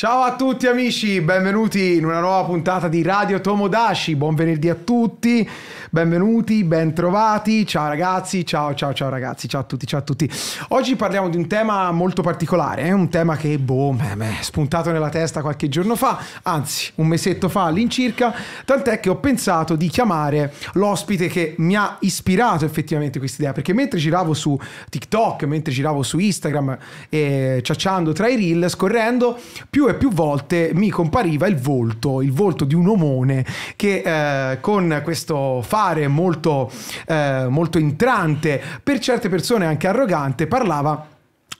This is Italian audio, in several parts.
Ciao a tutti amici, benvenuti in una nuova puntata di Radio Tomodashi, buon venerdì a tutti, benvenuti, bentrovati, ciao ragazzi, ciao ciao ciao ragazzi, ciao a tutti, ciao a tutti. Oggi parliamo di un tema molto particolare, eh? un tema che boh, meh, è spuntato nella testa qualche giorno fa, anzi un mesetto fa all'incirca, tant'è che ho pensato di chiamare l'ospite che mi ha ispirato effettivamente questa idea, perché mentre giravo su TikTok, mentre giravo su Instagram, eh, ciacciando tra i reel, scorrendo, più dove più volte mi compariva il volto, il volto di un omone che eh, con questo fare molto, eh, molto entrante, per certe persone anche arrogante, parlava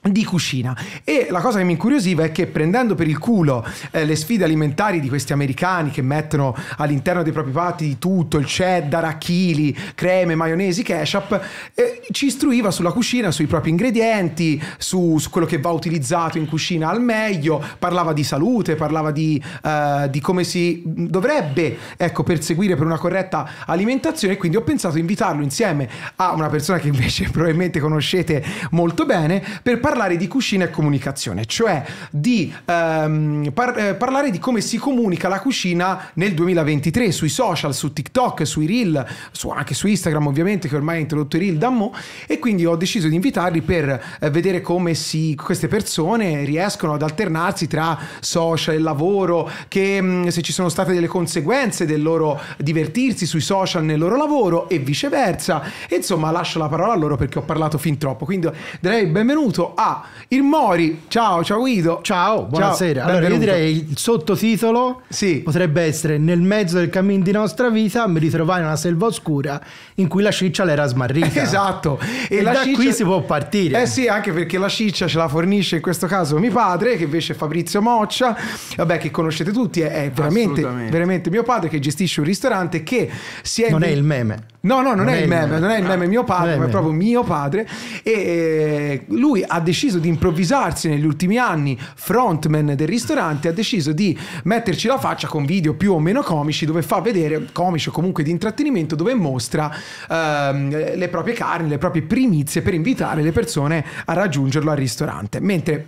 di cucina e la cosa che mi incuriosiva è che prendendo per il culo eh, le sfide alimentari di questi americani che mettono all'interno dei propri patti di tutto il cheddar, achili, creme, maionesi, ketchup eh, ci istruiva sulla cucina, sui propri ingredienti su, su, quello che va utilizzato in cucina al meglio, parlava di salute parlava di, eh, di come si dovrebbe ecco, perseguire per una corretta alimentazione quindi ho pensato di invitarlo insieme a una persona che invece probabilmente conoscete molto bene per parlare parlare di cucina e comunicazione, cioè di ehm, par- eh, parlare di come si comunica la cucina nel 2023 sui social, su TikTok, sui reel, su, anche su Instagram ovviamente che ormai ha introdotto i reel da mo' e quindi ho deciso di invitarli per eh, vedere come si, queste persone riescono ad alternarsi tra social e lavoro, che mh, mm, se ci sono state delle conseguenze del loro divertirsi sui social nel loro lavoro e viceversa. E, insomma lascio la parola a loro perché ho parlato fin troppo, quindi direi benvenuto a ah, il Mori. Ciao, ciao Guido. Ciao, buonasera. Ciao, allora, io direi il sottotitolo sì. potrebbe essere Nel mezzo del cammino di nostra vita mi ritrovai in una selva oscura in cui la ciccia l'era smarrita. Esatto. E, e da ciccia... qui si può partire. Eh sì, anche perché la ciccia ce la fornisce in questo caso mio padre, che invece è Fabrizio Moccia, vabbè, che conoscete tutti, è, è veramente, veramente mio padre che gestisce un ristorante che si è... Non è il meme. No, no, non, non è, è, il meme, meme. non è il meme ah, mio padre, ma è proprio mio padre. E eh, lui ha deciso di improvvisarsi negli ultimi anni frontman del ristorante, ha deciso di metterci la faccia con video più o meno comici dove fa vedere, comici o comunque di intrattenimento, dove mostra ehm, le proprie carni, le proprie primizie per invitare le persone a raggiungerlo al ristorante. Mentre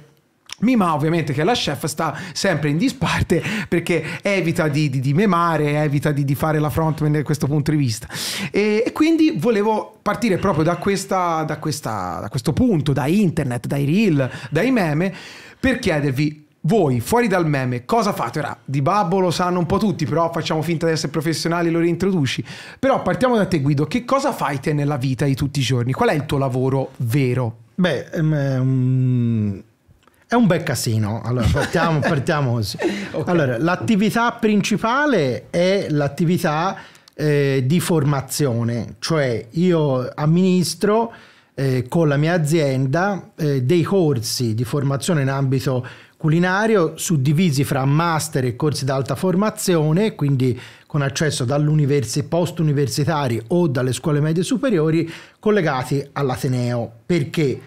Mima ovviamente che è la chef sta sempre in disparte perché evita di, di, di memare, evita di, di, fare la frontman da questo punto di vista. E, e quindi volevo partire proprio da, questa, da, questa, da questo punto, da internet, dai reel, dai meme, per chiedervi voi fuori dal meme cosa fate? Ora di babbo lo sanno un po' tutti, però facciamo finta di essere professionali e lo reintroduci. Però partiamo da te Guido, che cosa fai te nella vita di tutti i giorni? Qual è il tuo lavoro vero? Beh, um, è un bel casino, allora partiamo, partiamo così. Okay. Allora, l'attività principale è l'attività eh, di formazione, cioè io amministro eh, con la mia azienda eh, dei corsi di formazione in ambito culinario suddivisi fra master e corsi d'alta formazione, quindi con accesso dall'università post-universitari o dalle scuole medie superiori collegati all'Ateneo. Perché?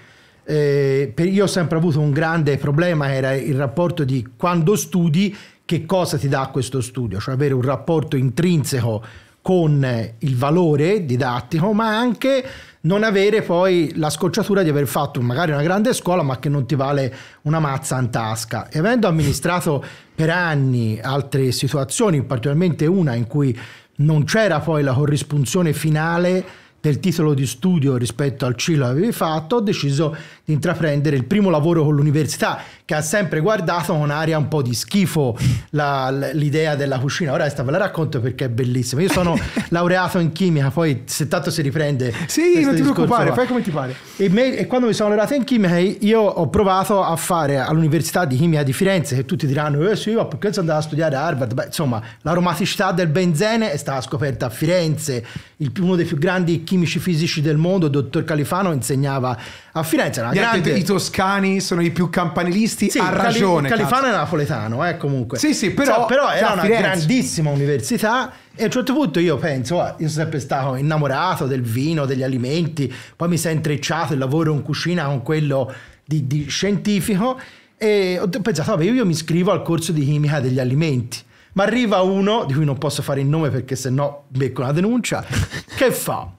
eh, per, io ho sempre avuto un grande problema, era il rapporto di quando studi che cosa ti dà questo studio, cioè avere un rapporto intrinseco con il valore didattico, ma anche non avere poi la scocciatura di aver fatto magari una grande scuola, ma che non ti vale una mazza in tasca. E avendo amministrato per anni altre situazioni, particolarmente una in cui non c'era poi la corrispunzione finale del titolo di studio rispetto al CILO che avevi fatto, ho deciso di intraprendere il primo lavoro con l'università, che ha sempre guardato con aria un po' di schifo l'idea della cucina. Ora questa ve la racconto perché è bellissima. Io sono laureato in chimica, poi se tanto si riprende... Sì, non ti preoccupare, va. fai come ti pare. E, me, e quando mi sono laureato in chimica io ho provato a fare all'Università di Chimica di Firenze, che tutti diranno, eh sì, ma perché sono andato a studiare a Harvard? Beh, insomma, l'aromaticità del benzene è stata scoperta a Firenze, il, uno dei più grandi chimici fisici del mondo, il dottor Califano, insegnava a Firenze era grande. I toscani sono i più campanilisti, sì, ha ragione. Cali- Califano è napoletano, eh, comunque. Sì, sì, però, cioè, però era una Firenze. grandissima università e a un certo punto io penso, ah, io sono sempre stato innamorato del vino, degli alimenti, poi mi sono intrecciato il lavoro in cucina con quello di, di scientifico e ho pensato, vabbè, io mi iscrivo al corso di chimica degli alimenti. Ma arriva uno, di cui non posso fare il nome perché sennò becco una denuncia, che fa?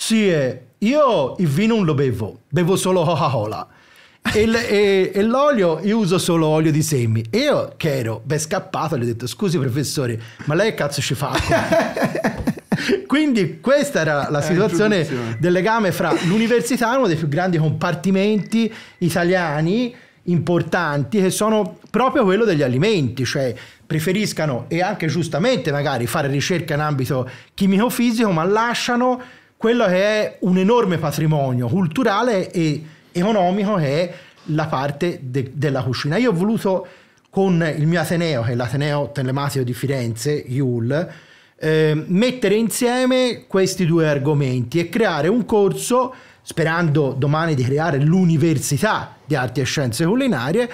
si è io il vino non lo bevo, bevo solo Coca-Cola. e, e, e, l'olio, io uso solo olio di semi. E io, che ero, beh, scappato, gli ho detto, scusi professore, ma lei che cazzo ci fa? Quindi questa era la situazione del legame fra l'università, uno dei più grandi compartimenti italiani importanti, che sono proprio quello degli alimenti, cioè preferiscano, e anche giustamente magari, fare ricerca in ambito chimico-fisico, ma lasciano quello che è un enorme patrimonio culturale e economico che è la parte de- della cucina. Io ho voluto con il mio Ateneo, che è l'Ateneo Telematico di Firenze, IUL, eh, mettere insieme questi due argomenti e creare un corso, sperando domani di creare l'università di arti e scienze culinarie,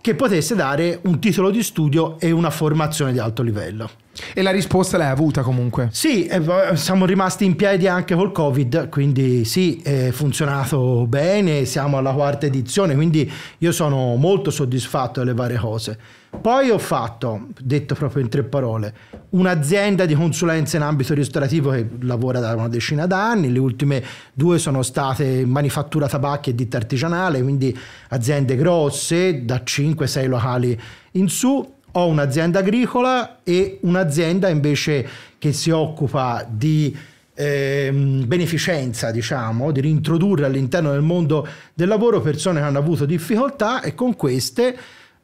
che potesse dare un titolo di studio e una formazione di alto livello. E la risposta l'hai avuta comunque? Sì, eh, siamo rimasti in piedi anche col Covid, quindi sì, è funzionato bene, siamo alla quarta edizione, quindi io sono molto soddisfatto delle varie cose. Poi ho fatto, detto proprio in tre parole, un'azienda di consulenza in ambito ristorativo che lavora da una decina d'anni, le ultime due sono state manifattura tabacchi e ditta artigianale, quindi aziende grosse da 5-6 locali in su, ho un'azienda agricola e un'azienda invece che si occupa di eh, beneficenza, diciamo, di rintrodurre all'interno del mondo del lavoro persone che hanno avuto difficoltà e con queste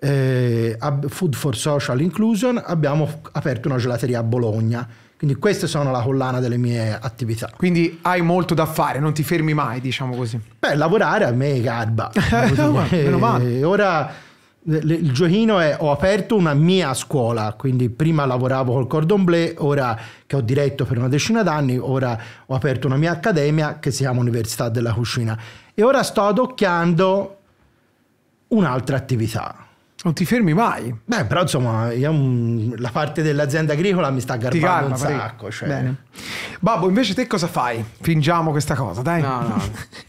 eh, Food for Social Inclusion, abbiamo aperto una gelateria a Bologna. Quindi queste sono la collana delle mie attività. Quindi hai molto da fare, non ti fermi mai, diciamo così. Beh, lavorare a me garba. Eh, meno male. Eh, ora il giochino è ho aperto una mia scuola, quindi prima lavoravo col Cordon Bleu, ora che ho diretto per una decina d'anni, ora ho aperto una mia accademia che si chiama Università della Cucina e ora sto adocchiando un'altra attività non ti fermi mai. Beh, però insomma, io, mm, la parte dell'azienda agricola mi sta garbando calma, un sacco. Cioè. Bene. Babbo, invece te cosa fai? Fingiamo questa cosa, dai. No, no.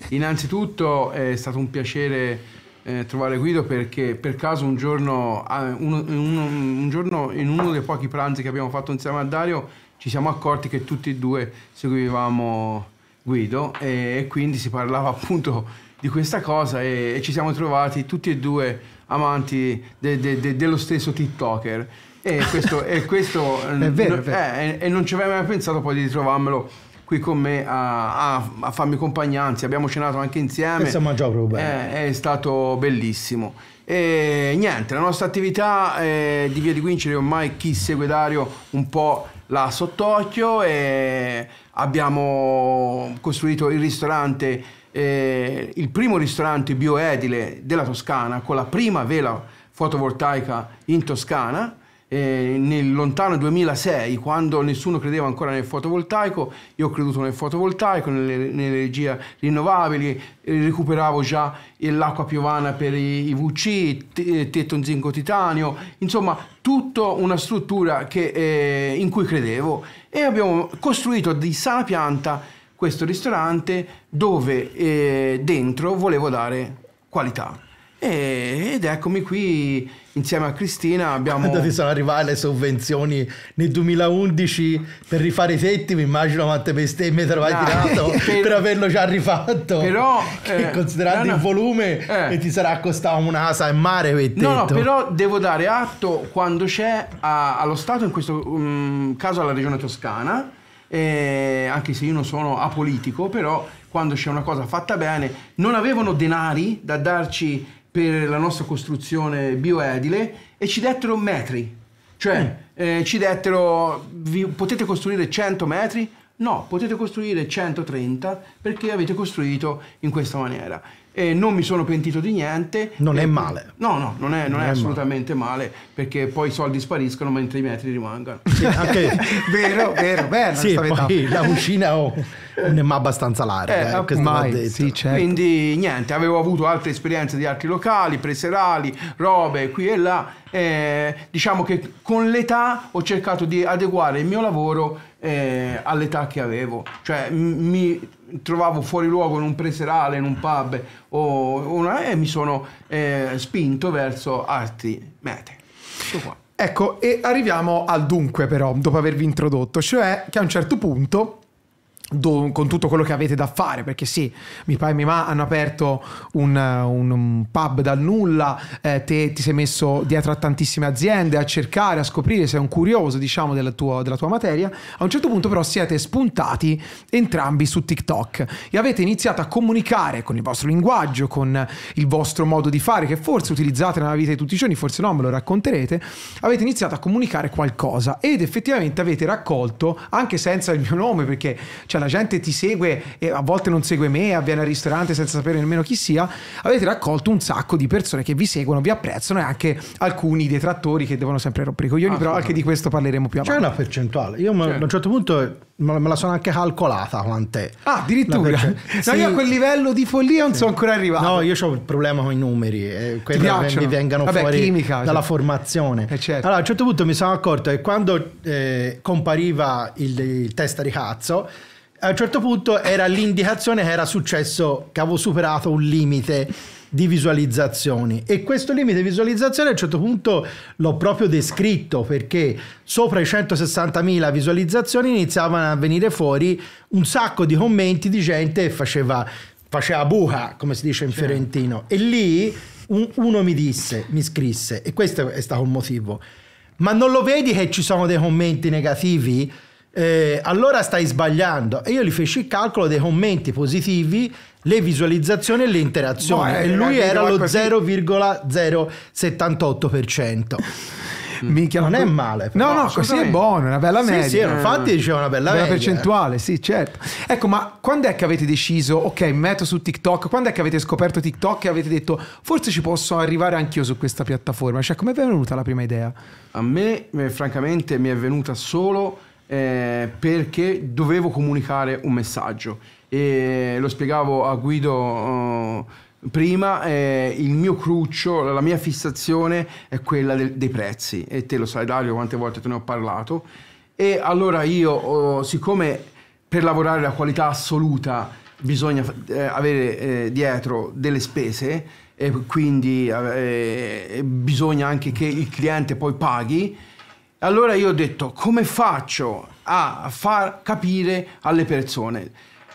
Innanzitutto è stato un piacere eh, trovare Guido perché per caso un giorno, ah, un, un, un giorno, in uno dei pochi pranzi che abbiamo fatto insieme a Dario ci siamo accorti che tutti e due seguivamo Guido e quindi si parlava appunto di questa cosa e, e ci siamo trovati tutti e due amanti de, de, de, dello stesso TikToker e questo, e questo è vero, è vero. Eh, e non ci avevo mai pensato poi di ritrovarmelo qui con me a, a, a farmi compagnia, anzi abbiamo cenato anche insieme. Insomma, già proprio bene. Eh, è, stato bellissimo. E niente, la nostra attività eh, di Via di Quincere ormai chi segue Dario un po' la sott'occhio e abbiamo costruito il ristorante, eh, il primo ristorante bioedile della Toscana con la prima vela fotovoltaica in Toscana eh, nel lontano 2006, quando nessuno credeva ancora nel fotovoltaico, io ho creduto nel fotovoltaico, nelle, nelle energie rinnovabili, eh, recuperavo già l'acqua piovana per i, i VC, eh, tetto in zinco titanio, insomma tutta una struttura che, eh, in cui credevo e abbiamo costruito di sana pianta questo ristorante dove eh, dentro volevo dare qualità. E, ed eccomi qui insieme a Cristina. Abbiamo... Quando ti sono arrivate le sovvenzioni nel 2011 per rifare i tetti, mi immagino quante bestemmie te l'hai tirato per... per... averlo già rifatto. Però, eh, considerando no, il volume, eh. ti sarà costato un'asa e mare. no, no, però devo dare atto quando c'è a, allo Stato, in questo um, caso alla Regione Toscana. Eh, anche se io non sono apolitico, però quando c'è una cosa fatta bene, non avevano denari da darci per la nostra costruzione bioedile e ci dettero metri. Cioè, mm. eh, ci dettero, vi, potete costruire 100 metri? No, potete costruire 130 perché avete costruito in questa maniera e non mi sono pentito di niente. Non è male. No, no, non è, non non è, è assolutamente male. male. perché poi i soldi spariscono mentre i metri rimangono. Sì, okay. vero, vero, vero. Sì, poi la cucina ho un abbastanza larga. Eh, eh, mai, sì, certo. Quindi niente, avevo avuto altre esperienze di altri locali, preserali, robe qui e là. Eh, diciamo che con l'età ho cercato di adeguare il mio lavoro eh, all'età che avevo. Cioè mi trovavo fuori luogo in un preserale, in un pub o una, e mi sono eh, spinto verso altri mete. Ecco, e arriviamo al dunque però, dopo avervi introdotto, cioè che a un certo punto do, con tutto quello che avete da fare, perché sì, mi pare mi ma hanno aperto un, un, un pub dal nulla, eh, te ti sei messo dietro a tantissime aziende a cercare, a scoprire, sei un curioso diciamo della tua, della tua materia, a un certo punto però siete spuntati entrambi su TikTok e avete iniziato a comunicare con il vostro linguaggio, con il vostro modo di fare, che forse utilizzate nella vita di tutti i giorni, forse no, me lo racconterete, avete iniziato a comunicare qualcosa ed effettivamente avete raccolto, anche senza il mio nome, perché c'è la gente ti segue e a volte non segue me, avviene al ristorante senza sapere nemmeno chi sia, avete raccolto un sacco di persone che vi seguono, vi apprezzano e anche alcuni detrattori che devono sempre rompere i coglioni, ah, però anche di questo parleremo più avanti. C'è una percentuale, io certo. a un certo punto me la sono anche calcolata quant'è. Ah, addirittura. Perce- no, io a quel livello di follia non sì. sono ancora arrivato. No, io ho il problema con i numeri, eh, quelli mi vengano Vabbè, fuori chimica, dalla cioè. formazione. Eh, certo. Allora, a un certo punto mi sono accorto che quando eh, compariva il, il testa di cazzo, a un certo punto era l'indicazione che era successo che avevo superato un limite di visualizzazioni e questo limite di visualizzazione a un certo punto l'ho proprio descritto perché sopra i 160.000 visualizzazioni iniziavano a venire fuori un sacco di commenti di gente che faceva, faceva buca come si dice in fiorentino e lì un, uno mi disse mi scrisse e questo è stato un motivo ma non lo vedi che ci sono dei commenti negativi? eh, allora stai sbagliando. E io gli feci il calcolo dei commenti positivi, le visualizzazioni e le interazioni. Boh, e lui eh, era lo 0,078%. Minchia, non è male. Però, no, no, così è buono, è una bella media. Sì, sì infatti diceva una bella, bella percentuale, sì, certo. Ecco, ma quando è che avete deciso, ok, metto su TikTok, quando è che avete scoperto TikTok e avete detto, forse ci posso arrivare anch'io su questa piattaforma? Cioè, come è venuta la prima idea? A me, eh, francamente, mi è venuta solo eh, perché dovevo comunicare un messaggio. E lo spiegavo a Guido eh, prima, eh, il mio cruccio, la mia fissazione è quella del, dei prezzi e te lo sai Dario quante volte te ne ho parlato. E allora io, oh, siccome per lavorare la qualità assoluta bisogna eh, avere eh, dietro delle spese, e quindi eh, bisogna anche che il cliente poi paghi, allora io ho detto, come faccio a far capire alle persone?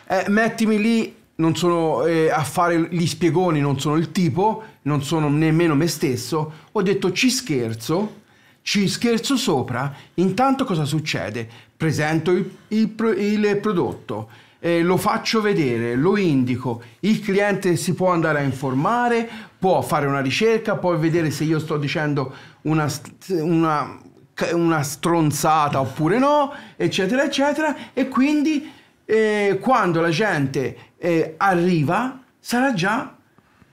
Eh, mettimi lì non sono eh, a fare gli spiegoni, non sono il tipo, non sono nemmeno me stesso. Ho detto ci scherzo, ci scherzo sopra. Intanto cosa succede? Presento il, il, il prodotto, eh, lo faccio vedere, lo indico. Il cliente si può andare a informare, può fare una ricerca, può vedere se io sto dicendo una, una una stronzata oppure no, eccetera, eccetera. E quindi eh, quando la gente eh, arriva sarà già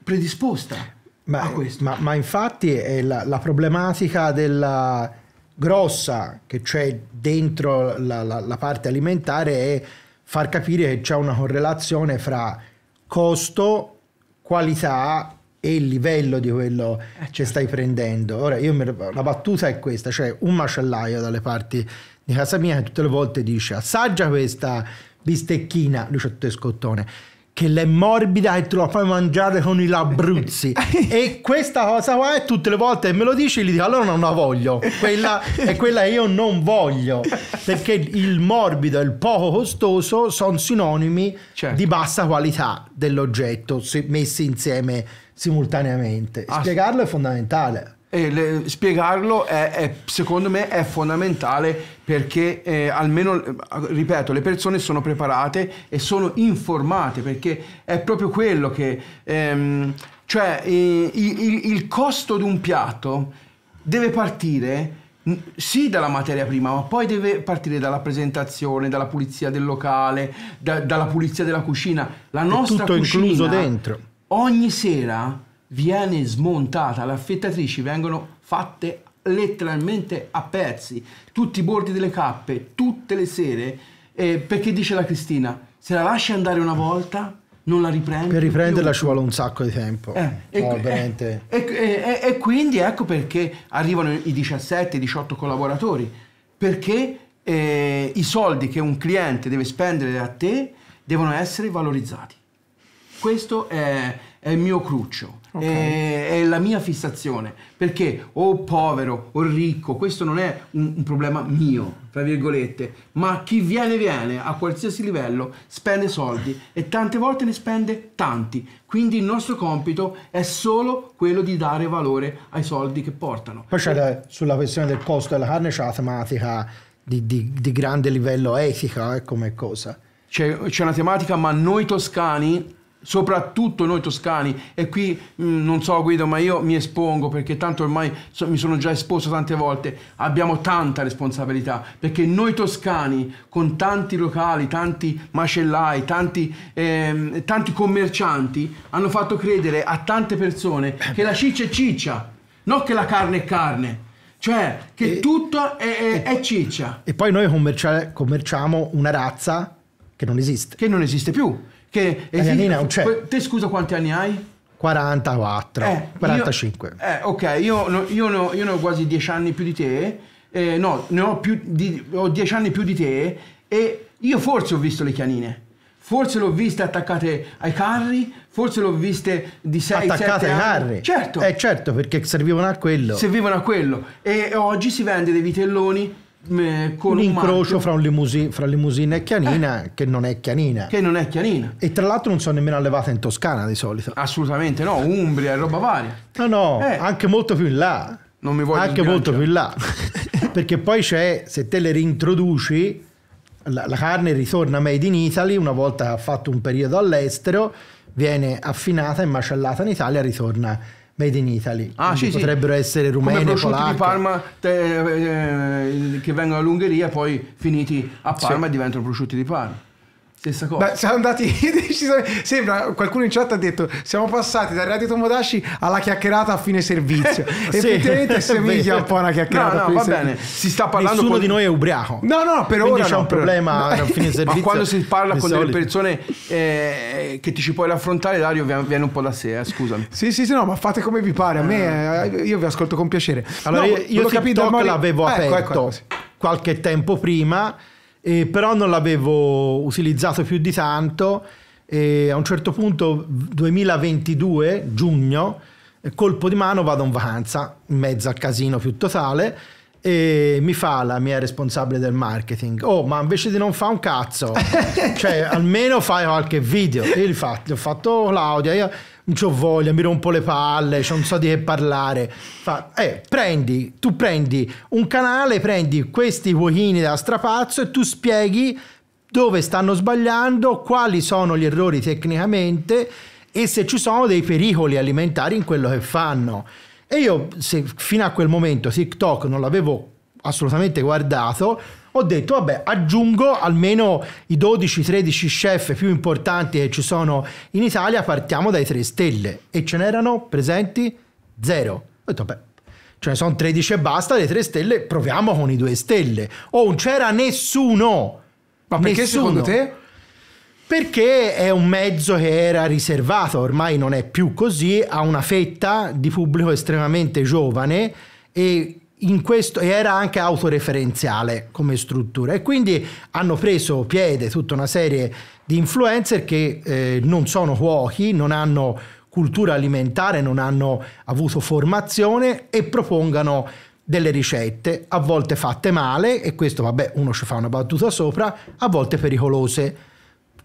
predisposta. Ma, ma, ma infatti è la, la problematica della grossa che c'è dentro la, la, la parte alimentare è far capire che c'è una correlazione fra costo, qualità e il livello di quello eh, che stai certo. prendendo. Ora, io, la battuta è questa, cioè un macellaio dalle parti di casa mia che tutte le volte dice assaggia questa bistecchina, lui c'ha tutto il scottone, che l'è morbida e te la fai mangiare con i labbruzzi. e questa cosa qua è tutte le volte che me lo dici gli dico allora non la voglio, quella è quella che io non voglio, perché il morbido e il poco costoso sono sinonimi certo. di bassa qualità dell'oggetto se messi insieme simultaneamente. Spiegarlo è fondamentale. Le, spiegarlo è, è, secondo me è fondamentale perché eh, almeno ripeto le persone sono preparate e sono informate perché è proprio quello che ehm, cioè eh, il, il, costo di un piatto deve partire sì dalla materia prima, ma poi deve partire dalla presentazione, dalla pulizia del locale, da, dalla pulizia della cucina. La nostra è tutto cucina, incluso dentro ogni sera viene smontata, le affettatrici vengono fatte letteralmente a pezzi, tutti i bordi delle cappe, tutte le sere, eh, perché dice la Cristina, se la lasci andare una volta non la riprendi. Per riprenderla ci vuole un sacco di tempo. Eh, no, eh, e, e, e, e, quindi ecco perché arrivano i 17-18 collaboratori, perché eh, i soldi che un cliente deve spendere da te devono essere valorizzati. Questo è, è il mio cruccio, okay. è, è, la mia fissazione, perché o povero o ricco, questo non è un, un problema mio, tra virgolette, ma chi viene viene a qualsiasi livello spende soldi e tante volte ne spende tanti, quindi il nostro compito è solo quello di dare valore ai soldi che portano. Poi c'è sulla questione del costo della carne c'è la tematica di, di, di, grande livello etica eh, come cosa. C'è, c'è una tematica, ma noi toscani soprattutto noi toscani e qui mh, mm, non so Guido ma io mi espongo perché tanto ormai so, mi sono già esposto tante volte abbiamo tanta responsabilità perché noi toscani con tanti locali tanti macellai tanti, eh, tanti commercianti hanno fatto credere a tante persone eh che la ciccia è ciccia non che la carne è carne cioè che e, tutto è, è, è, ciccia e poi noi commerciamo una razza che non esiste che non esiste più che esiste, non c'è. Cioè. Te scusa quanti anni hai? 44, eh, 45. Io, eh, ok, io, no, io, no, io, ne ho, quasi 10 anni più di te, eh, no, ne ho, più di, ho 10 anni più di te e io forse ho visto le chianine. Forse le ho viste attaccate ai carri, forse le ho viste di 6 attaccate ai carri. Certo. Eh certo, perché servivano a quello. Servivano a quello e oggi si vende dei vitelloni eh, con un, incrocio un fra, un limousine, fra limousine e chianina eh, che non è chianina che non è chianina e tra l'altro non sono nemmeno allevate in Toscana di solito assolutamente no Umbria e roba varia no no eh. anche molto più in là non mi voglio anche molto più in là perché poi c'è se te le rintroduci la, la, carne ritorna made in Italy una volta fatto un periodo all'estero viene affinata e macellata in Italia ritorna Made in Italy. Ah, sì, potrebbero sì. essere rumeni, Come polacchi. di Parma te, eh, eh che vengono dall'Ungheria e poi finiti a Parma sì. diventano prosciutti di Parma. Stessa cosa. Beh, siamo andati Sembra qualcuno in chat ha detto: Siamo passati dal Radio Tomodashi alla chiacchierata a fine servizio. sì, Effettivamente somiglia un po' a una chiacchierata. No, no, va servizio. bene. Si sta parlando. Nessuno con... di noi è ubriaco. No, no, per Quindi ora. c'è no, un per... problema a fine servizio. Ma quando si parla con delle persone eh, che ti ci puoi raffrontare, Dario, viene un po' da sé. Eh, scusami. Sì, sì, sì, no, ma fate come vi pare. A me, ah. eh, io vi ascolto con piacere. Allora, no, io, io TikTok l'avevo aperto eh, ecco, ecco, qualche tempo prima eh, però non l'avevo utilizzato più di tanto e a un certo punto 2022 giugno colpo di mano vado in vacanza in mezzo al casino più totale e mi fa la mia responsabile del marketing oh ma invece di non fare un cazzo cioè almeno fai qualche video e io gli, gli ho fatto Claudia io non ho voglia, mi rompo le palle, non so di che parlare. Fa, eh, prendi, tu prendi un canale, prendi questi uochini da strapazzo e tu spieghi dove stanno sbagliando, quali sono gli errori tecnicamente e se ci sono dei pericoli alimentari in quello che fanno. E io se, fino a quel momento TikTok non l'avevo assolutamente guardato, ho detto vabbè aggiungo almeno i 12-13 chef più importanti che ci sono in Italia, partiamo dai 3 stelle e ce n'erano presenti zero. Ho detto vabbè ce ne sono 13 e basta, le 3 stelle proviamo con i 2 stelle. Oh, non c'era nessuno. Ma perché nessuno. secondo te? Perché è un mezzo che era riservato, ormai non è più così, a una fetta di pubblico estremamente giovane e in questo, e era anche autoreferenziale come struttura e quindi hanno preso piede tutta una serie di influencer che eh, non sono cuochi, non hanno cultura alimentare, non hanno avuto formazione e propongano delle ricette, a volte fatte male, e questo vabbè uno ci fa una battuta sopra, a volte pericolose.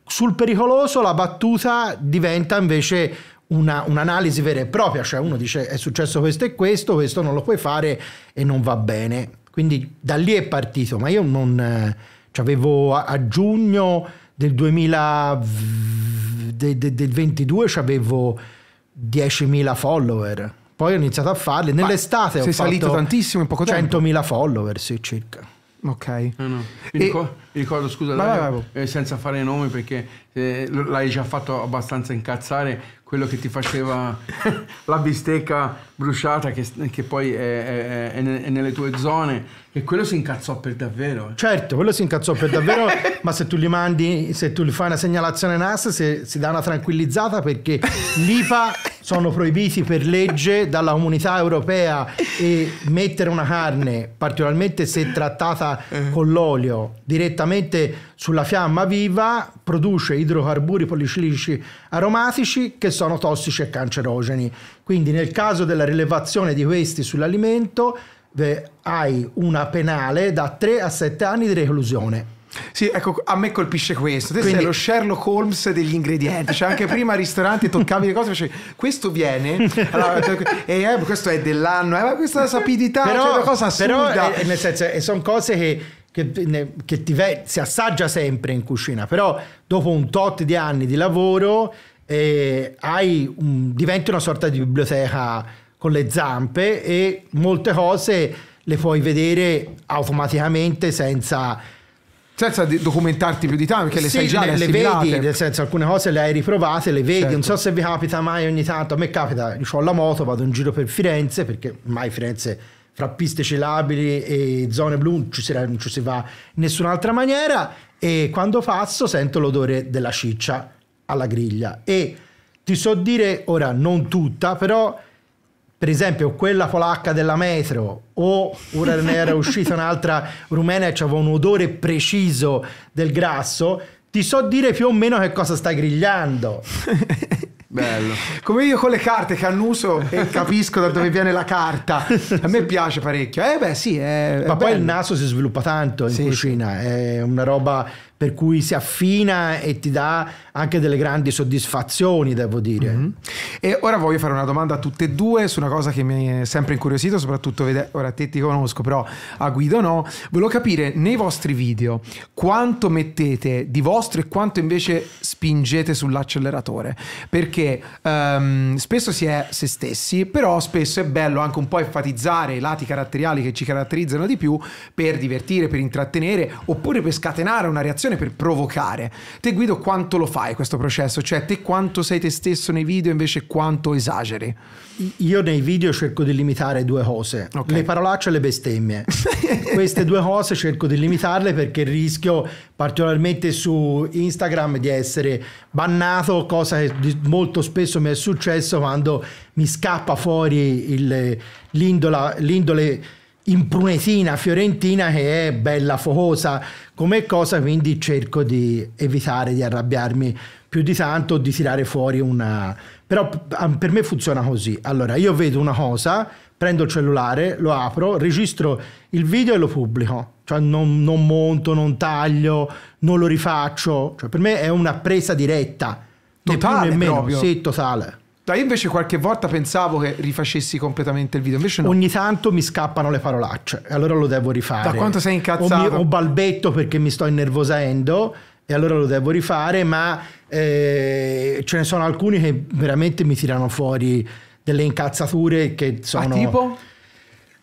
Sul pericoloso la battuta diventa invece una, un'analisi vera e propria, cioè uno dice è successo questo e questo, questo non lo puoi fare e non va bene. Quindi da lì è partito, ma io non... Eh, cioè avevo a, a, giugno del 2022 de, de, del 22 avevo 10.000 follower. Poi ho iniziato a farle, Nell'estate Ma ho sei salito tantissimo in poco tempo. 100.000 follower, sì, circa. Ok. Eh, no, no. e... ricordo, ricordo, scusa, vai, vai, vai. Eh, senza fare nomi perché eh, l'hai già fatto abbastanza incazzare quello che ti faceva la bistecca bruciata che, che poi è, è, è, nelle tue zone e quello si incazzò per davvero. Eh. Certo, quello si incazzò per davvero, ma se tu gli mandi, se tu gli fai una segnalazione NAS, se, si dà una tranquillizzata perché l'IPA sono proibiti per legge dalla comunità europea e mettere una carne, particolarmente se trattata eh. con l'olio, direttamente sulla fiamma viva, produce idrocarburi policilici aromatici che sono tossici e cancerogeni. Quindi nel caso della rilevazione di questi sull'alimento hai una penale da 3 a 7 anni di reclusione. Sì, ecco, a me colpisce questo. Te Quindi... sei lo Sherlock Holmes degli ingredienti. Cioè, anche prima al ristorante toccavi le cose, facevi, questo viene, allora, e eh, questo è dell'anno, eh, ma questa sapidità, però, cioè, è una cosa assurda. Però, eh, nel senso, eh, sono cose che che, che ti, si assaggia sempre in cucina, però dopo un tot di anni di lavoro eh, hai un, diventi una sorta di biblioteca con le zampe e molte cose le puoi vedere automaticamente senza senza documentarti più di tanto perché le sì, sai già le, le vedi nel senso alcune cose le hai riprovate le vedi certo. non so certo. se vi capita mai ogni tanto a me capita io ho la moto vado in giro per Firenze perché mai Firenze fra piste celabili e zone blu non ci si, non ci si va in nessun'altra maniera e quando passo sento l'odore della ciccia alla griglia e ti so dire ora non tutta però per esempio quella polacca della metro o ora ne era uscita un'altra rumena e aveva un odore preciso del grasso, ti so dire più o meno che cosa stai grigliando. Bello. Come io con le carte che annuso e capisco da dove viene la carta. A me piace parecchio. Eh beh, sì, è, Ma è poi bello. il naso si sviluppa tanto in sì, cucina, sì. è una roba per cui si affina e ti dà anche delle grandi soddisfazioni, devo dire. Mm -hmm. E ora voglio fare una domanda a tutte e due su una cosa che mi è sempre incuriosito, soprattutto vede- ora te ti conosco, però a Guido no. Volevo capire nei vostri video quanto mettete di vostro e quanto invece spingete sull'acceleratore, perché um, spesso si è se stessi, però spesso è bello anche un po' enfatizzare i lati caratteriali che ci caratterizzano di più per divertire, per intrattenere oppure per scatenare una reazione situazione per provocare. Te Guido quanto lo fai questo processo? Cioè te quanto sei te stesso nei video invece quanto esageri? Io nei video cerco di limitare due cose, okay. le parolacce e le bestemmie. Queste due cose cerco di limitarle perché rischio particolarmente su Instagram di essere bannato, cosa che molto spesso mi è successo quando mi scappa fuori il, l'indole, l'indole in Prunesina, Fiorentina, che è bella focosa come cosa, quindi cerco di evitare di arrabbiarmi più di tanto, di tirare fuori una... Però per me funziona così. Allora, io vedo una cosa, prendo il cellulare, lo apro, registro il video e lo pubblico. Cioè non, non monto, non taglio, non lo rifaccio. Cioè per me è una presa diretta. Totale né proprio. Sì, totale. No, cioè, io invece qualche volta pensavo che rifacessi completamente il video, invece no. Ogni tanto mi scappano le parolacce, e allora lo devo rifare. Da quanto sei incazzato? O, mi, o balbetto perché mi sto innervosendo, e allora lo devo rifare, ma eh, ce ne sono alcuni che veramente mi tirano fuori delle incazzature che ah, sono... Ah, tipo?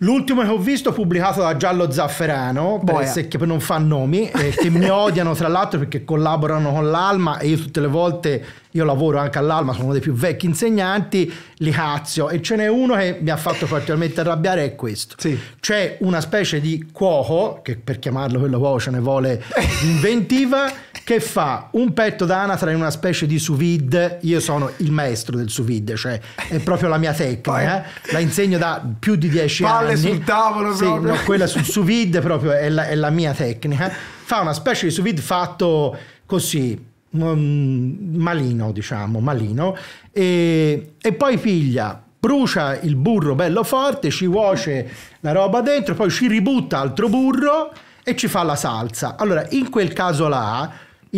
L'ultimo che ho visto pubblicato da Giallo Zafferano, essere, che non fa nomi, eh, che mi odiano tra l'altro perché collaborano con l'Alma e io tutte le volte, io lavoro anche all'Alma, sono uno dei più vecchi insegnanti, li cazzo e ce n'è uno che mi ha fatto particolarmente arrabbiare è questo. Sì. C'è una specie di cuoco, che per chiamarlo quello cuoco ce ne vuole inventiva, che fa un petto d'anatra in una specie di sous vide. Io sono il maestro del sous vide, cioè è proprio la mia tecnica. eh? La insegno da più di dieci Palle anni. Palle sul tavolo sì, proprio. No, quella sul sous vide proprio è la, è la mia tecnica. Fa una specie di sous vide fatto così, mm, malino diciamo, malino. e, e poi piglia brucia il burro bello forte, ci cuoce la roba dentro, poi ci ributta altro burro e ci fa la salsa. Allora, in quel caso là,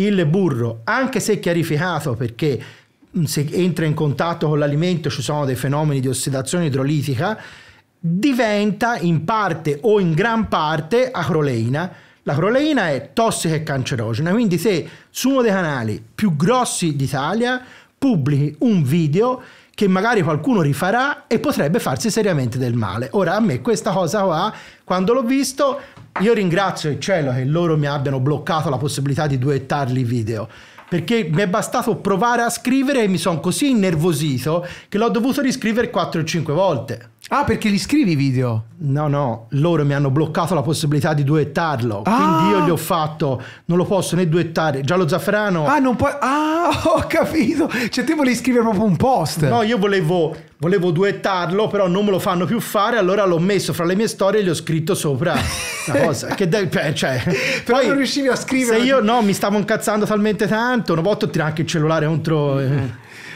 il burro, anche se chiarificato perché se entra in contatto con l'alimento ci sono dei fenomeni di ossidazione idrolitica, diventa in parte o in gran parte acroleina. La croleina è tossica e cancerogena, quindi se su uno dei canali più grossi d'Italia pubblichi un video che magari qualcuno rifarà e potrebbe farsi seriamente del male. Ora a me questa cosa qua, quando l'ho visto, io ringrazio il cielo che loro mi abbiano bloccato la possibilità di duettarli video perché mi è bastato provare a scrivere e mi sono così innervosito che l'ho dovuto riscrivere 4 o 5 volte. Ah, perché li scrivi i video? No, no, loro mi hanno bloccato la possibilità di duettarlo. Ah. Quindi io ah. gli ho fatto, non lo posso né duettare. Già lo zafferano. Ah, non puoi. Ah, ho capito. Cioè, te volevi scrivere proprio un post. No, io volevo, volevo duettarlo, però non me lo fanno più fare. Allora l'ho messo fra le mie storie e gli ho scritto sopra una cosa. che de- cioè, però poi, non riuscivi a scrivere. Se io no, mi stavo incazzando talmente tanto. Una volta ho tirato anche il cellulare contro. Mm -hmm.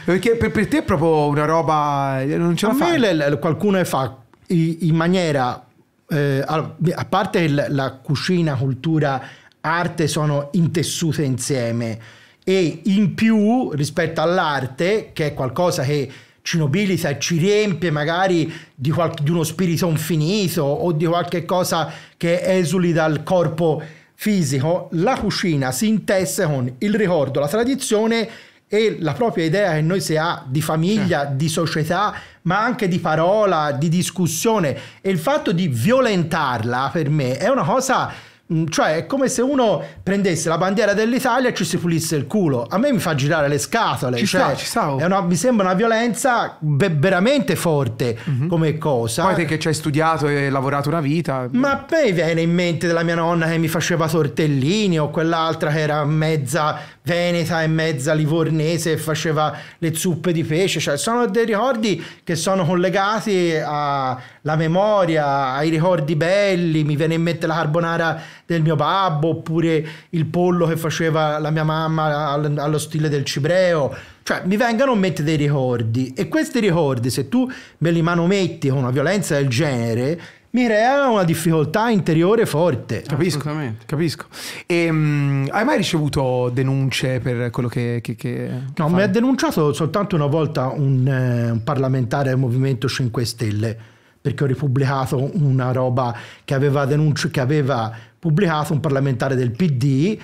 Perché per, per te è proprio una roba... Eh, non ce la fai. me qualcuno fa in maniera... Eh, a parte l- la cucina, cultura, arte sono intessute insieme e in più rispetto all'arte, che è qualcosa che ci nobilita e ci riempie magari di, qual- di, uno spirito infinito o di qualche cosa che esuli dal corpo fisico, la cucina si intesse con il ricordo, la tradizione e la propria idea che noi si ha di famiglia, certo. di società, ma anche di parola, di discussione. E il fatto di violentarla per me è una cosa mm, cioè è come se uno prendesse la bandiera dell'Italia e ci si pulisse il culo a me mi fa girare le scatole ci cioè, sta, ci sta. Oh. Una, mi sembra una violenza veramente forte mm -hmm. come cosa poi te che ci hai studiato e lavorato una vita mm. ma a me viene in mente della mia nonna che mi faceva tortellini o quell'altra che era mezza veneta e mezza livornese e faceva le zuppe di pesce, cioè sono dei ricordi che sono collegati alla memoria, ai ricordi belli, mi viene in mente la carbonara del mio babbo oppure il pollo che faceva la mia mamma allo stile del cibreo, cioè mi vengono a mettere dei ricordi e questi ricordi se tu me li manometti con una violenza del genere mi rea una difficoltà interiore forte. Capisco, capisco. E, um, hai mai ricevuto denunce per quello che... che, che no, fai? mi ha denunciato soltanto una volta un, eh, un parlamentare del Movimento 5 Stelle perché ho ripubblicato una roba che aveva, denuncio, che aveva pubblicato un parlamentare del PD.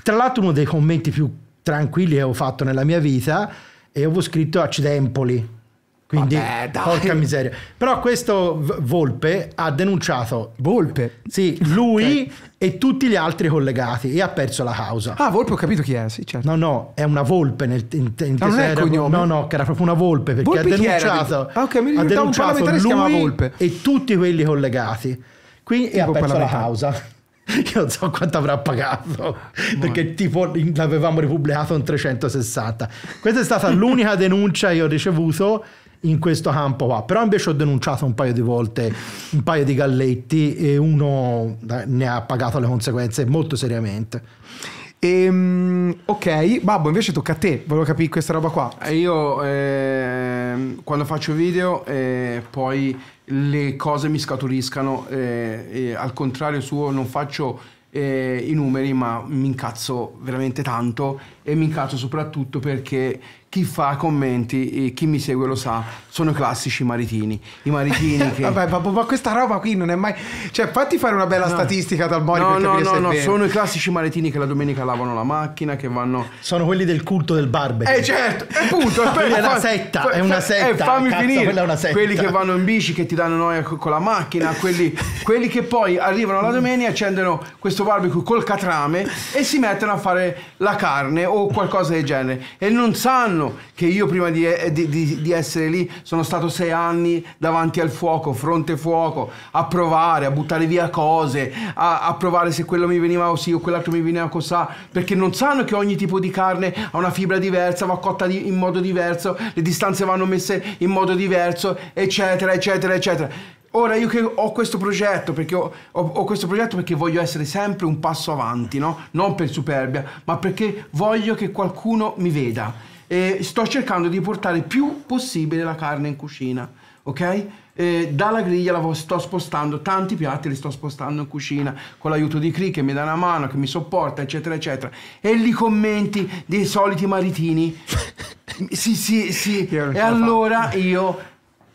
Tra l'altro uno dei commenti più tranquilli che ho fatto nella mia vita e avevo scritto accidempoli quindi, Vabbè, porca miseria. Però questo Volpe ha denunciato. Volpe? Sì, lui okay. e tutti gli altri collegati e ha perso la causa. Ah, Volpe ho capito chi è, sì, certo. No, no, è una Volpe nel in, in no, ah, non è era, cognome. No, no, che era proprio una Volpe perché Volpe ha denunciato. Ah, ok, mi ha denunciato un lui Volpe. e tutti quelli collegati. Quindi e ha perso la causa. Io non so quanto avrà pagato, perché tipo l'avevamo ripubblicato in 360. Questa è stata l'unica denuncia che ho ricevuto in questo campo qua. Però invece ho denunciato un paio di volte un paio di galletti e uno ne ha pagato le conseguenze molto seriamente. Ehm, ok, Babbo, invece tocca a te, volevo capire questa roba qua. Eh, io eh, quando faccio video eh, poi le cose mi scaturiscano, eh, al contrario suo non faccio eh, i numeri ma mi incazzo veramente tanto e mi incazzo soprattutto perché chi fa commenti, e chi mi segue lo sa, sono i classici maritini. I maritini che... Vabbè, ma, ma, questa roba qui non è mai... Cioè, fatti fare una bella no. statistica dal Mori no, no, no, no, sono i classici maritini che la domenica lavano la macchina, che vanno... Sono quelli del culto del barbecue. Eh, certo, è punto. è, è una setta, fa, è una eh, setta. Eh, fammi cazzo, finire. è una setta. Quelli che vanno in bici, che ti danno noia con la macchina, quelli, quelli che poi arrivano la domenica, accendono questo barbecue col catrame e si mettono a fare la carne o qualcosa del genere. E non sanno sanno che io prima di, eh, di, di, di, essere lì sono stato sei anni davanti al fuoco, fronte fuoco, a provare, a buttare via cose, a, a provare se quello mi veniva così o quell'altro mi veniva così, perché non sanno che ogni tipo di carne ha una fibra diversa, va cotta in modo diverso, le distanze vanno messe in modo diverso, eccetera, eccetera, eccetera. Ora io che ho questo progetto, perché ho, ho, ho, questo progetto perché voglio essere sempre un passo avanti, no? Non per superbia, ma perché voglio che qualcuno mi veda e sto cercando di portare più possibile la carne in cucina, ok? E dalla griglia la sto spostando, tanti piatti li sto spostando in cucina con l'aiuto di Cri che mi dà una mano, che mi sopporta, eccetera, eccetera. E li commenti dei soliti maritini. sì, sì, sì. E allora io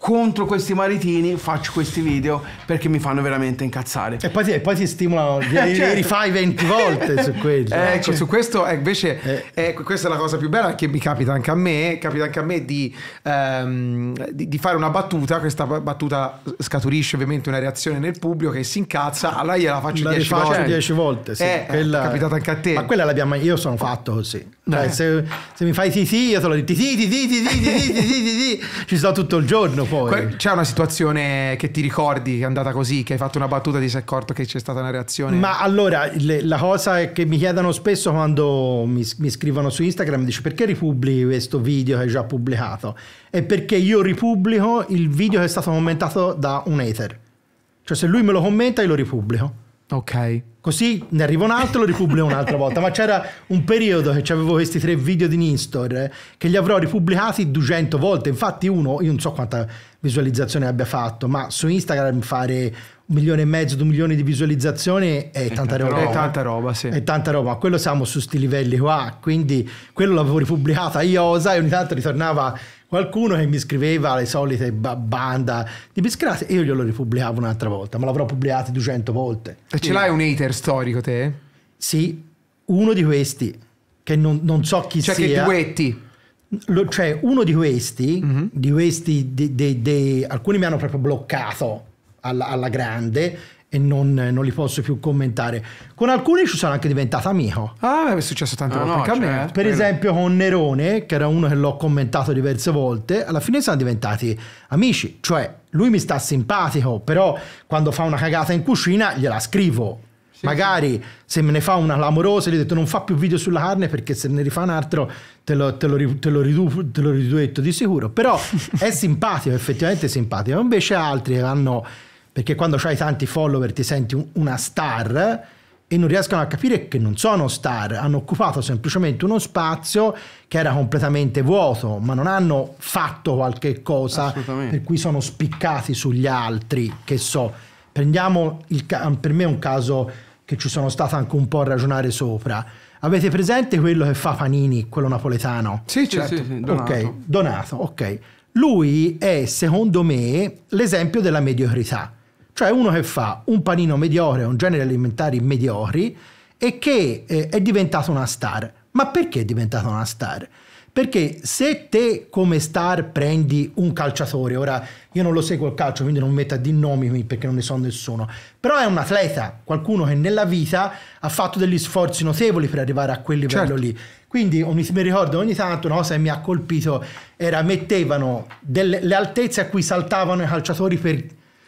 contro questi maritini faccio questi video perché mi fanno veramente incazzare. E poi ti, poi ti stimolano, li, certo. rifai 20 volte su quello. ecco, cioè. su questo eh, invece, eh. eh. ecco, questa è la cosa più bella che mi capita anche a me, capita anche a me di, ehm, di, di, fare una battuta, questa battuta scaturisce ovviamente una reazione nel pubblico che si incazza, allora gliela faccio 10 volte. 10 volte, sì. Eh, quella, è capitata anche a te. Ma quella l'abbiamo, io sono fatto così. Dai, cioè, eh. se, se, mi fai sì sì, io te lo dico sì sì sì sì sì sì sì sì sì ci sto tutto il giorno poi. C'è una situazione che ti ricordi che è andata così, che hai fatto una battuta e ti sei accorto che c'è stata una reazione? Ma allora, le, la cosa è che mi chiedono spesso quando mi, mi scrivono su Instagram, dice perché ripubblichi questo video che hai già pubblicato? È perché io ripubblico il video che è stato commentato da un hater. Cioè se lui me lo commenta io lo ripubblico. Ok. Così ne arriva un altro e lo ripubblico un'altra volta. Ma c'era un periodo che avevo questi tre video di Ninstor eh, che li avrò ripubblicati 200 volte. Infatti, uno, io non so quanta visualizzazione abbia fatto, ma su Instagram fare un milione e mezzo, due milioni di visualizzazioni è, è tanta, tanta roba. È tanta roba, sì. È tanta roba. Quello siamo su sti livelli qua. Quindi quello l'avevo ripubblicata io, sai, ogni tanto ritornava qualcuno che mi scriveva le solite banda di biscrate io glielo ripubblicavo un'altra volta, ma l'avrò pubblicato 200 volte. E ce l'hai un hater storico te? Sì, uno di questi, che non, non so chi cioè sia. Cioè che duetti? Lo, cioè uno di questi, mm -hmm. di questi de, de, de, alcuni mi hanno proprio bloccato alla, alla grande e non, non, li posso più commentare. Con alcuni ci sono anche diventato amico. Ah, è successo tante ah, volte no, certo. cioè, eh. Per esempio con Nerone, che era uno che l'ho commentato diverse volte, alla fine siamo diventati amici. Cioè, lui mi sta simpatico, però quando fa una cagata in cucina gliela scrivo. Sì, Magari sì. se me ne fa una clamorosa, gli ho detto non fa più video sulla carne perché se ne rifà un altro te lo, te lo, te lo, ridu, te lo riduetto di sicuro. Però è simpatico, effettivamente simpatico. Invece altri hanno perché quando hai tanti follower ti senti una star e non riescono a capire che non sono star, hanno occupato semplicemente uno spazio che era completamente vuoto, ma non hanno fatto qualche cosa per cui sono spiccati sugli altri, che so. Prendiamo il, per me un caso che ci sono stato anche un po' a ragionare sopra. Avete presente quello che fa Panini, quello napoletano? Sì, certo. sì, sì, donato. Ok, donato, ok. Lui è, secondo me, l'esempio della mediocrità cioè uno che fa un panino mediocre, un genere alimentari mediocri e che eh, è diventato una star. Ma perché è diventato una star? Perché se te come star prendi un calciatore, ora io non lo seguo il calcio, quindi non metto di nomi perché non ne so nessuno, però è un atleta, qualcuno che nella vita ha fatto degli sforzi notevoli per arrivare a quel livello certo. lì. Quindi ogni, mi ricordo ogni tanto una cosa che mi ha colpito era mettevano delle, le altezze a cui saltavano i calciatori per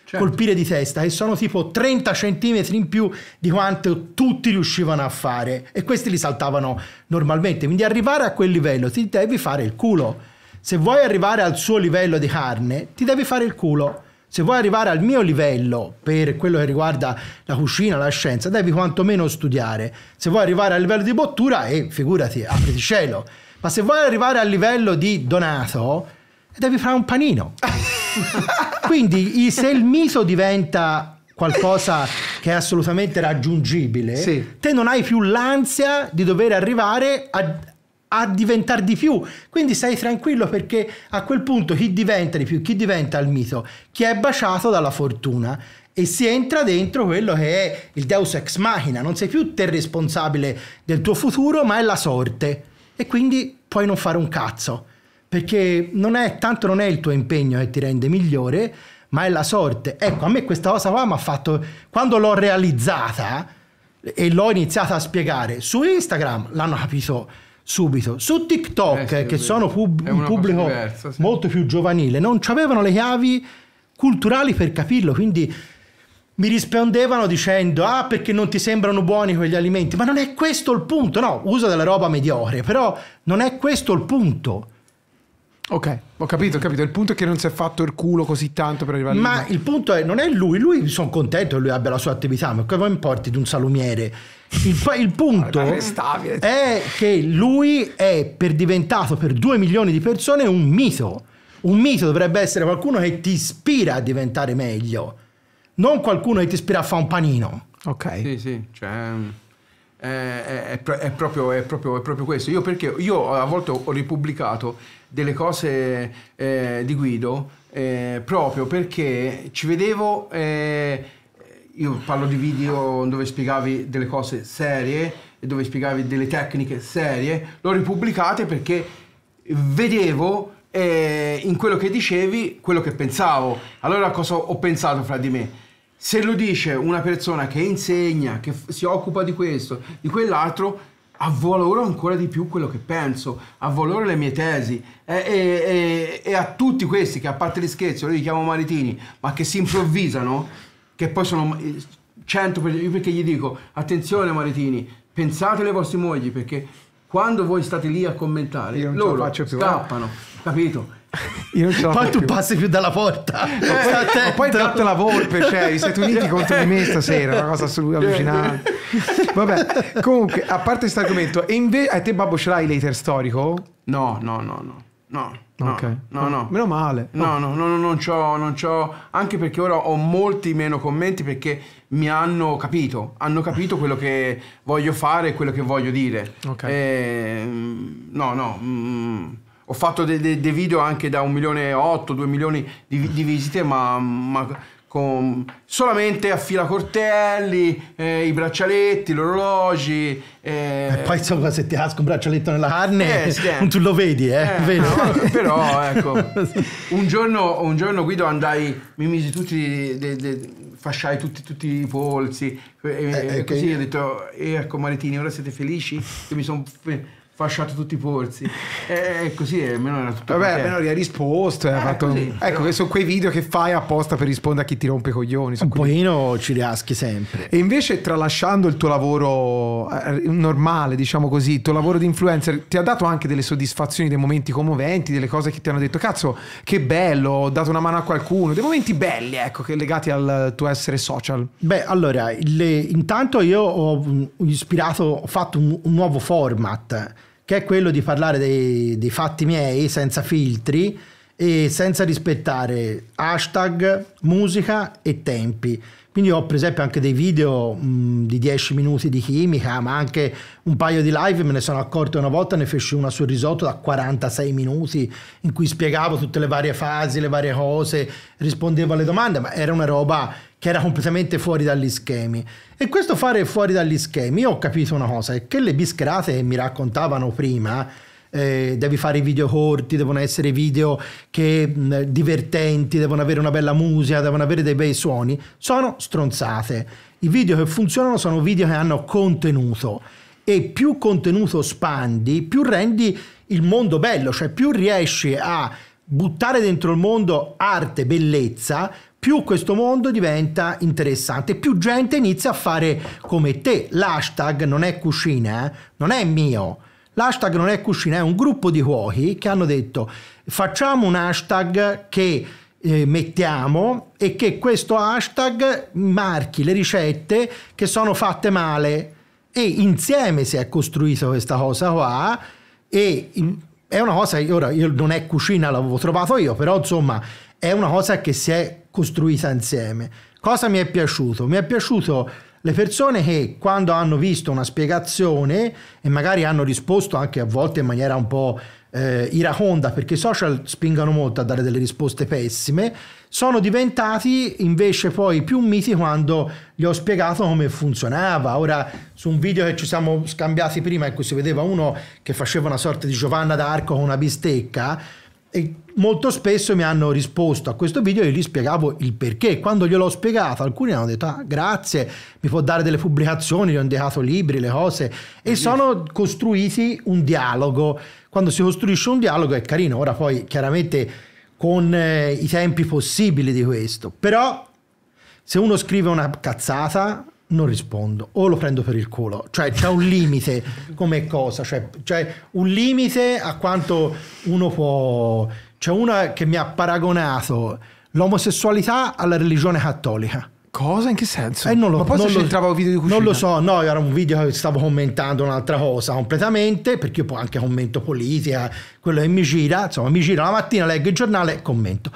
certo. colpire di testa che sono tipo 30 centimetri in più di quanto tutti riuscivano a fare e questi li saltavano normalmente. Quindi arrivare a quel livello ti devi fare il culo. Se vuoi arrivare al suo livello di carne, ti devi fare il culo. Se vuoi arrivare al mio livello per quello che riguarda la cucina, la scienza, devi quantomeno studiare. Se vuoi arrivare al livello di bottura, e eh, figurati, apriti cielo. Ma se vuoi arrivare al livello di Donato, e devi fare un panino. Quindi se il miso diventa qualcosa che è assolutamente raggiungibile, sì. te non hai più l'ansia di dover arrivare a, a diventare di più. Quindi sei tranquillo perché a quel punto chi diventa di più, chi diventa il mito, chi è baciato dalla fortuna e si entra dentro quello che è il deus ex machina, non sei più te responsabile del tuo futuro, ma è la sorte e quindi puoi non fare un cazzo perché non è tanto non è il tuo impegno che ti rende migliore, ma è la sorte. Ecco, a me questa cosa qua mi ha fatto, quando l'ho realizzata e l'ho iniziata a spiegare su Instagram, l'hanno capito subito. Su TikTok, eh sì, che sono pub- un pubblico diversa, sì. molto più giovanile, non avevano le chiavi culturali per capirlo, quindi mi rispondevano dicendo ah perché non ti sembrano buoni quegli alimenti, ma non è questo il punto, no, usa della roba mediocre, però non è questo il punto Ok, ho capito, ho capito. Il punto è che non si è fatto il culo così tanto per arrivare a. Ma il punto è, non è lui, lui sono contento che lui abbia la sua attività, ma cosa importi di un salumiere? Il, il punto eh. è che lui è per diventato per due milioni di persone un mito. Un mito dovrebbe essere qualcuno che ti ispira a diventare meglio, non qualcuno che ti ispira a fare un panino. Ok. Sì, sì, cioè è, è, è, proprio, è, proprio, è proprio questo. Io perché io a volte ho ripubblicato delle cose eh, di Guido eh, proprio perché ci vedevo, eh, io parlo di video dove spiegavi delle cose serie e dove spiegavi delle tecniche serie, l'ho ripubblicate perché vedevo eh, in quello che dicevi quello che pensavo. Allora cosa ho pensato fra di me? se lo dice una persona che insegna, che si occupa di questo, di quell'altro, avvaloro ancora di più quello che penso, avvaloro le mie tesi e, e, e, a tutti questi che a parte gli scherzi, io li chiamo maritini, ma che si improvvisano, che poi sono 100 eh, io perché gli dico attenzione maritini, pensate alle vostre mogli perché quando voi state lì a commentare io non loro più, eh. scappano, eh? capito? Io non ce poi tu più. passi più dalla porta. Eh, poi, poi tratta la volpe, cioè i Stati Uniti contro di me stasera, una cosa allucinante. Vabbè, comunque, a parte questo argomento, e invece a te Babbo ce l'hai l'hater storico? No, no, no, no. No. No, no, no. Meno male. No, no, no, no, non ho non c'ho, anche perché ora ho molti meno commenti perché mi hanno capito, hanno capito quello che voglio fare e quello che voglio dire. Okay. E, ehm, no, no. Mm, ho fatto dei, dei, dei video anche da un milione e otto, due milioni di, di visite, ma, ma con solamente a fila cortelli, eh, i braccialetti, gli orologi. Eh... E poi insomma se ti asco un braccialetto nella carne eh, sì, eh. tu lo vedi, eh, eh, vedi? No, però ecco, un giorno, un giorno, Guido andai, mi misi tutti, de, de, fasciai tutti, tutti, i polsi e, così okay. ho detto, ecco Maritini ora siete felici? Che mi sono fasciato tutti i porsi. E eh, eh, così eh, almeno era tutto. Vabbè, almeno gli ha risposto. Eh, fatto... così, ecco, però... che sono quei video che fai apposta per rispondere a chi ti rompe i coglioni. Un quelli... ci riaschi sempre. E invece, tralasciando il tuo lavoro normale, diciamo così, il tuo lavoro di influencer, ti ha dato anche delle soddisfazioni, dei momenti commoventi, delle cose che ti hanno detto: cazzo, che bello, ho dato una mano a qualcuno. Dei momenti belli, ecco, che legati al tuo essere social. Beh, allora, le... intanto io ho mm, ispirato, ho fatto un, un nuovo format che è quello di parlare dei, dei fatti miei senza filtri e senza rispettare hashtag, musica e tempi. Quindi ho per esempio anche dei video mh, mm, di 10 minuti di chimica, ma anche un paio di live, me ne sono accorto una volta, ne feci una sul risotto da 46 minuti, in cui spiegavo tutte le varie fasi, le varie cose, rispondevo alle domande, ma era una roba che era completamente fuori dagli schemi. E questo fare fuori dagli schemi, io ho capito una cosa, è che le bischerate che mi raccontavano prima eh, devi fare i video corti, devono essere video che, mh, divertenti, devono avere una bella musica, devono avere dei bei suoni, sono stronzate. I video che funzionano sono video che hanno contenuto e più contenuto spandi, più rendi il mondo bello, cioè più riesci a buttare dentro il mondo arte, bellezza, più questo mondo diventa interessante, più gente inizia a fare come te. L'hashtag non è cucina, eh? non è mio L'hashtag non è Cuscina, è un gruppo di cuochi che hanno detto facciamo un hashtag che eh, mettiamo e che questo hashtag marchi le ricette che sono fatte male e insieme si è costruita questa cosa qua e è una cosa, ora io non è cucina, l'avevo trovato io, però insomma è una cosa che si è costruita insieme. Cosa mi è piaciuto? Mi è piaciuto le persone che quando hanno visto una spiegazione e magari hanno risposto anche a volte in maniera un po' eh, iraconda perché i social spingono molto a dare delle risposte pessime, sono diventati invece poi più miti quando gli ho spiegato come funzionava. Ora, su un video che ci siamo scambiati prima in cui si vedeva uno che faceva una sorta di Giovanna d'Arco con una bistecca, e molto spesso mi hanno risposto a questo video e gli spiegavo il perché. Quando gliel'ho spiegato, alcuni hanno detto: ah, grazie, mi può dare delle pubblicazioni, gli ho indicato libri, le cose. E sono costruiti un dialogo. Quando si costruisce un dialogo è carino. Ora, poi, chiaramente con eh, i tempi possibili di questo. Però, se uno scrive una cazzata, non rispondo o lo prendo per il culo, cioè c'è un limite come cosa, cioè c'è un limite a quanto uno può... C'è una che mi ha paragonato l'omosessualità alla religione cattolica. Cosa? In che senso? Eh, non lo, Ma poi non se c'entrava un video di cucina? Non lo so, no, era un video che stavo commentando un'altra cosa completamente, perché io poi anche commento politica, quello che mi gira, insomma mi gira la mattina, leggo il giornale commento.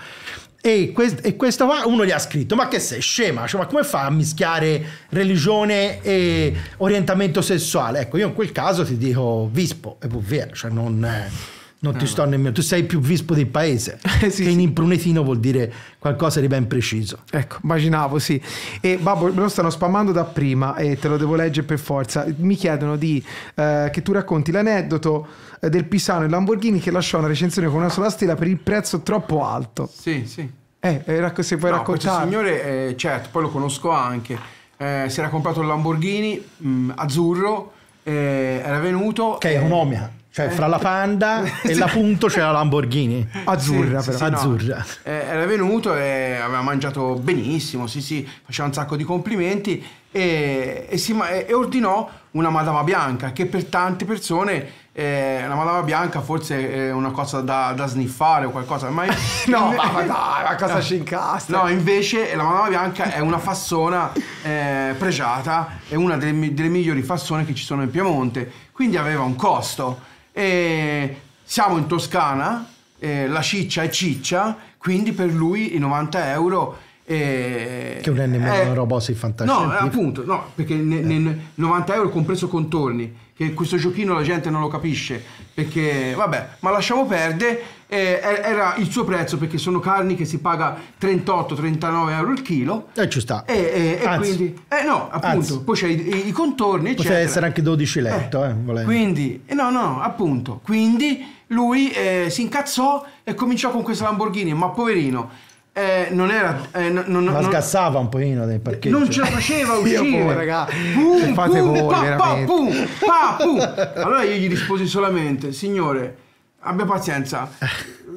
E, quest- e questo qua uno gli ha scritto: Ma che sei scema? Cioè, ma come fa a mischiare religione e orientamento sessuale? Ecco, io in quel caso ti dico vispo e via, cioè non. Eh non ti eh. sto nemmeno, tu sei più vispo del paese, eh, sì, che in imprunetino vuol dire qualcosa di ben preciso. Ecco, immaginavo, sì. E babbo, me lo stanno spammando da prima e te lo devo leggere per forza. Mi chiedono di, eh, che tu racconti l'aneddoto eh, del Pisano e Lamborghini che lasciò una recensione con una sola stella per il prezzo troppo alto. Sì, sì. Eh, eh se puoi no, raccontare. signore, eh, certo, poi lo conosco anche, eh, si era comprato un Lamborghini mh, mm, azzurro, era venuto... Che è un Omia cioè, fra la Panda e la Punto c'era la Lamborghini. Azzurra, sì, però. Sì, sì, ah, Azzurra. No. Eh, era venuto e aveva mangiato benissimo, sì, sì, faceva un sacco di complimenti e, e, si, e ordinò una Madama Bianca, che per tante persone eh, una madama bianca forse è una cosa da, da sniffare o qualcosa, ma... no, ma dai, ma cosa ci incastra? No, invece la madama bianca è una fassona eh, pregiata, è una delle, delle migliori fassone che ci sono in Piemonte, quindi aveva un costo. E siamo in Toscana, eh, la ciccia è ciccia, quindi per lui i 90 euro... Eh, che non è nemmeno eh, una roba così fantastica. No, appunto, no, perché ne, ne, 90 eh. euro compreso contorni che questo giochino la gente non lo capisce perché vabbè ma lasciamo perdere eh, era il suo prezzo perché sono carni che si paga 38-39 euro il chilo e eh, ci sta e, e, e quindi eh no appunto Anzi. poi c'è i, i contorni potrebbe essere anche 12 letto eh, eh quindi eh, no no appunto quindi lui eh, si incazzò e cominciò con questa Lamborghini ma poverino eh, non era eh, no, no, ma scassava un pochino del parcheggio non ce la faceva uscire raga cioè, pum, pum, pum, pa, pa, pum, pa, pum. allora io gli risposi solamente signore abbia pazienza,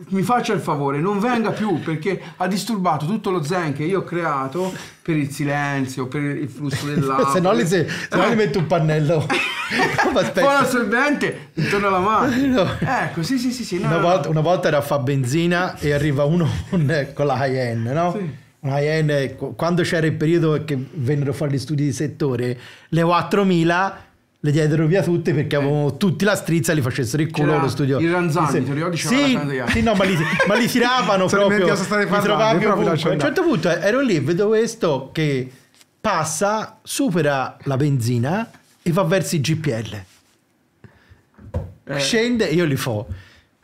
mi faccia il favore, non venga più perché ha disturbato tutto lo zen che io ho creato per il silenzio, per il flusso dell'acqua. se no li, se, se eh. no metto un pannello. Poi la solvente intorno alla mano. No. Ecco, sì, sì, sì. sì no, una, volta, una, volta, era fa benzina e arriva uno con, con la Hyena, no? Sì. Hyena, eh, quando c'era il periodo che vennero fuori gli studi di settore, le 4000 le diedero via tutte perché eh. avevano tutti la strizza e li facessero il culo lo studio. I ranzani, periodici sì, sì, no, ma li, ma li tiravano proprio. Li trovavano A un certo punto eh, ero lì, vedo questo che passa, supera la benzina e va verso i GPL. Eh. Scende e io li fo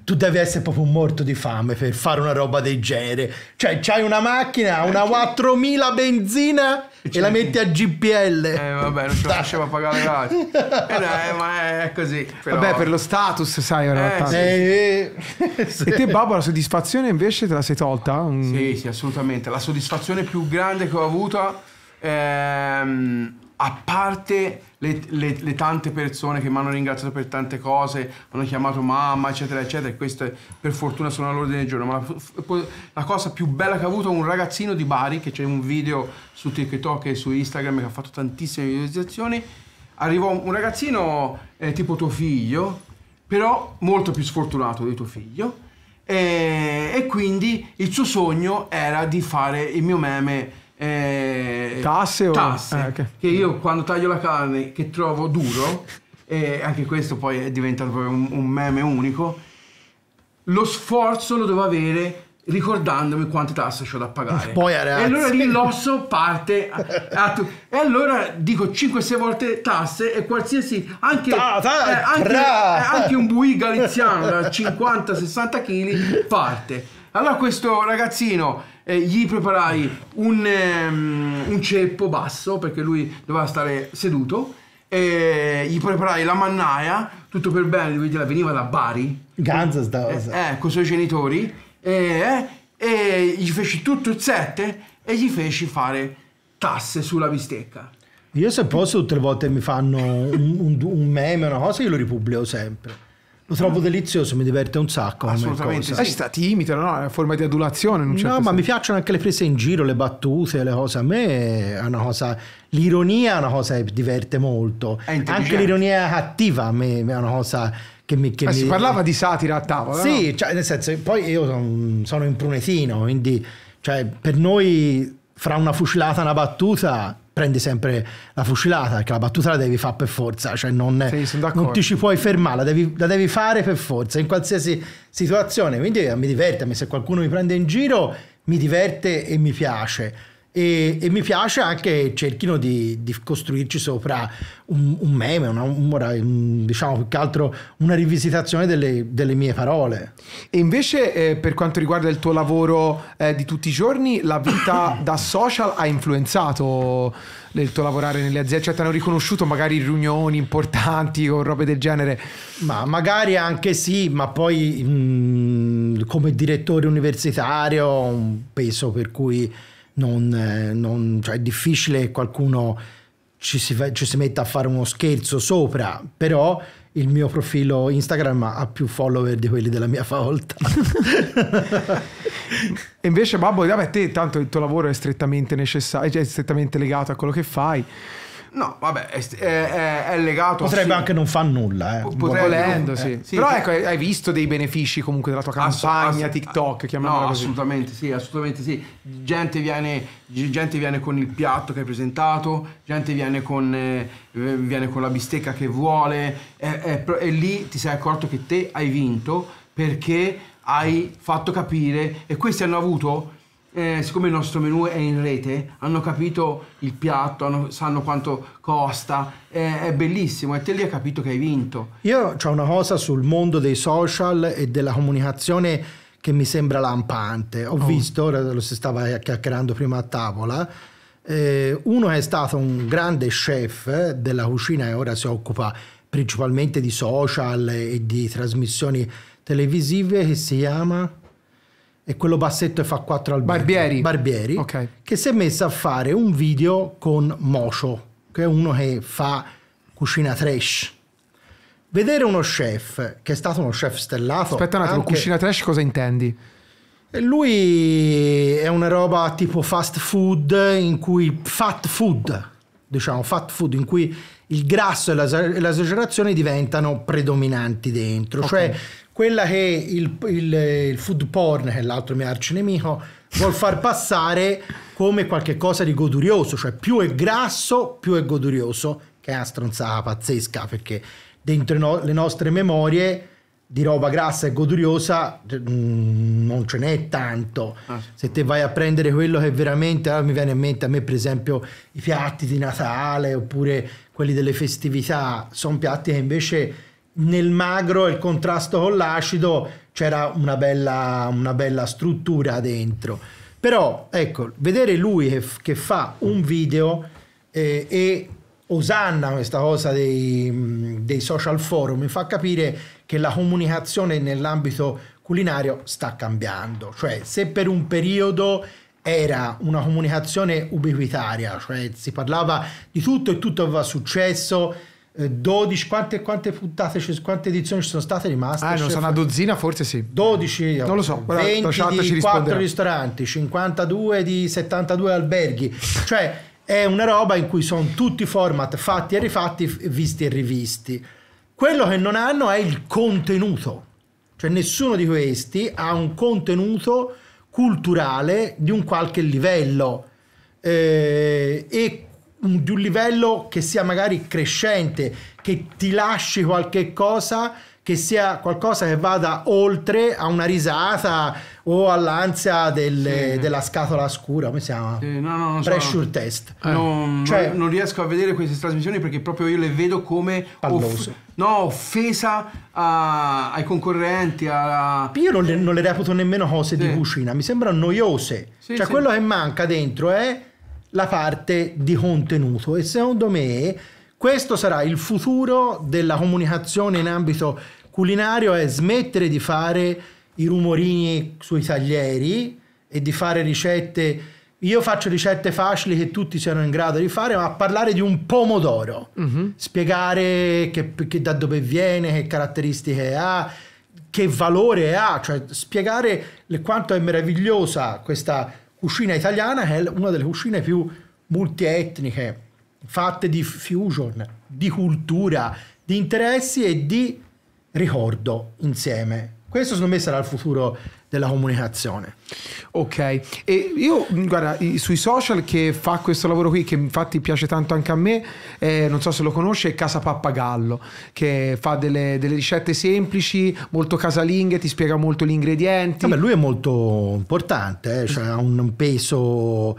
tu devi essere proprio morto di fame per fare una roba del genere. Cioè, c'hai una macchina, una 4000 benzina cioè, e la metti a GPL. Eh, vabbè, non ce la faceva pagare l'altro. Eh, eh, ma è così. Però... Vabbè, per lo status, sai, in eh, realtà. Eh, sì, sì. Eh, e te, Babbo, la soddisfazione invece te la sei tolta? Mm. Sì, sì, assolutamente. La soddisfazione più grande che ho avuto... Ehm a parte le, le, le tante persone che mi hanno ringraziato per tante cose, hanno chiamato mamma, eccetera, eccetera, e questo per fortuna sono all'ordine del giorno, ma la, la, cosa più bella che ha avuto un ragazzino di Bari, che c'è un video su TikTok e su Instagram che ha fatto tantissime visualizzazioni, arrivò un ragazzino eh, tipo tuo figlio, però molto più sfortunato di tuo figlio, e, e quindi il suo sogno era di fare il mio meme eh, tasse, o... tasse ah, okay. che io quando taglio la carne che trovo duro, e anche questo poi è diventato proprio un, un meme unico, lo sforzo lo devo avere ricordandomi quante tasse ho da pagare. Poi, ragazzi... E allora lì l'osso parte. A, a tu... E allora dico 5-6 volte tasse e qualsiasi, anche, ta, ta, eh, anche, eh, anche un bui galiziano da 50-60 kg parte. Allora questo ragazzino eh, gli preparai un, um, un, ceppo basso perché lui doveva stare seduto, eh, gli preparai la mannaia, tutto per bene, lui la veniva da Bari. Ganza sta eh, cosa. Eh, con i suoi genitori. Eh, e gli feci tutto il sette e gli feci fare tasse sulla bistecca. Io se posso tutte le volte mi fanno un, un, un meme, una cosa, io lo ripubblico sempre. Lo trovo mm. delizioso, mi diverte un sacco. Assolutamente. Sì. Sta, timido, no? È una forma di adulazione. no, senso. Certo ma mi piacciono anche le prese in giro, le battute, le cose. A me è una cosa. L'ironia è una cosa che diverte molto. Anche l'ironia cattiva a me è una cosa. Che mi, che eh, mi... Si parlava di satira a tavola. Sì, no? cioè, nel senso, poi io sono, sono in prunetino, quindi cioè, per noi fra una fucilata e una battuta prendi sempre la fucilata, perché la battuta la devi fare per forza, cioè non, sì, non ti ci puoi fermare, la devi, la devi, fare per forza, in qualsiasi situazione, quindi eh, mi diverte, se qualcuno mi prende in giro mi diverte e mi piace. E, e mi piace anche cerchino di, di, costruirci sopra un, un meme, una, un, diciamo più che altro una rivisitazione delle, delle mie parole. E invece eh, per quanto riguarda il tuo lavoro eh, di tutti i giorni, la vita da social ha influenzato il tuo lavorare nelle aziende? Cioè ti hanno riconosciuto magari riunioni importanti o robe del genere? Ma magari anche sì, ma poi mh, mm, come direttore universitario un mm, peso per cui non, eh, non, cioè è difficile che qualcuno ci si, ci si, metta a fare uno scherzo sopra, però il mio profilo Instagram ha più follower di quelli della mia volta. e invece Babbo, vabbè, te tanto il tuo lavoro è strettamente necessario, è strettamente legato a quello che fai. No, vabbè, è, è, è legato. Potrebbe anche non far nulla, eh. Potrebbe, Volendo, sì. Eh. sì. Però ecco, hai visto dei benefici comunque della tua campagna ass- TikTok, no, così. assolutamente sì, assolutamente sì. Gente viene, gente viene, con il piatto che hai presentato, gente viene con, eh, viene con la bistecca che vuole e, e lì ti sei accorto che te hai vinto perché hai fatto capire e questi hanno avuto eh, siccome il nostro menù è in rete, hanno capito il piatto, hanno, sanno quanto costa, eh, è bellissimo e te lì hai capito che hai vinto. Io ho una cosa sul mondo dei social e della comunicazione che mi sembra lampante. Ho oh. visto, ora lo si stava chiacchierando prima a tavola, eh, uno è stato un grande chef eh, della cucina e ora si occupa principalmente di social e di trasmissioni televisive che si chiama e quello bassetto e fa quattro alberi. Barbieri. Barbieri okay. Che si è messa a fare un video con Mocio, che è uno che fa cucina trash. Vedere uno chef, che è stato uno chef stellato... Aspetta un attimo, anche... cucina trash cosa intendi? E lui è una roba tipo fast food, in cui... fat food, diciamo, fat food, in cui il grasso e l'esagerazione diventano predominanti dentro. Okay. Cioè quella che il, il, il food porn, che è l'altro mio arcinemico, vuol far passare come qualcosa di godurioso, cioè più è grasso, più è godurioso, che è una stronzata pazzesca, perché dentro no, le nostre memorie di roba grassa e goduriosa mh, mm, non ce n'è tanto. Ah. Se te vai a prendere quello che veramente allora ah, mi viene in mente a me, per esempio, i piatti di Natale oppure quelli delle festività, sono piatti che invece nel magro e il contrasto con l'acido c'era una bella, una bella struttura dentro. Però ecco, vedere lui che, fa un video eh, e osanna questa cosa dei, mm, dei social forum mi fa capire che la comunicazione nell'ambito culinario sta cambiando. Cioè, se per un periodo era una comunicazione ubiquitaria, cioè si parlava di tutto e tutto aveva successo, 12, eh, quante, quante puntate, quante edizioni ci sono state rimaste? Ah, non cioè, sono una dozzina, forse sì. 12, non lo so. 20 di 4 ristoranti, 52 di 72 alberghi. Cioè, è una roba in cui sono tutti format fatti e rifatti, visti e rivisti. Quello che non hanno è il contenuto. Cioè, nessuno di questi ha un contenuto culturale di un qualche livello. Eh, e di un livello che sia magari crescente, che ti lasci qualche cosa che sia qualcosa che vada oltre a una risata o all'ansia del, sì. della scatola scura, come si chiama? Sì, no, no, non Pressure so. test. Eh. Non, cioè, non, riesco a vedere queste trasmissioni perché proprio io le vedo come off, no, offesa a, ai concorrenti. A... Io non le, non le reputo nemmeno cose sì. di cucina, mi sembrano noiose. cioè quello che manca dentro è la parte di contenuto e secondo me questo sarà il futuro della comunicazione in ambito culinario è smettere di fare i rumorini sui taglieri e di fare ricette io faccio ricette facili che tutti siano in grado di fare, ma parlare di un pomodoro, uh-huh. spiegare che, che da dove viene, che caratteristiche ha, che valore ha, cioè spiegare quanto è meravigliosa questa cucina italiana che è una delle cucine più multietniche, fatte di fusion, di cultura, di interessi e di ricordo insieme. Questo secondo me sarà il futuro della comunicazione. Ok, e io guarda sui social che fa questo lavoro qui, che infatti piace tanto anche a me, eh, non so se lo conosce, è Casa Pappagallo, che fa delle, delle, ricette semplici, molto casalinghe, ti spiega molto gli ingredienti. Vabbè, lui è molto importante, eh, cioè ha un peso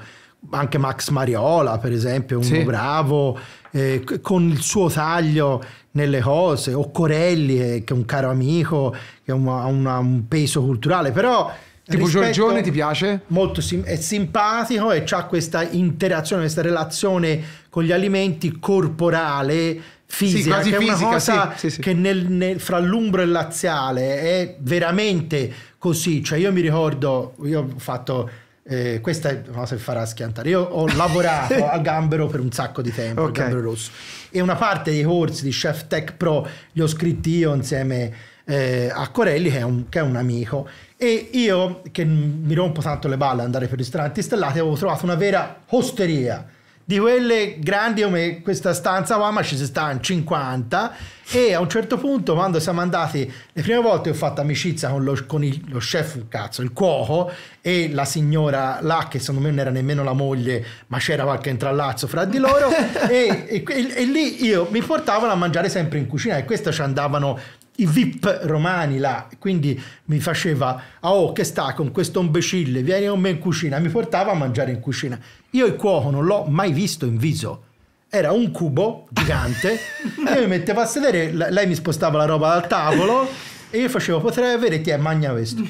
anche Max Mariola, per esempio, è uno sì. bravo eh, con il suo taglio nelle cose, o Corelli, eh, che è un caro amico, che ha un, un peso culturale, però... Tipo Giorgione ti piace? Molto sim è simpatico e ha questa interazione, questa relazione con gli alimenti corporale, fisica, sì, che fisica, è una cosa sì, sì, che nel, nel, fra l'umbro e il laziale è veramente così. Cioè io mi ricordo, io ho fatto eh, questa è una cosa che farà schiantare. Io ho lavorato a Gambero per un sacco di tempo, okay. Gambero Rosso, e una parte dei corsi di Chef Tech Pro li ho scritti io insieme eh, a Corelli, che è, un, che è un amico. E io, che mi rompo tanto le balle andare per ristoranti stellati, avevo trovato una vera osteria di quelle grandi come questa stanza qua, ma ci si sta in 50 e a un certo punto quando siamo andati, le prime volte ho fatto amicizia con lo, con il, lo chef, cazzo, il cuoco e la signora là, che secondo me non era nemmeno la moglie, ma c'era qualche intrallazzo fra di loro e, e, e, e lì io mi portavano a mangiare sempre in cucina e questo ci andavano i VIP romani là, quindi mi faceva, oh che sta con questo imbecille, vieni con me in cucina, mi portava a mangiare in cucina. Io il cuoco non l'ho mai visto in viso, era un cubo gigante, io mi mettevo a sedere, lei mi spostava la roba dal tavolo e io facevo, potrei avere ti è magna questo.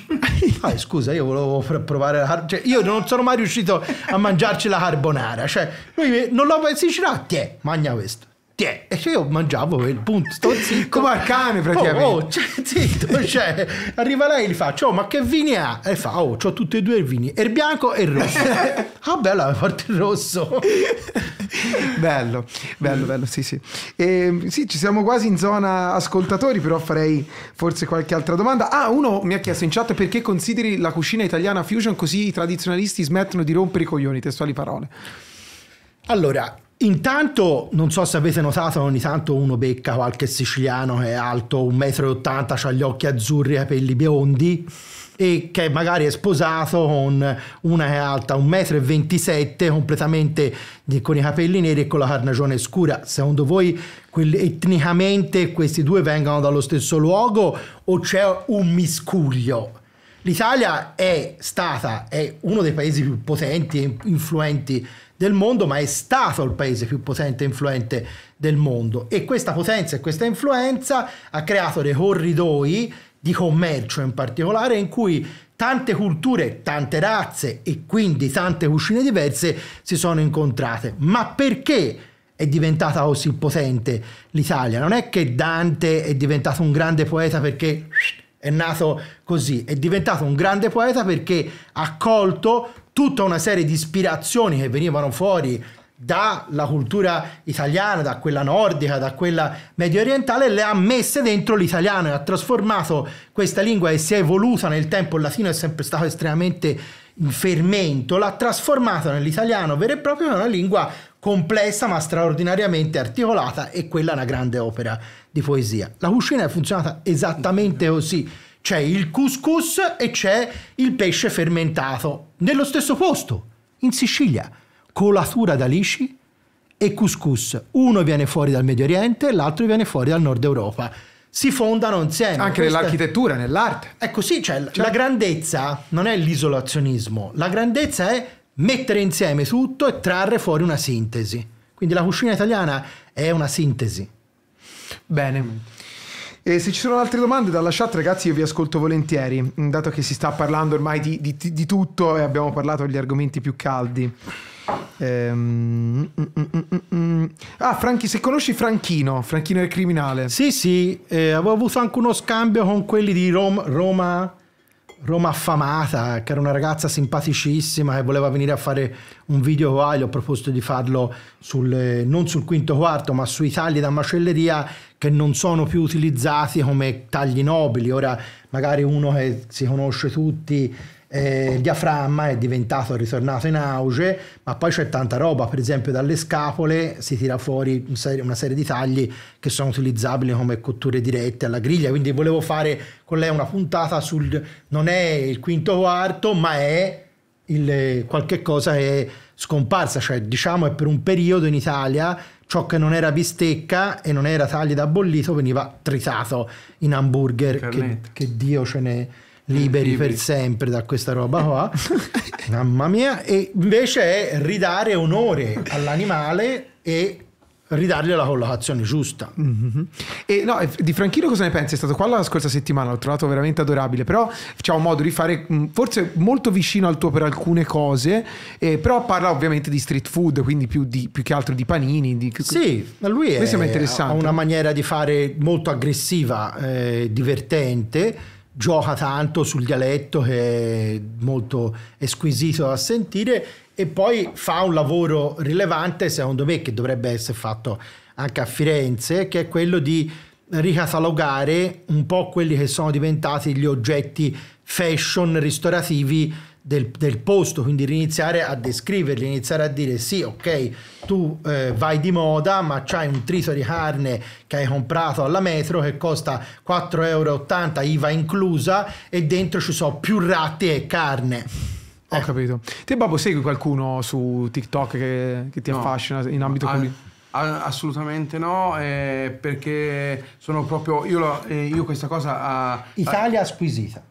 Ah, scusa, io volevo provare la cioè, io non sono mai riuscito a mangiarci la carbonara, cioè lui non l'ho mai, si dirà, ti è magna questo. Tiè. E cioè io mangiavo il punto. Sto zitto. Come al cane praticamente. Oh, oh cioè, zitto, cioè, arriva lei e gli faccio, oh, ma che vini ha? E fa, oh, ho tutti e due i vini, il bianco e il rosso. ah, bello, aveva fatto il rosso. bello, bello, bello, sì, sì. E, ehm, sì, ci siamo quasi in zona ascoltatori, però farei forse qualche altra domanda. Ah, uno mi ha chiesto in chat perché consideri la cucina italiana fusion così i tradizionalisti smettono di rompere i coglioni, testuali parole. Allora, Intanto, non so se avete notato, ogni tanto uno becca qualche siciliano che è alto 1,80 m, ha gli occhi azzurri, i capelli biondi e che magari è sposato con una che è alta 1,27 m, completamente con i capelli neri e con la carnagione scura. Secondo voi etnicamente questi due vengono dallo stesso luogo o c'è un miscuglio? L'Italia è stata, è uno dei paesi più potenti e influenti del mondo, ma è stato il paese più potente e influente del mondo. E questa potenza e questa influenza ha creato dei corridoi di commercio in particolare in cui tante culture, tante razze e quindi tante cucine diverse si sono incontrate. Ma perché è diventata così potente l'Italia? Non è che Dante è diventato un grande poeta perché è nato così, è diventato un grande poeta perché ha colto tutta una serie di ispirazioni che venivano fuori dalla cultura italiana, da quella nordica, da quella medio orientale, le ha messe dentro l'italiano e ha trasformato questa lingua che si è evoluta nel tempo, il latino è sempre stato estremamente in fermento, l'ha trasformata nell'italiano vero e proprio in una lingua complessa ma straordinariamente articolata e quella è una grande opera di poesia. La cucina è funzionata esattamente così c'è il couscous e c'è il pesce fermentato, nello stesso posto, in Sicilia, colatura d'alici e couscous. Uno viene fuori dal Medio Oriente, l'altro viene fuori dal Nord Europa. Si fondano insieme. Anche Questa... nell'architettura, nell'arte. Ecco sì, cioè, cioè... la grandezza non è l'isolazionismo, la grandezza è mettere insieme tutto e trarre fuori una sintesi. Quindi la cucina italiana è una sintesi. Bene. E se ci sono altre domande dalla chat, ragazzi, io vi ascolto volentieri, dato che si sta parlando ormai di, di, di tutto e abbiamo parlato degli argomenti più caldi. Ehm, mm, mm, mm, ah, Franchi, se conosci Franchino, Franchino è il criminale. Sì, sì, eh, avevo avuto anche uno scambio con quelli di Rom- Roma Roma affamata, che era una ragazza simpaticissima e voleva venire a fare un video qua, gli ho proposto di farlo sul, non sul quinto quarto, ma sui tagli da macelleria che non sono più utilizzati come tagli nobili. Ora magari uno che si conosce tutti eh, il diaframma è diventato, ritornato in auge, ma poi c'è tanta roba, per esempio dalle scapole si tira fuori una serie di tagli che sono utilizzabili come cotture dirette alla griglia, quindi volevo fare con lei una puntata sul, non è il quinto quarto, ma è il, qualche cosa che è scomparsa, cioè diciamo è per un periodo in Italia ciò che non era bistecca e non era tagli da bollito veniva tritato in hamburger, che, che Dio ce ne liberi, per sempre da questa roba qua. Mamma mia, e invece è ridare onore all'animale e ridargli la collocazione giusta. Mm-hmm. E no, di Franchino cosa ne pensi? È stato qua la scorsa settimana, l'ho trovato veramente adorabile, però c'è un modo di fare mm, forse molto vicino al tuo per alcune cose, eh, però parla ovviamente di street food, quindi più, di, più che altro di panini. Di... Sì, ma lui è, ha una maniera di fare molto aggressiva, eh, divertente gioca tanto sul dialetto che è molto squisito da sentire e poi fa un lavoro rilevante secondo me che dovrebbe essere fatto anche a Firenze che è quello di ricatalogare un po' quelli che sono diventati gli oggetti fashion ristorativi del, del, posto, quindi riniziare a descriverli, iniziare a dire sì, ok, tu eh, vai di moda, ma c'hai un triso di carne che hai comprato alla metro che costa 4,80 euro, IVA inclusa, e dentro ci sono più ratti e carne. Ho eh. capito. Te, Babbo, segui qualcuno su TikTok che, che ti no. affascina in ambito ah, comunitario? Ah, ah, assolutamente no, eh, perché sono proprio io, lo, eh, io questa cosa. A, Italia a, squisita.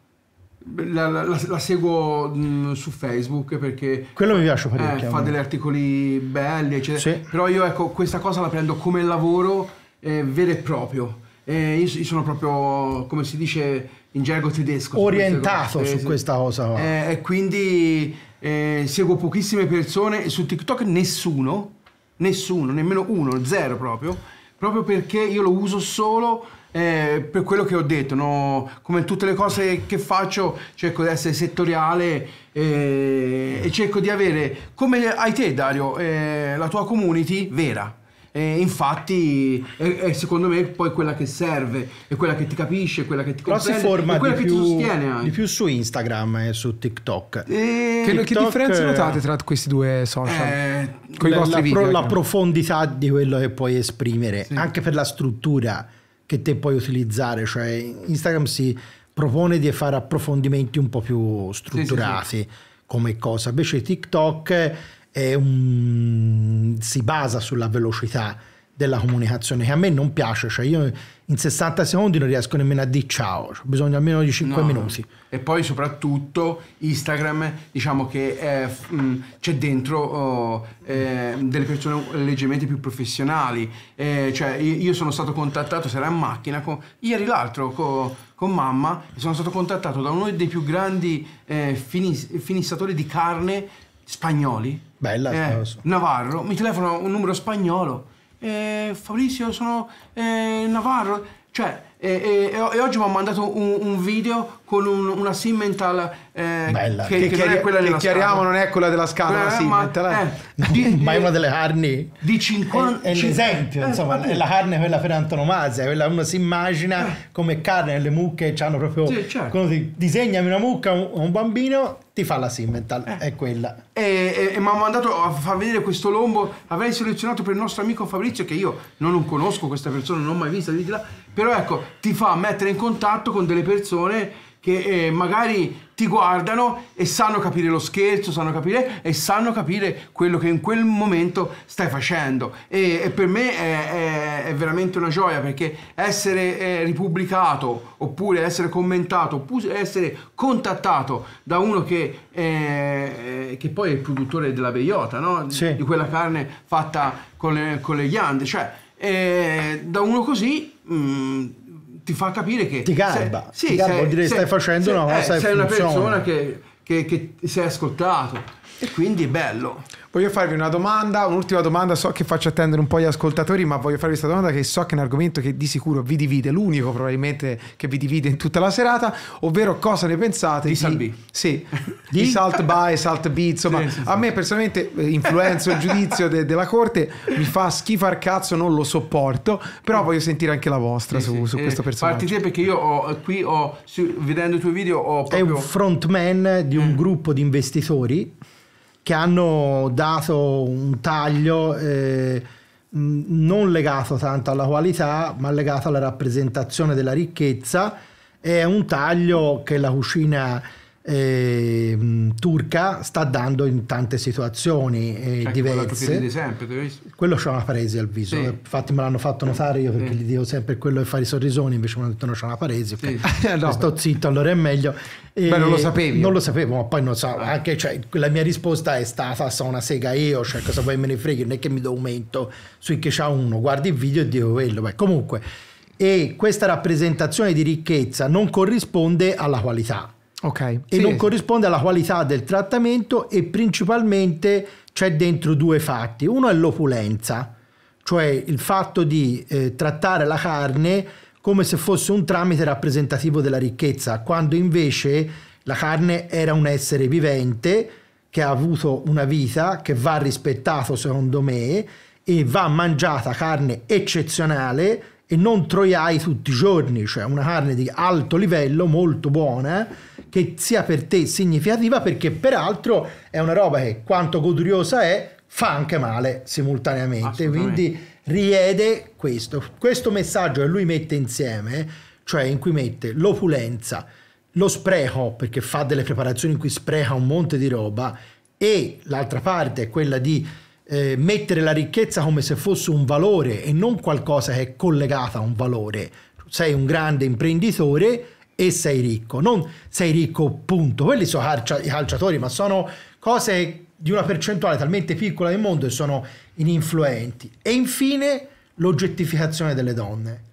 La, la, la, seguo mh, su Facebook perché quello mi piace parecchio. Eh, fa degli articoli belli, eccetera. Sì. Però io ecco, questa cosa la prendo come lavoro eh, vero e proprio. Eh, io, io, sono proprio, come si dice in gergo tedesco, orientato su, su questa cosa. Eh, e quindi eh, seguo pochissime persone su TikTok nessuno, nessuno, nemmeno uno, zero proprio, proprio perché io lo uso solo eh, per quello che ho detto, no? come tutte le cose che faccio cerco di essere settoriale eh, e cerco di avere, come hai te Dario, eh, la tua community vera. E eh, infatti è, è, secondo me poi quella che serve, è quella che ti capisce, quella che ti comprende, forma quella che più, ti sostiene anche. Di più su Instagram e su TikTok. Eh, e... Che, TikTok che differenze notate tra questi due social? Eh, Con i vostri la, video, pro, la profondità di quello che puoi esprimere, sì. anche per la struttura che te puoi utilizzare, cioè Instagram si propone di fare approfondimenti un po' più strutturati sì, sì, sì. come cosa, invece TikTok un... si basa sulla velocità della comunicazione che a me non piace, cioè io in 60 secondi non riesco nemmeno a dire ciao, cioè, bisogna almeno di 5 no. minuti. E poi soprattutto Instagram, diciamo che è, eh, mh, mm, c'è dentro oh, eh, delle persone leggermente più professionali, eh, cioè io sono stato contattato, sarà in macchina, con, ieri l'altro con, con mamma, sono stato contattato da uno dei più grandi eh, finis- finissatori di carne spagnoli, Bella, eh, Navarro, mi telefona un numero spagnolo eh, Fabrizio, sono eh, Navarro. Cioè, eh, eh, e, oggi mi ha mandato un, un, video con un, una simmental eh, Bella. Che, che, che, chiari- non che chiariamo scala. non è quella della scala, Beh, sì, ma, eh, di, ma, è una delle carni eh, di 50 è, è l'esempio, eh, insomma, è la carne quella per antonomasia, quella uno si immagina eh. come carne, le mucche hanno proprio sì, certo. quando ti disegnami una mucca un, un bambino ti fa la Simmental, eh. è quella. E, mi hanno mandato a far vedere questo lombo, avrei selezionato per il nostro amico Fabrizio che io non conosco questa persona, non l'ho mai vista, però ecco, ti fa mettere in contatto con delle persone che eh, magari ti guardano e sanno capire lo scherzo, sanno capire e sanno capire quello che in quel momento stai facendo. E, e per me è, è, è, veramente una gioia perché essere eh, ripubblicato oppure essere commentato oppure essere contattato da uno che, eh, eh che poi è il produttore della beiota, no? sì. di quella carne fatta con le, con le ghiande, cioè eh, da uno così... Mh, mm, ti fa capire che... Ti garba, se, sì, ti garba vuol dire che stai facendo se, una cosa eh, Sei funziona. una persona che, che, che sei ascoltato e quindi è bello. Voglio farvi una domanda, un'ultima domanda, so che faccio attendere un po' gli ascoltatori, ma voglio farvi questa domanda che so che è un argomento che di sicuro vi divide, l'unico probabilmente che vi divide in tutta la serata, ovvero cosa ne pensate di, di Salt Sì, di, di Salt by, Salt B, insomma, sì, sì, sì. a me personalmente eh, influenzo il giudizio de, della corte, mi fa schifar cazzo, non lo sopporto, però voglio sentire anche la vostra su, su eh, questo personaggio. Parti te perché io ho, eh, qui ho, su, vedendo i tuoi video ho proprio... È un frontman di un mm. gruppo di investitori che hanno dato un taglio eh, non legato tanto alla qualità, ma legato alla rappresentazione della ricchezza. È un taglio che la cucina eh, turca sta dando in tante situazioni eh, cioè, diverse. Quello, sempre, quello c'è una paresi al viso, sì. infatti me l'hanno fatto notare io perché sì. gli dico sempre quello che fa i sorrisoni, invece mi hanno detto non c'è una paresi, okay. sì. Eh, no. sto zitto allora è meglio. E Beh non lo sapevi? Non lo sapevo, ma poi non so, ah. anche cioè, la mia risposta è stata so una sega io, cioè cosa vuoi me ne freghi, non è che mi documento sui che c'ha uno, guardi il video e dico quello, Beh, comunque. E questa rappresentazione di ricchezza non corrisponde alla qualità Okay, e sì, non corrisponde alla qualità del trattamento e principalmente c'è dentro due fatti. Uno è l'opulenza, cioè il fatto di eh, trattare la carne come se fosse un tramite rappresentativo della ricchezza, quando invece la carne era un essere vivente che ha avuto una vita, che va rispettato secondo me, e va mangiata carne eccezionale e non troiai tutti i giorni, cioè una carne di alto livello, molto buona, che sia per te significativa perché peraltro è una roba che quanto goduriosa è fa anche male simultaneamente quindi riede questo questo messaggio che lui mette insieme cioè in cui mette l'opulenza lo spreco perché fa delle preparazioni in cui spreca un monte di roba e l'altra parte è quella di eh, mettere la ricchezza come se fosse un valore e non qualcosa che è collegata a un valore sei un grande imprenditore e sei ricco, non sei ricco punto, quelli sono calcia- calciatori, ma sono cose di una percentuale talmente piccola del mondo e sono ininfluenti. E infine l'oggettificazione delle donne.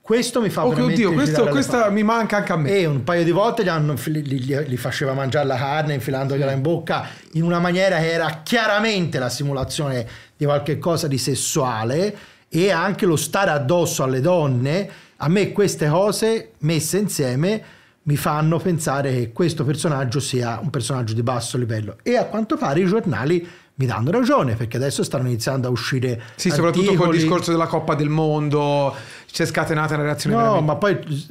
Questo mi fa oh, veramente oddio, questo, questa mi manca anche a me. E eh, un paio di volte li, hanno, li, li, li faceva mangiare la carne infilandogliela in mm. bocca in una maniera che era chiaramente la simulazione di qualche cosa di sessuale e anche lo stare addosso alle donne a me queste cose messe insieme mi fanno pensare che questo personaggio sia un personaggio di basso livello e a quanto pare i giornali mi danno ragione perché adesso stanno iniziando a uscire sì articoli. soprattutto col discorso della Coppa del Mondo si è scatenata una reazione no veramente... ma poi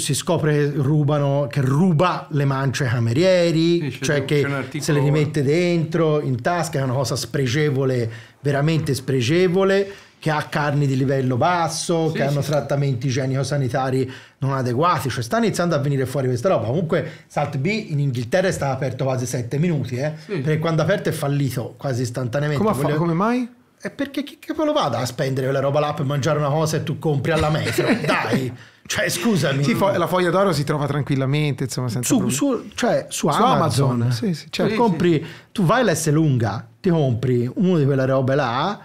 si scopre che rubano che ruba le mance ai camerieri sì, cioè che articolo... se le rimette dentro in tasca è una cosa spregevole veramente spregevole che ha carni di livello basso, sì, che sì, hanno sì. trattamenti igienico-sanitari non adeguati, cioè sta iniziando a venire fuori questa roba. Comunque Salt B in Inghilterra è stato aperto quasi 7 minuti, eh? perché quando aperto è fallito quasi istantaneamente. Come, Volevo... fa, come mai? È eh, perché chi che lo vada a spendere quella roba là per mangiare una cosa e tu compri alla metro? Dai! Cioè, scusami. Sì, fo- la foglia d'oro si trova tranquillamente, insomma, senza su, su, cioè, su, su Amazon. Amazon. Sì, sì. Certo. Cioè, sì, compri, tu vai all'S lunga, ti compri uno di quelle robe là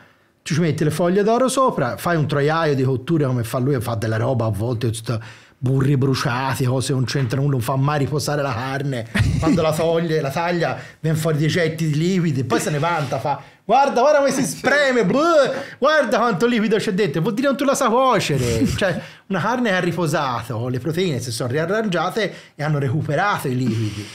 ci metti le foglie d'oro sopra, fai un troiaio di cotture come fa lui, fa della roba a volte, tutta burri bruciati, cose non c'entrano, uno non fa mai riposare la carne, quando la toglie, la taglia, viene fuori dei getti di liquidi, poi se ne vanta, fa Guarda, guarda come si spreme, bleh, guarda quanto liquido c'è dentro, vuol dire non tu la sa cuocere. cioè, una carne che ha riposato, le proteine si sono riarrangiate e hanno recuperato i liquidi.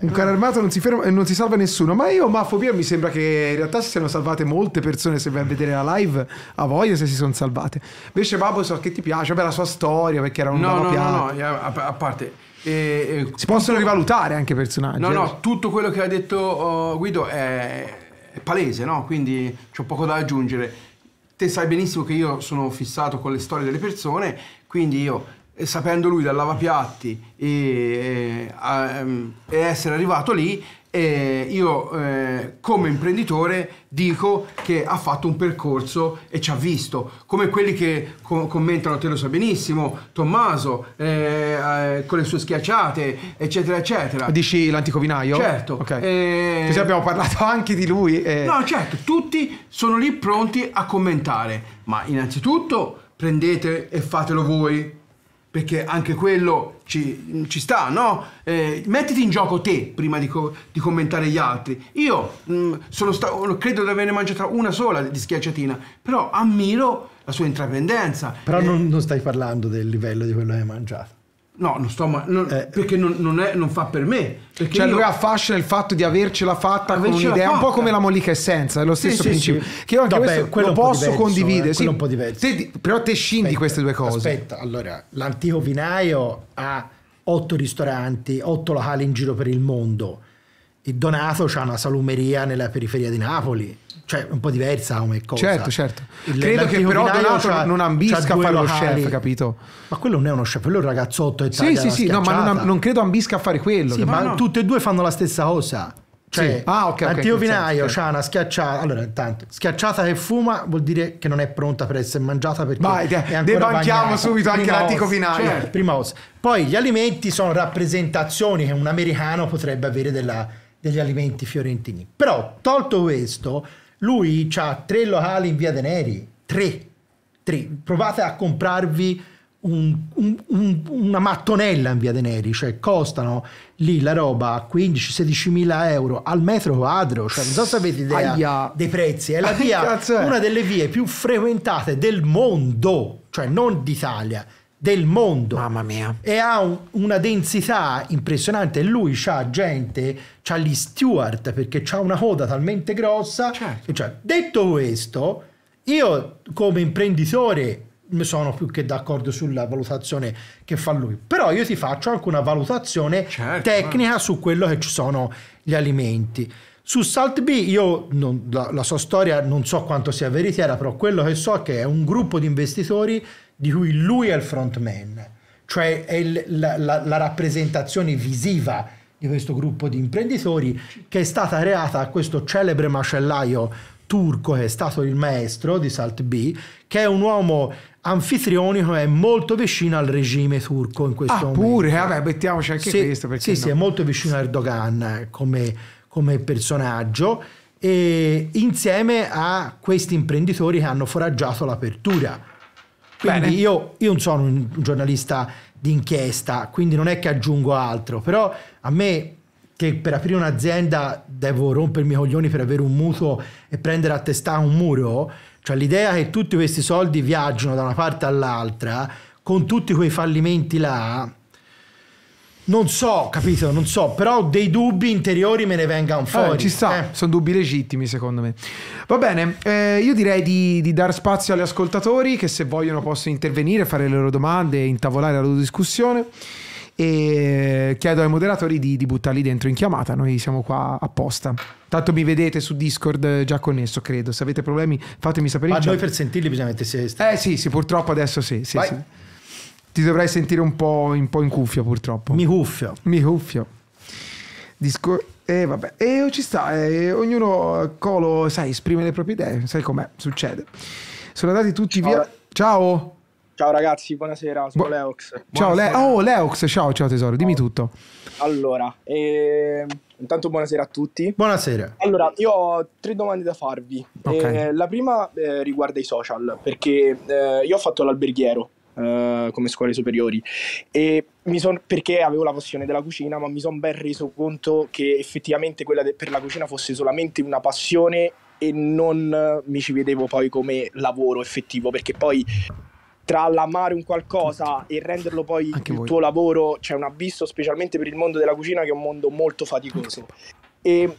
Un carro armato non si, ferma, e non si salva nessuno, ma io, Mafobia, mi sembra che in realtà si siano salvate molte persone. Se vai a vedere la live, a voglia se si sono salvate. Invece, Babbo, so che ti piace, beh, la sua storia perché era un no, no, no, no, a parte. Eh, eh, si possono rivalutare anche i personaggi. No, no, eh. tutto quello che ha detto oh, Guido è è palese, no? Quindi c'ho poco da aggiungere. Te sai benissimo che io sono fissato con le storie delle persone, quindi io eh, sapendo lui dal lavapiatti e, e, eh, ehm, e essere arrivato lì, eh, io eh, come imprenditore dico che ha fatto un percorso e ci ha visto, come quelli che co commentano, te lo sa benissimo, Tommaso, eh, eh, con le sue schiacciate, eccetera, eccetera. Dici l'antico vinaio? Certo. Okay. Eh... Così abbiamo parlato anche di lui. No, certo, tutti sono lì pronti a commentare, ma innanzitutto prendete e fatelo voi perché anche quello ci, ci sta, no? Eh, mettiti in gioco te prima di, co di commentare gli altri. Io mh, mm, credo di averne mangiata una sola di schiacciatina, però ammiro la sua intraprendenza. Però eh, non, non stai parlando del livello di quello che hai mangiato. No, non sto ma- non, eh. perché non, non, è, non, fa per me. Cioè, lui affascina il fatto di avercela fatta avercela con un'idea, un po' come la Mollica Essenza, è lo stesso sì, principio. Sì, sì. Che io anche Vabbè, questo lo posso eh, condividere. Eh, sì, un po' diverso. Te, però te scendi queste due cose. Aspetta, allora, l'antico vinaio ha otto ristoranti, otto locali in giro per il mondo il Donato c'ha una salumeria nella periferia di Napoli. Cioè, un po' diversa come cosa. Certo, certo. Il, Credo che però Donato non ambisca a fare lo chef, capito? Ma quello non è uno chef, quello è un ragazzotto e Sì, sì, sì, no, ma non, non, credo ambisca a fare quello. Sì, ma no. tutte e due fanno la stessa cosa. Cioè, sì. ah, okay, okay, vinaio certo. c'ha una schiacciata. Allora, intanto, schiacciata che fuma vuol dire che non è pronta per essere mangiata perché Vai, è debanchiamo subito prima anche l'antico vinaio. Cioè, prima os. Poi gli alimenti sono rappresentazioni che un americano potrebbe avere della degli alimenti fiorentini. Però, tolto questo, lui ha tre locali in Via De Neri, tre, tre. Provate a comprarvi un, un, un, una mattonella in Via De Neri, cioè costano lì la roba a 15-16 mila euro al metro quadro, cioè non so se avete idea Aia. dei prezzi, è, la via, una delle vie più frequentate del mondo, cioè non d'Italia, del mondo. Mamma mia. E ha un, una densità impressionante. Lui c'ha gente, c'ha gli steward perché ha una coda talmente grossa. Certo. Cioè, detto questo, io come imprenditore sono più che d'accordo sulla valutazione che fa lui, però io ti faccio anche una valutazione certo, tecnica ma... su quello che ci sono gli alimenti. Su Salt B io non, la, la sua storia non so quanto sia veritiera, però quello che so è che è un gruppo di investitori di cui lui è il frontman, cioè è il, la, la, la, rappresentazione visiva di questo gruppo di imprenditori che è stata creata a questo celebre macellaio turco che è stato il maestro di Salt B, che è un uomo anfitrionico è molto vicino al regime turco in questo ah, momento. Pure, vabbè, ah, mettiamoci anche sì, questo. Sì, no? sì, è molto vicino a Erdogan eh, come, come personaggio e insieme a questi imprenditori che hanno foraggiato l'apertura quindi io, io, non sono un giornalista d'inchiesta, quindi non è che aggiungo altro, però a me che per aprire un'azienda devo rompermi i coglioni per avere un mutuo e prendere a testa un muro, cioè l'idea che tutti questi soldi viaggino da una parte all'altra, con tutti quei fallimenti là, non so, capito, non so, però dei dubbi interiori me ne vengano eh, fuori. Eh, ci sta, eh. sono dubbi legittimi secondo me. Va bene, eh, io direi di, di dare spazio agli ascoltatori che se vogliono possono intervenire, fare le loro domande, intavolare la loro discussione e chiedo ai moderatori di, di, buttarli dentro in chiamata. Noi siamo qua apposta. Tanto mi vedete su Discord già connesso, credo. Se avete problemi, fatemi sapere. Ma noi per sentirli bisogna mettersi. Eh sì, sì, purtroppo adesso sì. sì, Vai. sì ti dovrai sentire un po', un po in cuffia purtroppo. Mi cuffio. Mi cuffio. Discor- e eh, vabbè, e eh, ci sta, eh, ognuno colo, sai, esprime le proprie idee, sai com'è, succede. Sono andati tutti ciao. via. Ciao. Ciao ragazzi, buonasera, sono Bu- Leox. Ciao Le- oh, Leox, ciao, ciao tesoro, dimmi tutto. Allora, ehm, intanto buonasera a tutti. Buonasera. Allora, io ho tre domande da farvi. Okay. Eh, la prima eh, riguarda i social, perché eh, io ho fatto l'alberghiero uh, come scuole superiori. E mi son, perché avevo la passione della cucina, ma mi sono ben reso conto che effettivamente quella de- per la cucina fosse solamente una passione e non eh, mi ci vedevo poi come lavoro effettivo, perché poi tra l'amare un qualcosa e renderlo poi Anche il voi. tuo lavoro c'è un abisso, specialmente per il mondo della cucina, che è un mondo molto faticoso. E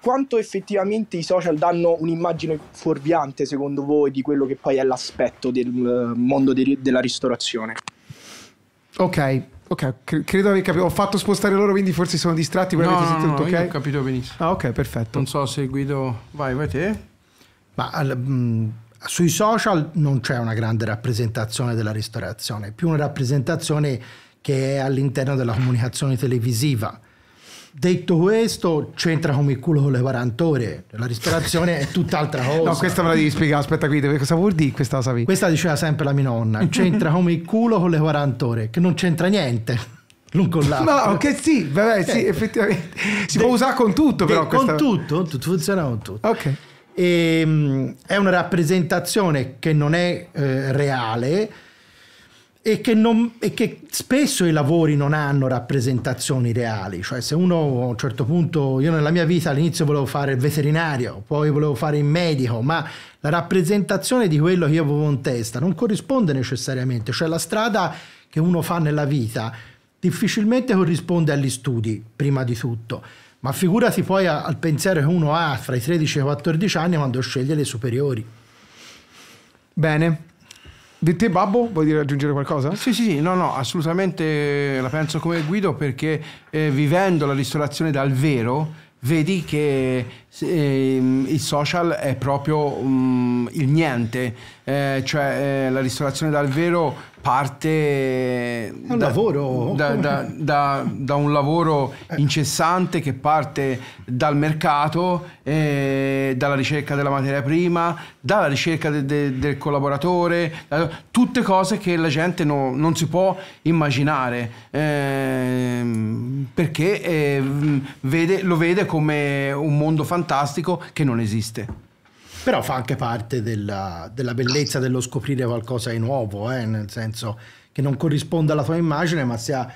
quanto effettivamente i social danno un'immagine fuorviante secondo voi di quello che poi è l'aspetto del eh, mondo de- della ristorazione? Ok, ok, credo di aver capito. Ho fatto spostare loro, quindi forse sono distratti. no, avete sentito no, no, okay? ho capito benissimo. Ah, ok, perfetto. Non so se Guido. Vai, vai te. Ma al, mh, mm, sui social non c'è una grande rappresentazione della ristorazione, più una rappresentazione che è all'interno della comunicazione televisiva Detto questo, c'entra come il culo con le quarantore. La respirazione è tutt'altra cosa. No, questa me la devi spiegare. Aspetta, qui, cosa vuol dire questa cosa? Questa diceva sempre la mia nonna. C'entra come il culo con le quarantore, che non c'entra niente. L'un con l'altro. No, che sì, vabbè, sì, eh. effettivamente. Si de, può usare con tutto, de, però. Con questa... tutto, tutto, funziona con tutto. Ok. E, ehm, è una rappresentazione che non è eh, reale e che, non, e che, spesso i lavori non hanno rappresentazioni reali, cioè se uno a un certo punto, io nella mia vita all'inizio volevo fare il veterinario, poi volevo fare il medico, ma la rappresentazione di quello che io avevo in testa non corrisponde necessariamente, cioè la strada che uno fa nella vita difficilmente corrisponde agli studi, prima di tutto, ma figurati poi al pensiero che uno ha fra i 13 e i 14 anni quando sceglie le superiori. Bene, di te, Babbo, vuoi aggiungere qualcosa? Sì, sì, sì, no, no, assolutamente la penso come Guido perché eh, vivendo la ristorazione dal vero vedi che eh, il social è proprio um, il niente, eh, cioè eh, la ristorazione dal vero parte da, lavoro. Da, da, da, un lavoro incessante che parte dal mercato, eh, dalla ricerca della materia prima, dalla ricerca de, de, del collaboratore, tutte cose che la gente no, non si può immaginare eh, perché eh, vede, lo vede come un mondo fantastico che non esiste però fa anche parte della, della bellezza dello scoprire qualcosa di nuovo, eh? nel senso che non corrisponde alla tua immagine, ma sia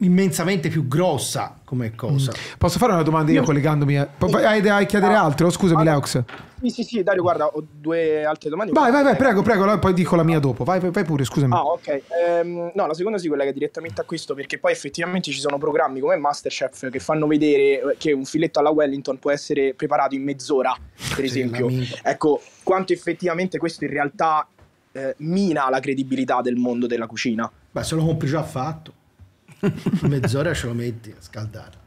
immensamente più grossa come cosa. Mm. Posso fare una domanda io, io collegandomi? A... Sì. Hai da chiedere ah, altro? Scusami, Leox. Sì, sì, sì, Dario, guarda, ho due altre domande. Vai, vai, vai, prego, prego, poi dico la mia dopo. Vai, vai pure, scusami. Ah, ok. Ehm, no, la seconda si collega direttamente a questo, perché poi effettivamente ci sono programmi come Masterchef che fanno vedere eh, che un filetto alla Wellington può essere preparato in mezz'ora, per esempio. ecco, quanto effettivamente questo in realtà eh, mina la credibilità del mondo della cucina. Beh, se lo compri già fatto. mezz'ora ce lo metti a scaldare.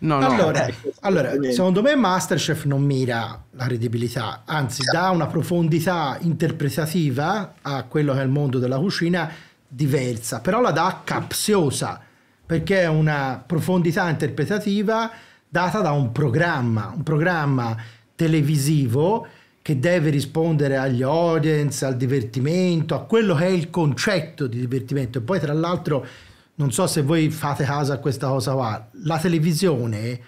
No, no. Allora, allora, secondo me Masterchef non mira la credibilità, anzi dà una profondità interpretativa a quello che è il mondo della cucina diversa, però la dà capziosa, perché è una profondità interpretativa data da un programma, un programma televisivo che deve rispondere agli audience, al divertimento, a quello che è il concetto di divertimento. E poi tra l'altro non so se voi fate caso a questa cosa qua, la televisione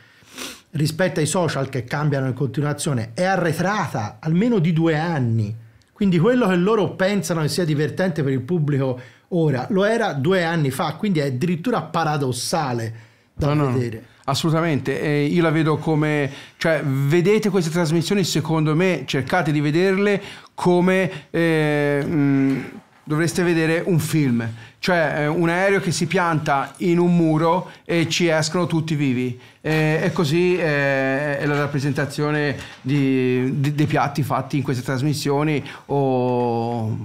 rispetto ai social che cambiano in continuazione è arretrata almeno di due anni. Quindi quello che loro pensano che sia divertente per il pubblico ora lo era due anni fa, quindi è addirittura paradossale da no, vedere. No. Assolutamente, eh, io la vedo come, cioè vedete queste trasmissioni secondo me, cercate di vederle come... Eh, mh, dovreste vedere un film, cioè eh, un aereo che si pianta in un muro e ci escono tutti vivi. E, eh, e così eh, è la rappresentazione di, di, dei piatti fatti in queste trasmissioni o,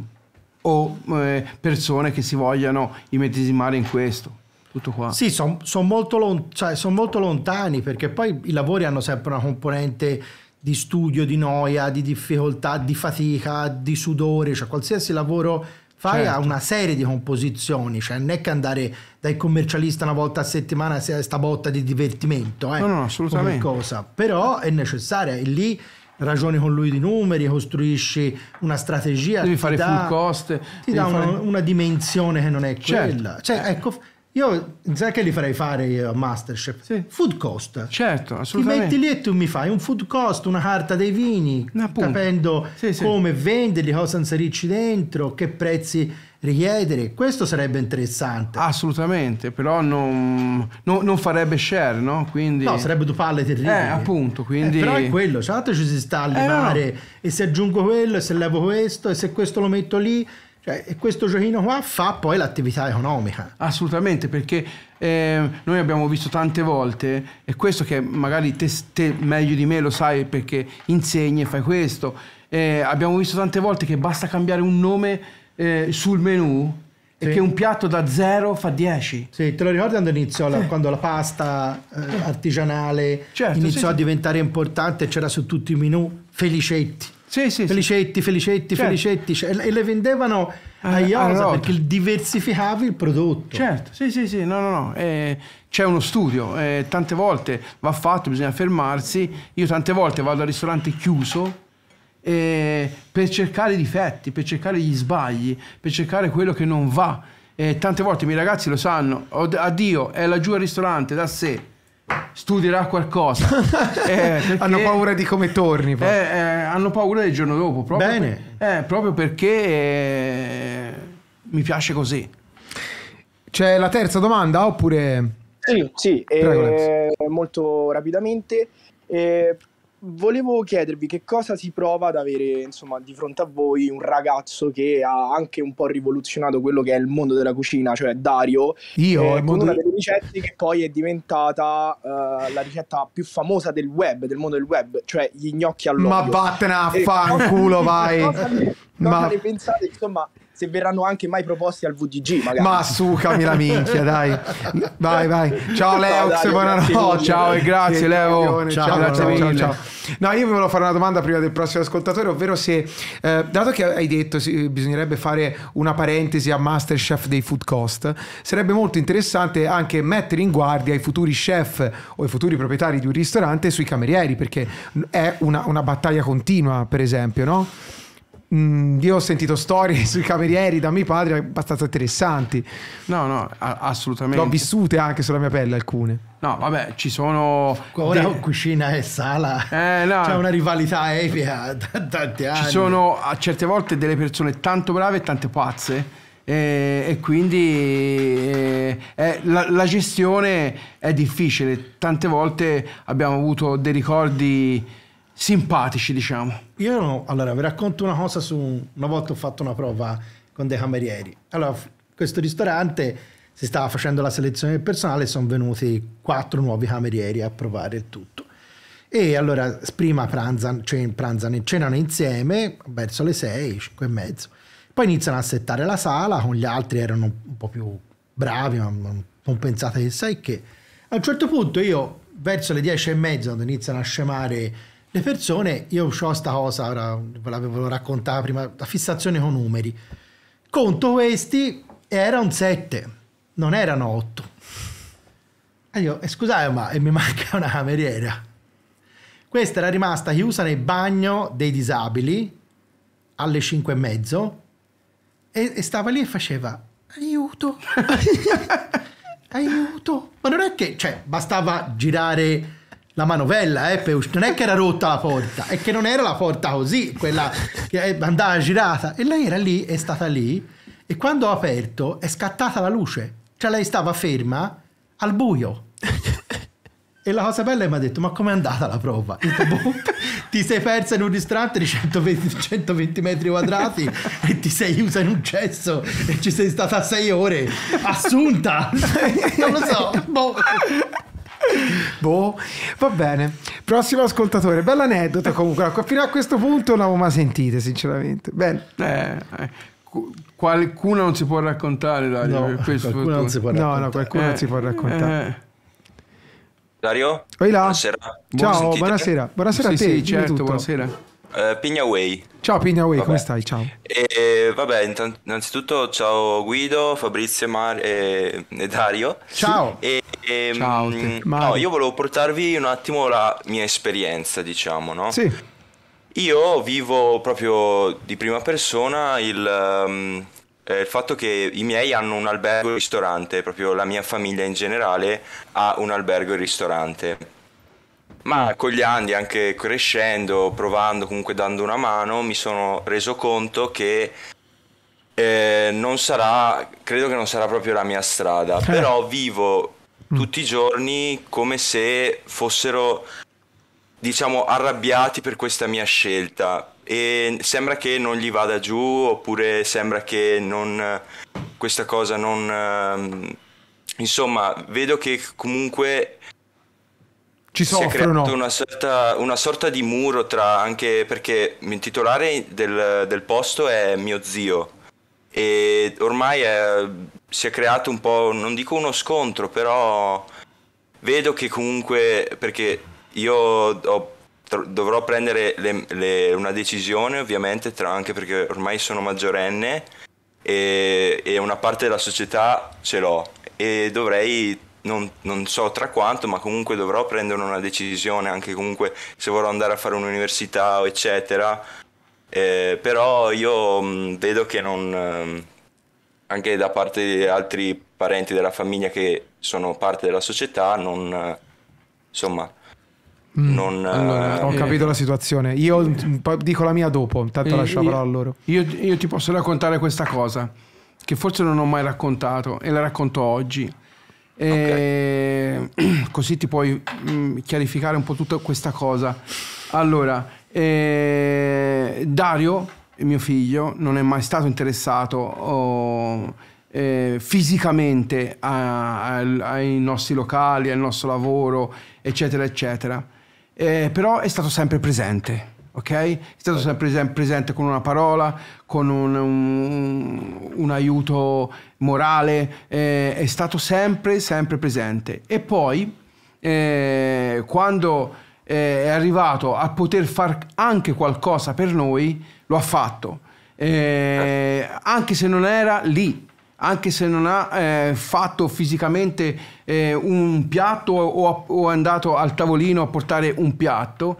o eh, persone che si vogliano immedesimare in questo. Tutto qua. Sì, sono son molto, lon- cioè, son molto lontani perché poi i lavori hanno sempre una componente di studio, di noia, di difficoltà, di fatica, di sudore, cioè qualsiasi lavoro fai certo. a una serie di composizioni, cioè non è che andare dai commercialista una volta a settimana sia sta botta di divertimento, eh, no, no, assolutamente. Cosa. però è necessaria e lì ragioni con lui di numeri, costruisci una strategia, devi fare dà, full cost, ti dà fare... una, una, dimensione che non è certo. quella. Cioè, eh. ecco, io sai che li farei fare io a Masterchef? Sì. Food cost. Certo, assolutamente. Ti metti lì e tu mi fai un food cost, una carta dei vini, Appunto. capendo sì, sì. come venderli, cosa inserirci dentro, che prezzi richiedere. Questo sarebbe interessante. Assolutamente, però non, non, non farebbe share, no? Quindi... No, sarebbe due palle terribili. Eh, appunto, eh, quindi... Eh, però è quello, certo ci si sta a eh, limare eh, no. e se aggiungo quello e se levo questo e se questo lo metto lì cioè, e questo giochino qua fa poi l'attività economica. Assolutamente, perché eh, noi abbiamo visto tante volte, e questo che magari te, te meglio di me lo sai perché insegni e fai questo, eh, abbiamo visto tante volte che basta cambiare un nome eh, sul menu sì. e che un piatto da zero fa 10. Sì, te lo ricordi quando iniziò, sì. la, quando la pasta eh, artigianale certo, iniziò sì, a diventare importante, c'era su tutti i menu felicetti. Sì, sì, felicetti, felicetti, certo. felicetti. Cioè, e le vendevano eh, a Iosa perché diversificavi il prodotto. Certo, sì, sì, sì, no, no, no. Eh, c'è uno studio, eh, tante volte va fatto, bisogna fermarsi. Io tante volte vado al ristorante chiuso eh, per cercare i difetti, per cercare gli sbagli, per cercare quello che non va. Eh, tante volte i miei ragazzi lo sanno, addio, è laggiù al ristorante, da sé studierà qualcosa. eh, hanno paura di come torni. Eh, eh, hanno paura del giorno dopo. Proprio Bene. Per, eh, proprio perché eh, mi piace così. C'è la terza domanda oppure... Sì, sì, Prego, eh, molto rapidamente volevo chiedervi che cosa si prova ad avere insomma, di fronte a voi un ragazzo che ha anche un po' rivoluzionato quello che è il mondo della cucina, cioè Dario, Io, eh, con una delle ricette che poi è diventata uh, la ricetta più famosa del web, del mondo del web, cioè gli gnocchi all'olio. Ma vattene a eh, fanculo, vai! Cosa, cosa Ma... ne pensate? Insomma, se verranno anche mai proposti al VGG. magari. Ma sucami la minchia, dai. Vai, vai. Ciao Leo. no, buonanotte. Oh, ciao e grazie Leo. Ciao, ciao, grazie ciao, ciao, No, io volevo fare una domanda prima del prossimo ascoltatore, ovvero se, eh, dato che hai detto sì, bisognerebbe fare una parentesi a Masterchef dei food cost, sarebbe molto interessante anche mettere in guardia i futuri chef o i futuri proprietari di un ristorante sui camerieri, perché è una, una battaglia continua, per esempio, no? mh, mm, io ho sentito storie sui camerieri da mio padre abbastanza interessanti. No, no, assolutamente. L'ho vissute anche sulla mia pelle alcune. No, vabbè, ci sono... Ecco, ora de... cucina e sala. Eh, no. C'è una rivalità epica da tanti anni. Ci sono a certe volte delle persone tanto brave e tante pazze. E, e, quindi e eh, eh, la, la, gestione è difficile. Tante volte abbiamo avuto dei ricordi simpatici, diciamo. Io allora vi racconto una cosa su una volta ho fatto una prova con dei camerieri. Allora, questo ristorante si stava facendo la selezione del personale sono venuti quattro nuovi camerieri a provare il tutto. E allora prima pranzano, cioè pranzano cenano insieme verso le 6, 5 e mezzo. Poi iniziano a settare la sala, con gli altri erano un po' più bravi, ma non pensate che sai che. A un certo punto io verso le 10 e mezzo, quando iniziano a scemare le persone, io ho questa cosa, ora ve l'avevo raccontata prima, la fissazione con numeri. Conto questi, era un 7, non erano 8. E io, eh, scusate, ma eh, mi manca una cameriera. Questa era rimasta chiusa nel bagno dei disabili alle 5 e mezzo e, stava lì e faceva aiuto, aiuto. Ma non è che, cioè, bastava girare la manovella, eh, Peus. non è che era rotta la porta, è che non era la porta così, quella che andava girata. E lei era lì, è stata lì, e quando ho aperto è scattata la luce, cioè lei stava ferma al buio. E la cosa bella è che mi ha detto, ma com'è andata la prova? Detto, boh, ti sei persa in un ristorante di 120, 120 metri quadrati e ti sei usa in un cesso e ci sei stata sei ore, assunta! Non lo so, boh. boh, va bene. Prossimo ascoltatore, bella aneddota comunque. Ecco, fino a questo punto non l'avevo mai sentita, sinceramente. Bene. Eh, eh qualcuno non si può raccontare, Dario. No, qualcuno non si può raccontare. No, no, qualcuno eh, non si può raccontare. Eh. Dario? Oi là. Buonasera. Ciao, buonasera. Buonasera, sì, a te. Sì, certo, buonasera. Eh, Pignaway. Ciao Pignaway, come stai? Ciao. E, vabbè, innanzitutto ciao Guido, Fabrizio Mar- e, e Dario. Ciao. E, e, ehm, ciao. Te, no, io volevo portarvi un attimo la mia esperienza, diciamo, no? Sì. Io vivo proprio di prima persona il, um, eh, il fatto che i miei hanno un albergo e un ristorante, proprio la mia famiglia in generale ha un albergo e un ristorante. Ma con gli anni, anche crescendo, provando, comunque dando una mano, mi sono reso conto che eh, non sarà, credo che non sarà proprio la mia strada, eh. però vivo mm. tutti i giorni come se fossero, diciamo, arrabbiati per questa mia scelta e sembra che non gli vada giù oppure sembra che non, questa cosa non... Ehm, insomma, vedo che comunque ci soffrono. Si è creato una sorta, una sorta di muro tra, anche perché il titolare del, del posto è mio zio e ormai è, si è creato un po', non dico uno scontro, però vedo che comunque, perché io ho, dovrò prendere le, le, una decisione ovviamente, tra, anche perché ormai sono maggiorenne e, e una parte della società ce l'ho e dovrei non, non, so tra quanto, ma comunque dovrò prendere una decisione, anche comunque se vorrò andare a fare un'università eccetera. Eh, però io mh, mm, vedo che non... Mh, ehm, anche da parte di altri parenti della famiglia che sono parte della società, non... insomma... Mm. Non, eh, allora, eh, ho capito eh, la situazione. Io mm, dico la mia dopo, intanto eh, lascio la parola a loro. Io, io ti posso raccontare questa cosa che forse non ho mai raccontato e la racconto oggi. Okay. Così ti puoi mm, chiarificare un po' tutta questa cosa. Allora, eh, Dario, mio figlio, non è mai stato interessato oh, eh, fisicamente a, a, ai nostri locali, al nostro lavoro, eccetera, eccetera. Eh, però è stato sempre presente ok? È stato sempre presente con una parola, con un, un, un aiuto morale, eh, è stato sempre, sempre presente. E poi, eh, quando eh, è arrivato a poter fare anche qualcosa per noi, lo ha fatto, eh, anche se non era lì. Anche se non ha eh, fatto fisicamente un piatto o, o è andato al tavolino a portare un piatto,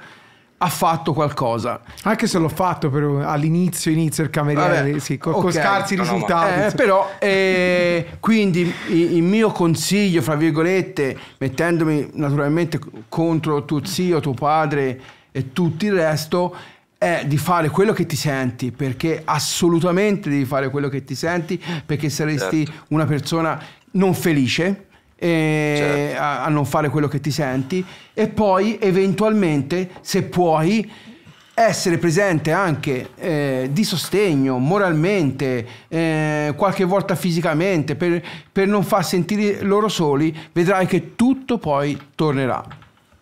ha fatto qualcosa. Anche se l'ho fatto all'inizio, inizio il cameriere, Vabbè, sì, con, okay. con scarsi risultati. No, eh, però, eh, quindi il mio consiglio, fra virgolette, mettendomi naturalmente contro tuo zio, tuo padre e tutto il resto, è di fare quello che ti senti, perché assolutamente devi fare quello che ti senti, perché saresti certo. una persona non felice certo. a, a non fare quello che ti senti e poi eventualmente se puoi essere presente anche eh, di sostegno moralmente, eh, qualche volta fisicamente, per, per, non far sentire loro soli, vedrai che tutto poi tornerà,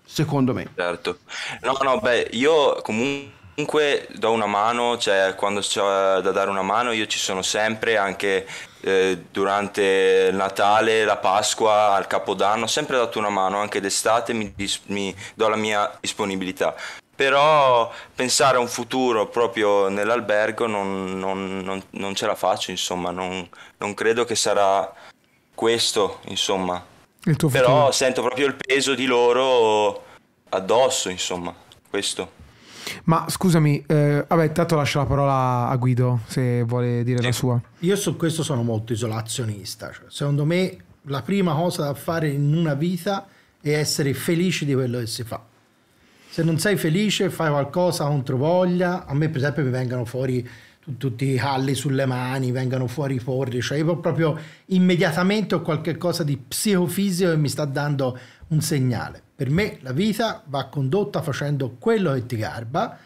secondo me. Certo. No, no, beh, io comunque Comunque do una mano, cioè quando c'è da dare una mano io ci sono sempre, anche eh, durante il Natale, la Pasqua, al Capodanno, ho sempre dato una mano, anche d'estate mi, dis- mi do la mia disponibilità. Però pensare a un futuro proprio nell'albergo non, non, non, non ce la faccio, insomma, non, credo che sarà questo, insomma. Però sento proprio il peso di loro addosso, insomma, questo. Ma scusami, eh, vabbè, intanto lascio la parola a Guido se vuole dire sì. la sua. Io su questo sono molto isolazionista. Cioè, secondo me la prima cosa da fare in una vita è essere felici di quello che si fa. Se non sei felice, fai qualcosa contro voglia. A me, per esempio, mi vengono fuori tutti i halli sulle mani, vengono fuori i forri, cioè io proprio immediatamente ho qualcosa di psicofisico che mi sta dando un segnale. Per me la vita va condotta facendo quello che ti garba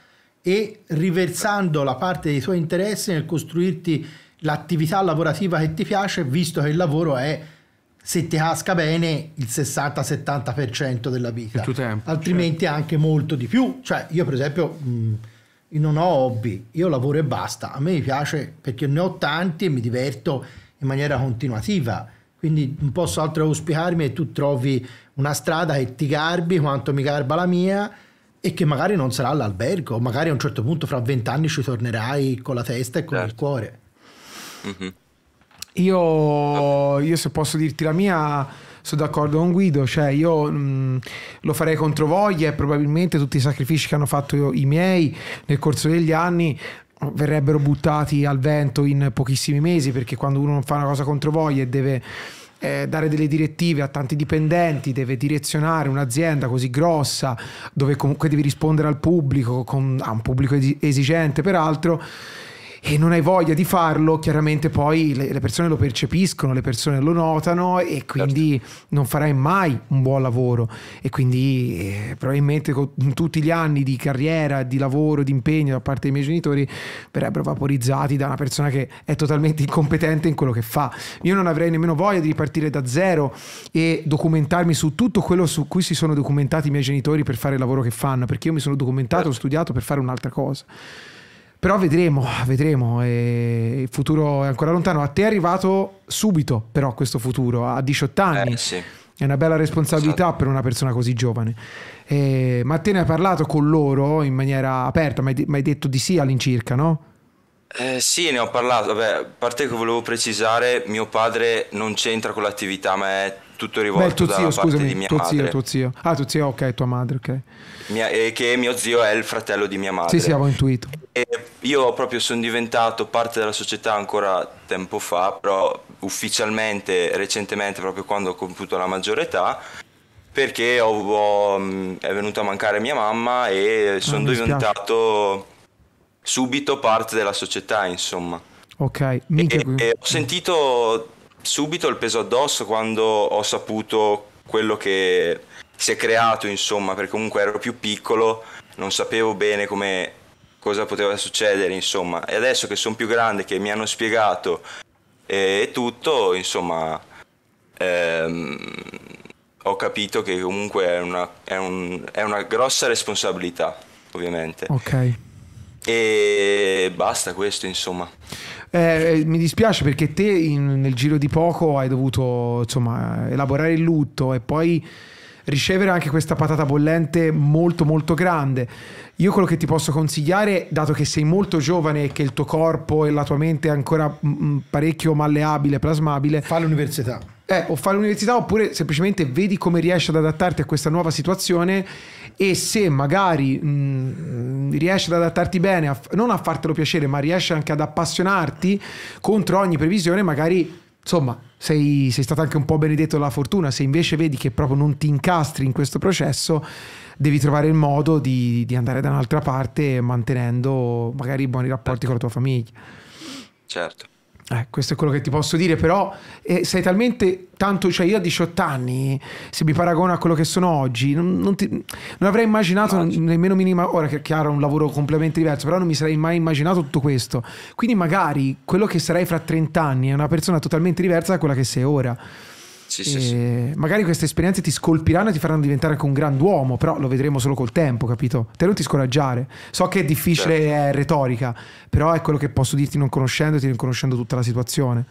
e riversando la parte dei tuoi interessi nel costruirti l'attività lavorativa che ti piace, visto che il lavoro è se ti casca bene il 60-70% della vita, tempo, certo. altrimenti certo. anche molto di più. Cioè, io per esempio mh, io non ho hobby, io lavoro e basta. A me piace perché ne ho tanti e mi diverto in maniera continuativa. Quindi non posso altro auspicarmi e tu trovi una strada che ti garbi quanto mi garba la mia e che magari non sarà l'albergo, magari a un certo punto fra vent'anni ci tornerai con la testa e con certo. il cuore. Mm-hmm. Io, io, se posso dirti la mia, sono d'accordo con Guido, cioè io mh, mm, lo farei contro voglia e probabilmente tutti i sacrifici che hanno fatto io, i miei nel corso degli anni verrebbero buttati al vento in pochissimi mesi perché quando uno non fa una cosa contro voglia e deve eh, dare delle direttive a tanti dipendenti, deve direzionare un'azienda così grossa dove comunque devi rispondere al pubblico, con, a un pubblico esigente peraltro e non hai voglia di farlo, chiaramente poi le, le persone lo percepiscono, le persone lo notano e certo. quindi certo. non farai mai un buon lavoro. E quindi eh, probabilmente con tutti gli anni di carriera, di lavoro, di impegno da parte dei miei genitori verrebbero vaporizzati da una persona che è totalmente incompetente in quello che fa. Io non avrei nemmeno voglia di ripartire da zero e documentarmi su tutto quello su cui si sono documentati i miei genitori per fare il lavoro che fanno, perché io mi sono documentato, ho certo. studiato per fare un'altra cosa. Però vedremo, vedremo, e il futuro è ancora lontano. A te è arrivato subito però questo futuro, a 18 anni. Eh, sì. È una bella responsabilità esatto. per una persona così giovane. Eh, ma te ne hai parlato con loro in maniera aperta, mi hai detto di sì all'incirca, no? Eh, sì, ne ho parlato. Vabbè, a parte che volevo precisare, mio padre non c'entra con l'attività, ma è tutto rivolto Beh, tuo zio, dalla scusami, parte di mia tuo madre. Zio, tuo zio. Ah, tuo zio, ok, tua madre, ok mia, eh, che mio zio è il fratello di mia madre. Sì, sì, avevo intuito. E io proprio sono diventato parte della società ancora tempo fa, però ufficialmente, recentemente, proprio quando ho compiuto la maggiore età, perché ho, ho, mm, è venuta a mancare mia mamma e sono ah, diventato subito parte della società, insomma. Ok, Minchia. E, e ho sentito subito il peso addosso quando ho saputo quello che si è creato insomma perché comunque ero più piccolo non sapevo bene come, cosa poteva succedere insomma e adesso che sono più grande che mi hanno spiegato e, e tutto insomma ehm, ho capito che comunque è una, è, un, è una grossa responsabilità ovviamente ok e basta questo insomma eh, eh mi dispiace perché te in, nel giro di poco hai dovuto insomma elaborare il lutto e poi ricevere anche questa patata bollente molto molto grande. Io quello che ti posso consigliare, dato che sei molto giovane e che il tuo corpo e la tua mente è ancora mh, mm, mm, parecchio malleabile, plasmabile, fa l'università. Eh, o fa l'università oppure semplicemente vedi come riesci ad adattarti a questa nuova situazione e se magari mh, mm, riesci ad adattarti bene, a, non a fartelo piacere, ma riesci anche ad appassionarti contro ogni previsione, magari insomma sei, sei stato anche un po' benedetto dalla fortuna, se invece vedi che proprio non ti incastri in questo processo, devi trovare il modo di, di andare da un'altra parte mantenendo magari buoni rapporti certo. con la tua famiglia. Certo. Eh, questo è quello che ti posso dire, però eh, sei talmente tanto, cioè io a 18 anni, se mi paragono a quello che sono oggi, non, non, ti, non avrei immaginato non nemmeno minima, ora che è chiaro un lavoro completamente diverso, però non mi sarei mai immaginato tutto questo. Quindi magari quello che sarai fra 30 anni è una persona totalmente diversa da quella che sei ora. Sì, sì, sì. Magari queste esperienze ti scolpiranno e ti faranno diventare anche un grand'uomo, però lo vedremo solo col tempo, capito? Te non ti scoraggiare. So che è difficile, certo. è retorica, però è quello che posso dirti non conoscendoti, non conoscendo tutta la situazione.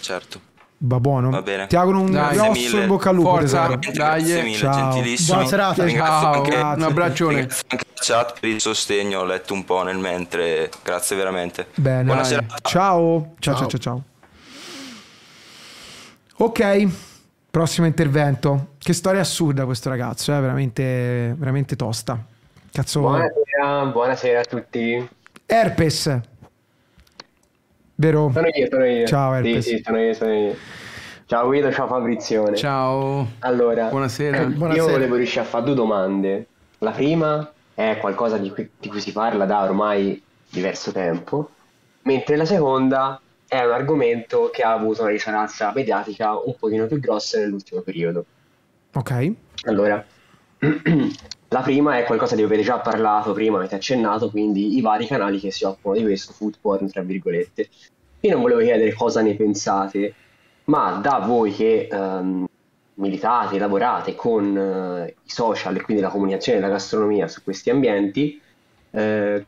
Certo. Va buono. Va bene. Ti auguro un Dai, grosso in bocca al lupo. Forza, Dai. Grazie mille, ciao. gentilissimo. Buona serata. Ciao, anche, un abbraccione. Anche la chat per il sostegno, ho letto un po' nel mentre. Grazie veramente. Bene. Buona serata. Ciao. Ciao ciao ciao ciao. ciao. Ok, prossimo intervento. Che storia assurda questo ragazzo, è eh? veramente, veramente tosta. Cazzo. Buonasera, buonasera a tutti. Herpes. Vero? Sono io, sono io. Ciao Herpes. Sì, sì, sono io, sono io. Ciao Guido, ciao Fabrizione. Ciao. Allora, buonasera. Eh, io buonasera. volevo riuscire a fare due domande. La prima è qualcosa di cui, di cui si parla da ormai diverso tempo, mentre la seconda è un argomento che ha avuto una risonanza mediatica un pochino più grossa nell'ultimo periodo. Ok. Allora, la prima è qualcosa di cui avete già parlato prima, avete accennato, quindi i vari canali che si occupano di questo, food porn, tra virgolette. Io non volevo chiedere cosa ne pensate, ma da voi che um, militate, lavorate con uh, i social e quindi la comunicazione della gastronomia su questi ambienti, eh,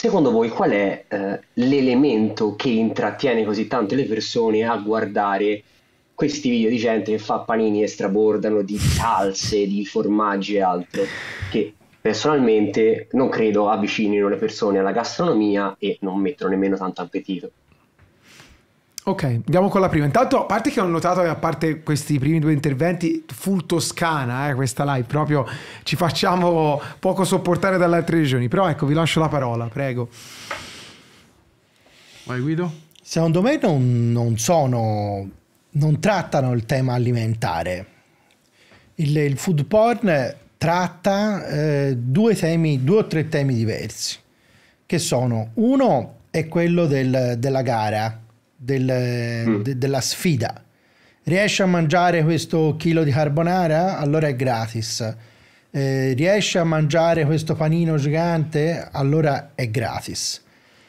Secondo voi qual è eh, l'elemento che intrattiene così tanto le persone a guardare questi video di gente che fa panini e strabordano di calze, di formaggi e altro, che personalmente non credo avvicinino le persone alla gastronomia e non mettono nemmeno tanto appetito? Ok, andiamo con la prima. Intanto, a parte che ho notato che a parte questi primi due interventi, full toscana eh, questa live, proprio ci facciamo poco sopportare dalle altre regioni. Però ecco, vi lascio la parola, prego. Vai Guido? Secondo me non, non sono, non trattano il tema alimentare. Il, il food porn tratta eh, due, temi, due o tre temi diversi, che sono uno è quello del, della gara del, mm. de, della sfida. Riesci a mangiare questo chilo di carbonara? Allora è gratis. Eh, riesci a mangiare questo panino gigante? Allora è gratis.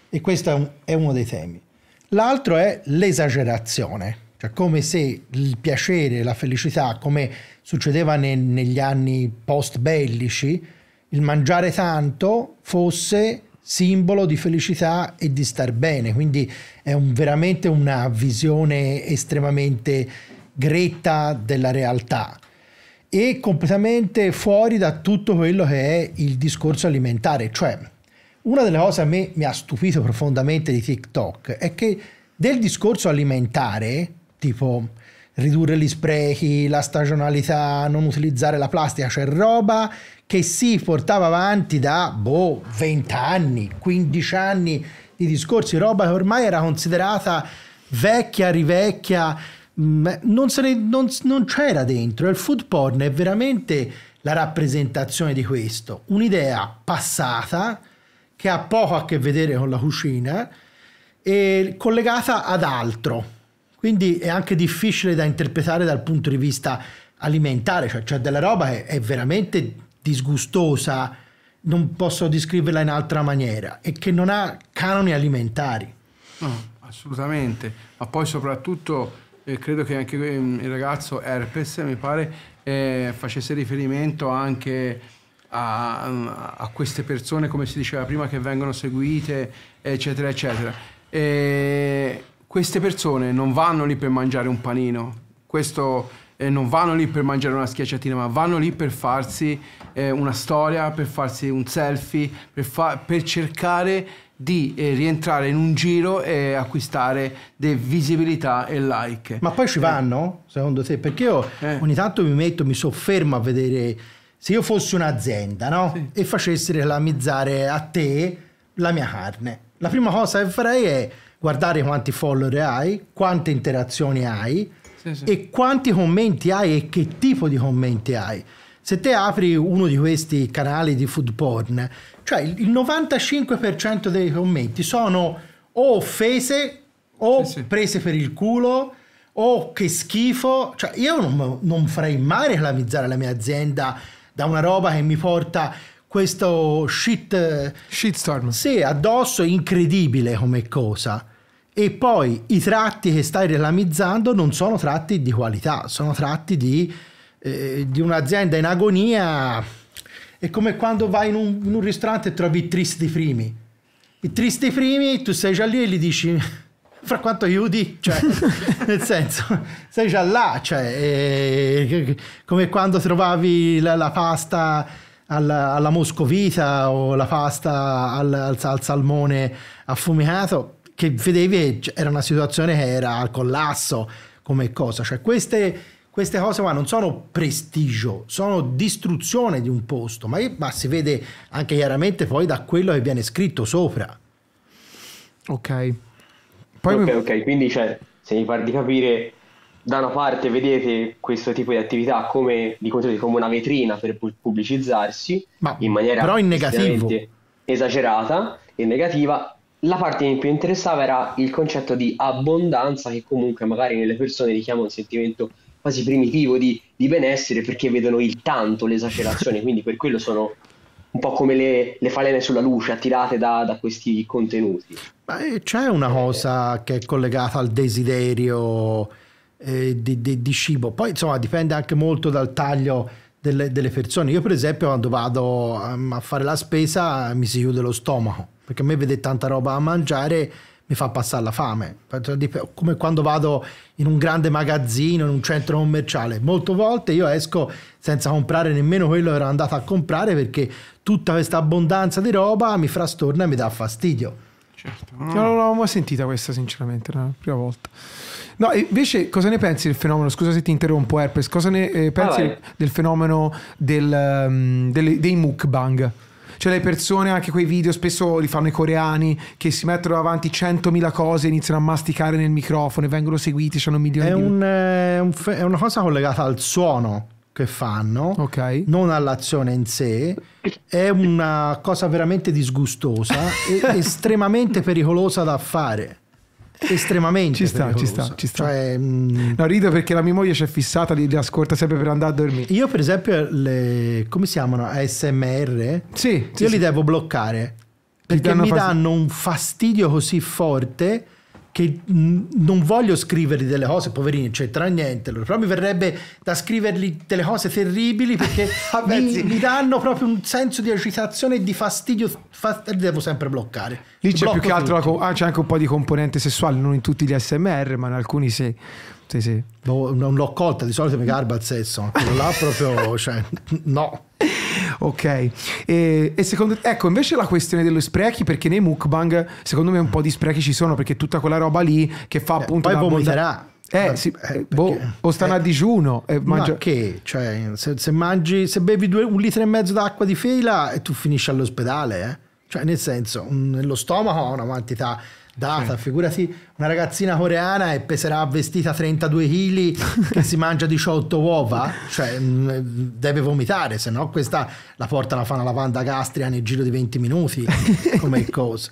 E questo è, un, è uno dei temi. L'altro è l'esagerazione cioè come se il piacere, la felicità, come succedeva ne, negli anni post bellici, il mangiare tanto fosse simbolo di felicità e di star bene, quindi è un, veramente una visione estremamente gretta della realtà e completamente fuori da tutto quello che è il discorso alimentare, cioè una delle cose a me mi ha stupito profondamente di TikTok è che del discorso alimentare, tipo ridurre gli sprechi, la stagionalità, non utilizzare la plastica, cioè roba che si portava avanti da boh, 20 anni, 15 anni di discorsi, roba che ormai era considerata vecchia, rivecchia, mm, eh, non, ne, non, non c'era dentro. Il food porn è veramente la rappresentazione di questo, un'idea passata che ha poco a che vedere con la cucina e collegata ad altro quindi è anche difficile da interpretare dal punto di vista alimentare, cioè, cioè della roba che è, è veramente disgustosa, non posso descriverla in altra maniera, e che non ha canoni alimentari. No, assolutamente, ma poi soprattutto eh, credo che anche eh, il ragazzo Herpes, mi pare, eh, facesse riferimento anche a, a, queste persone, come si diceva prima, che vengono seguite, eccetera, eccetera. E, eh, queste persone non vanno lì per mangiare un panino, questo, eh, non vanno lì per mangiare una schiacciatina, ma vanno lì per farsi eh, una storia, per farsi un selfie, per, fa per cercare di eh, rientrare in un giro e acquistare visibilità e like. Ma poi ci eh. vanno, secondo te? Perché io eh. ogni tanto mi metto, mi soffermo a vedere se io fossi un'azienda no? sì. e facessi reclamizzare a te la mia carne. La prima cosa che farei è guardare quanti follower hai, quante interazioni hai sì, sì. e quanti commenti hai e che tipo di commenti hai. Se te apri uno di questi canali di food porn, cioè il 95% dei commenti sono o offese o sì, prese per il culo o che schifo, cioè io non, non farei mai reclamizzare la mia azienda da una roba che mi porta questo shit, shitstorm. Sì, addosso incredibile come cosa. E poi i tratti che stai reclamizzando non sono tratti di qualità, sono tratti di, eh, di un'azienda in agonia. È come quando vai in un, in un ristorante e trovi i tristi primi. I tristi primi, tu sei già lì e gli dici fra quanto aiuti, cioè, nel senso, sei già là, cioè, eh, come quando trovavi la, la pasta alla, alla moscovita o la pasta al, al, al salmone affumicato, che vedevi era una situazione che era al collasso come cosa. Cioè queste, queste cose qua non sono prestigio, sono distruzione di un posto, ma, ma si vede anche chiaramente poi da quello che viene scritto sopra. Ok. Poi ok, mi... okay quindi cioè, se mi far di capire da una parte vedete questo tipo di attività come, di come una vetrina per pubblicizzarsi Ma, in maniera però in esagerata e negativa la parte che mi più interessava era il concetto di abbondanza che comunque magari nelle persone richiama un sentimento quasi primitivo di, di benessere perché vedono il tanto, l'esagerazione, quindi per quello sono un po' come le, le falene sulla luce attirate da, da questi contenuti. Beh, c'è una eh. cosa eh. che è collegata al desiderio eh, di, di, di, cibo. Poi insomma dipende anche molto dal taglio delle, delle persone. Io per esempio quando vado ehm, a fare la spesa mi si chiude lo stomaco, perché a me vede tanta roba a mangiare mi fa passare la fame, come quando vado in un grande magazzino, in un centro commerciale. Molte volte io esco senza comprare nemmeno quello che ero andato a comprare perché tutta questa abbondanza di roba mi frastorna e mi dà fastidio. Certo. No. Non l'avevo mai sentita questa sinceramente, la prima volta. No, invece cosa ne pensi del fenomeno? Scusa se ti interrompo, Herpes. Cosa ne eh, pensi ah, del fenomeno del, um, delle, dei mukbang? Cioè le persone, anche quei video spesso li fanno i coreani, che si mettono davanti 100.000 cose, iniziano a masticare nel microfono e vengono seguiti, hanno milioni è di... Un, eh, è, un fe- è una cosa collegata al suono che fanno, okay. non all'azione in sé, è una cosa veramente disgustosa e estremamente pericolosa da fare. estremamente ci sta, ci sta, ci sta. Cioè, mm, no, rido perché la mia moglie c'è fissata, li, li, ascolta sempre per andare a dormire. Io, per esempio, le come si chiamano? ASMR? Sì, io sì, li sì. devo bloccare perché danno mi danno un fastidio così forte che non voglio scrivergli delle cose, poverini, non cioè, c'entra niente, però mi verrebbe da scrivergli delle cose terribili perché Vabbè, mi, sì. mi, danno proprio un senso di agitazione e di fastidio, fast- devo sempre bloccare. Lì c'è Blocco più che altro, co- ah, c'è anche un po' di componente sessuale, non in tutti gli SMR, ma in alcuni sì. sì, sì. Boh, no, non l'ho colta, di solito mi garba il sesso, quello là proprio, cioè, no. Ok. E, e secondo ecco, invece la questione dello sprechi, perché nei mukbang, secondo me un po' di sprechi ci sono, perché tutta quella roba lì che fa eh, appunto... Eh, poi vomiterà. Eh, sì, eh, boh, o eh, stanno eh, a digiuno. Eh, mangia... Ma che? Cioè, se, se, mangi, se bevi due, un litro e mezzo d'acqua di fila e eh, tu finisci all'ospedale, eh? Cioè, nel senso, un, nello stomaco ha una quantità data, figurati una ragazzina coreana e peserà vestita 32 kg che si mangia 18 uova, cioè mm, deve vomitare, se no questa la porta la fa una lavanda gastria nel giro di 20 minuti come cosa.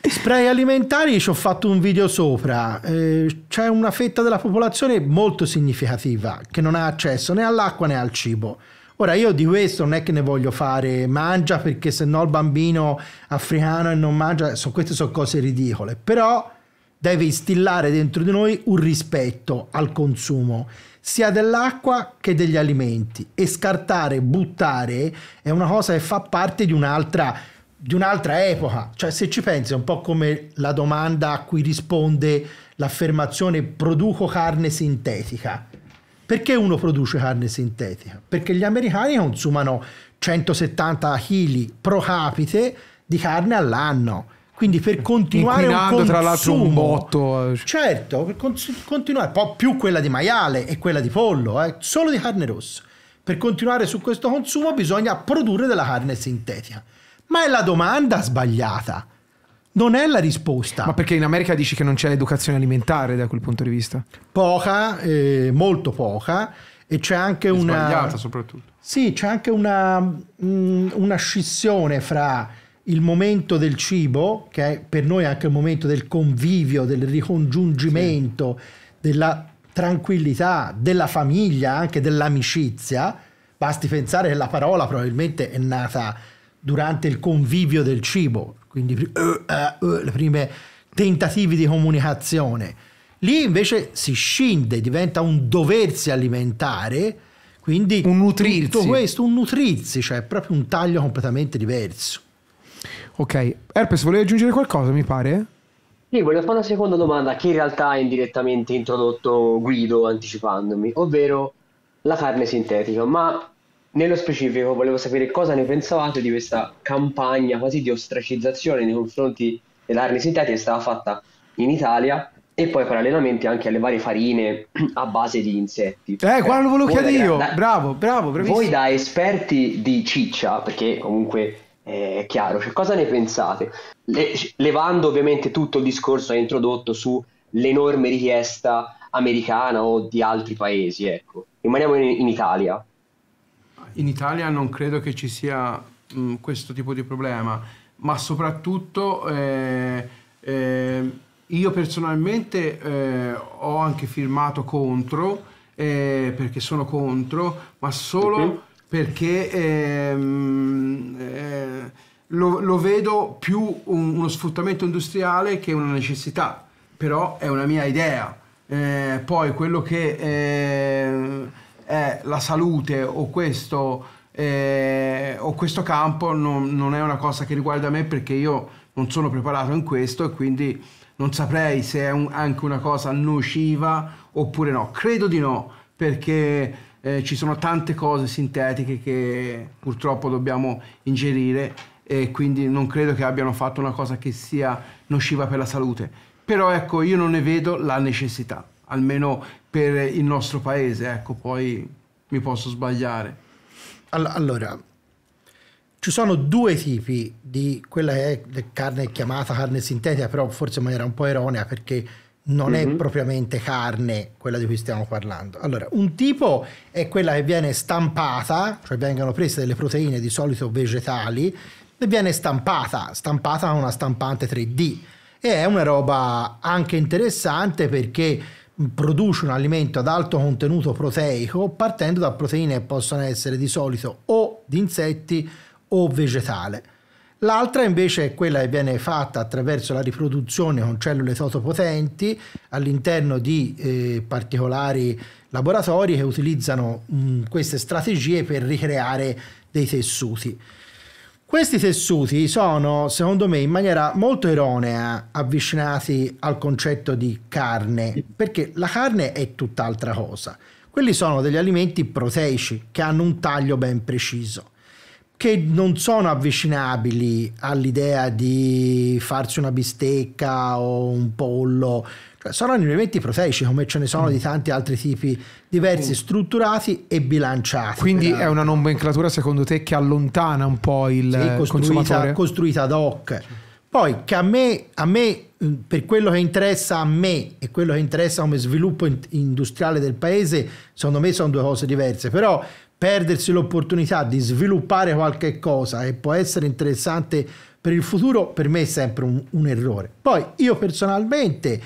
Spray alimentari ci ho fatto un video sopra, eh, c'è una fetta della popolazione molto significativa che non ha accesso né all'acqua né al cibo. Ora io di questo non è che ne voglio fare mangia perché se no il bambino africano e non mangia, so, queste sono cose ridicole, però deve instillare dentro di noi un rispetto al consumo sia dell'acqua che degli alimenti e scartare, buttare è una cosa che fa parte di un'altra, di un'altra epoca, cioè se ci pensi è un po' come la domanda a cui risponde l'affermazione produco carne sintetica perché uno produce carne sintetica? Perché gli americani consumano 170 kg pro capite di carne all'anno. Quindi per continuare Inclinando, un consumo, tra l'altro un botto. Eh. Certo, per continuare, poi più quella di maiale e quella di pollo, eh, solo di carne rossa. Per continuare su questo consumo bisogna produrre della carne sintetica. Ma è la domanda sbagliata non è la risposta. Ma perché in America dici che non c'è educazione alimentare da quel punto di vista? Poca, eh, molto poca. E c'è anche è una... Sbagliata soprattutto. Sì, c'è anche una, mh, mm, una scissione fra il momento del cibo, che è per noi anche il momento del convivio, del ricongiungimento, sì. della tranquillità, della famiglia, anche dell'amicizia. Basti pensare che la parola probabilmente è nata durante il convivio del cibo quindi uh, uh, uh, le prime tentativi di comunicazione. Lì invece si scinde, diventa un doversi alimentare, quindi un nutrirsi. tutto questo, un nutrirsi, cioè proprio un taglio completamente diverso. Ok, Herpes volevi aggiungere qualcosa mi pare? Sì, voglio fare una seconda domanda che in realtà ha indirettamente introdotto Guido anticipandomi, ovvero la carne sintetica, ma nello specifico volevo sapere cosa ne pensavate di questa campagna quasi di ostracizzazione nei confronti delle armi sintetiche che stava fatta in Italia e poi parallelamente anche alle varie farine a base di insetti. Eh, eh qua lo volevo chiedere io, da, bravo, bravo, bravissimo. Voi da esperti di ciccia, perché comunque eh, è chiaro, cioè, cosa ne pensate? Le, levando ovviamente tutto il discorso introdotto sull'enorme richiesta americana o di altri paesi, ecco, rimaniamo in, in Italia in Italia non credo che ci sia mh, mm, questo tipo di problema, ma soprattutto eh, eh, io personalmente eh, ho anche firmato contro, eh, perché sono contro, ma solo okay. perché mh, ehm, eh, lo, lo, vedo più un, uno sfruttamento industriale che una necessità, però è una mia idea. Eh, poi quello che eh, la salute o questo, eh, o questo campo non, non, è una cosa che riguarda me perché io non sono preparato in questo e quindi non saprei se è un, anche una cosa nociva oppure no. Credo di no perché eh, ci sono tante cose sintetiche che purtroppo dobbiamo ingerire e quindi non credo che abbiano fatto una cosa che sia nociva per la salute. Però ecco, io non ne vedo la necessità almeno per il nostro paese, ecco, poi mi posso sbagliare. Allora, ci sono due tipi di quella che è carne chiamata carne sintetica, però forse in maniera un po' erronea perché non mm-hmm. è mhm. propriamente carne quella di cui stiamo parlando. Allora, un tipo è quella che viene stampata, cioè vengono prese delle proteine di solito vegetali e viene stampata, stampata con una stampante 3D. E è una roba anche interessante perché produce un alimento ad alto contenuto proteico partendo da proteine che possono essere di solito o di insetti o vegetale. L'altra invece è quella che viene fatta attraverso la riproduzione con cellule totopotenti all'interno di eh, particolari laboratori che utilizzano mh, queste strategie per ricreare dei tessuti. Questi tessuti sono, secondo me, in maniera molto erronea avvicinati al concetto di carne, perché la carne è tutt'altra cosa. Quelli sono degli alimenti proteici che hanno un taglio ben preciso, che non sono avvicinabili all'idea di farsi una bistecca o un pollo sono elementi proteici come ce ne sono di mm. tanti altri tipi diversi, mm. strutturati e bilanciati. Quindi è una nomenclatura secondo te che allontana un po' il sì, costruita, consumatore? costruita ad hoc. Poi che a me, a me, mm, per quello che interessa a me e quello che interessa come sviluppo industriale del paese, secondo me sono due cose diverse, però perdersi l'opportunità di sviluppare qualche cosa che può essere interessante per il futuro, per me è sempre un, un errore. Poi io personalmente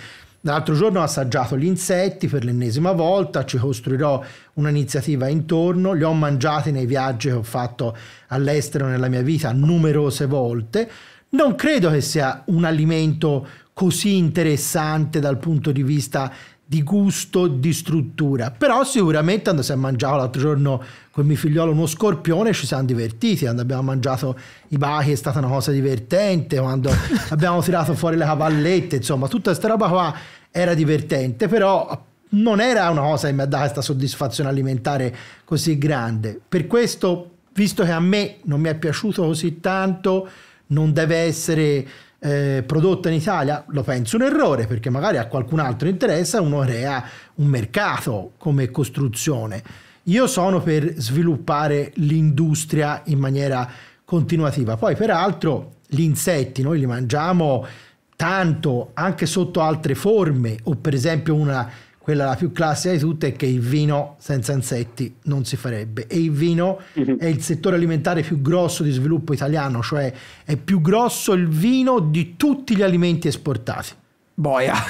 L'altro giorno ho assaggiato gli insetti per l'ennesima volta, ci costruirò un'iniziativa intorno, li ho mangiati nei viaggi che ho fatto all'estero nella mia vita numerose volte. Non credo che sia un alimento così interessante dal punto di vista di gusto, di struttura. Però sicuramente quando si è mangiato l'altro giorno con mio figliolo uno scorpione ci siamo divertiti, quando abbiamo mangiato i bachi è stata una cosa divertente, quando abbiamo tirato fuori le cavallette, insomma tutta questa roba qua era divertente, però non era una cosa che mi ha dato questa soddisfazione alimentare così grande. Per questo, visto che a me non mi è piaciuto così tanto, non deve essere eh, prodotta in Italia, lo penso un errore perché magari a qualcun altro interessa, uno crea un mercato come costruzione. Io sono per sviluppare l'industria in maniera continuativa. Poi peraltro gli insetti noi li mangiamo tanto anche sotto altre forme o per esempio una quella la più classica di tutte è che il vino senza insetti non si farebbe e il vino mm-hmm. è il settore alimentare più grosso di sviluppo italiano, cioè è più grosso il vino di tutti gli alimenti esportati. Boia.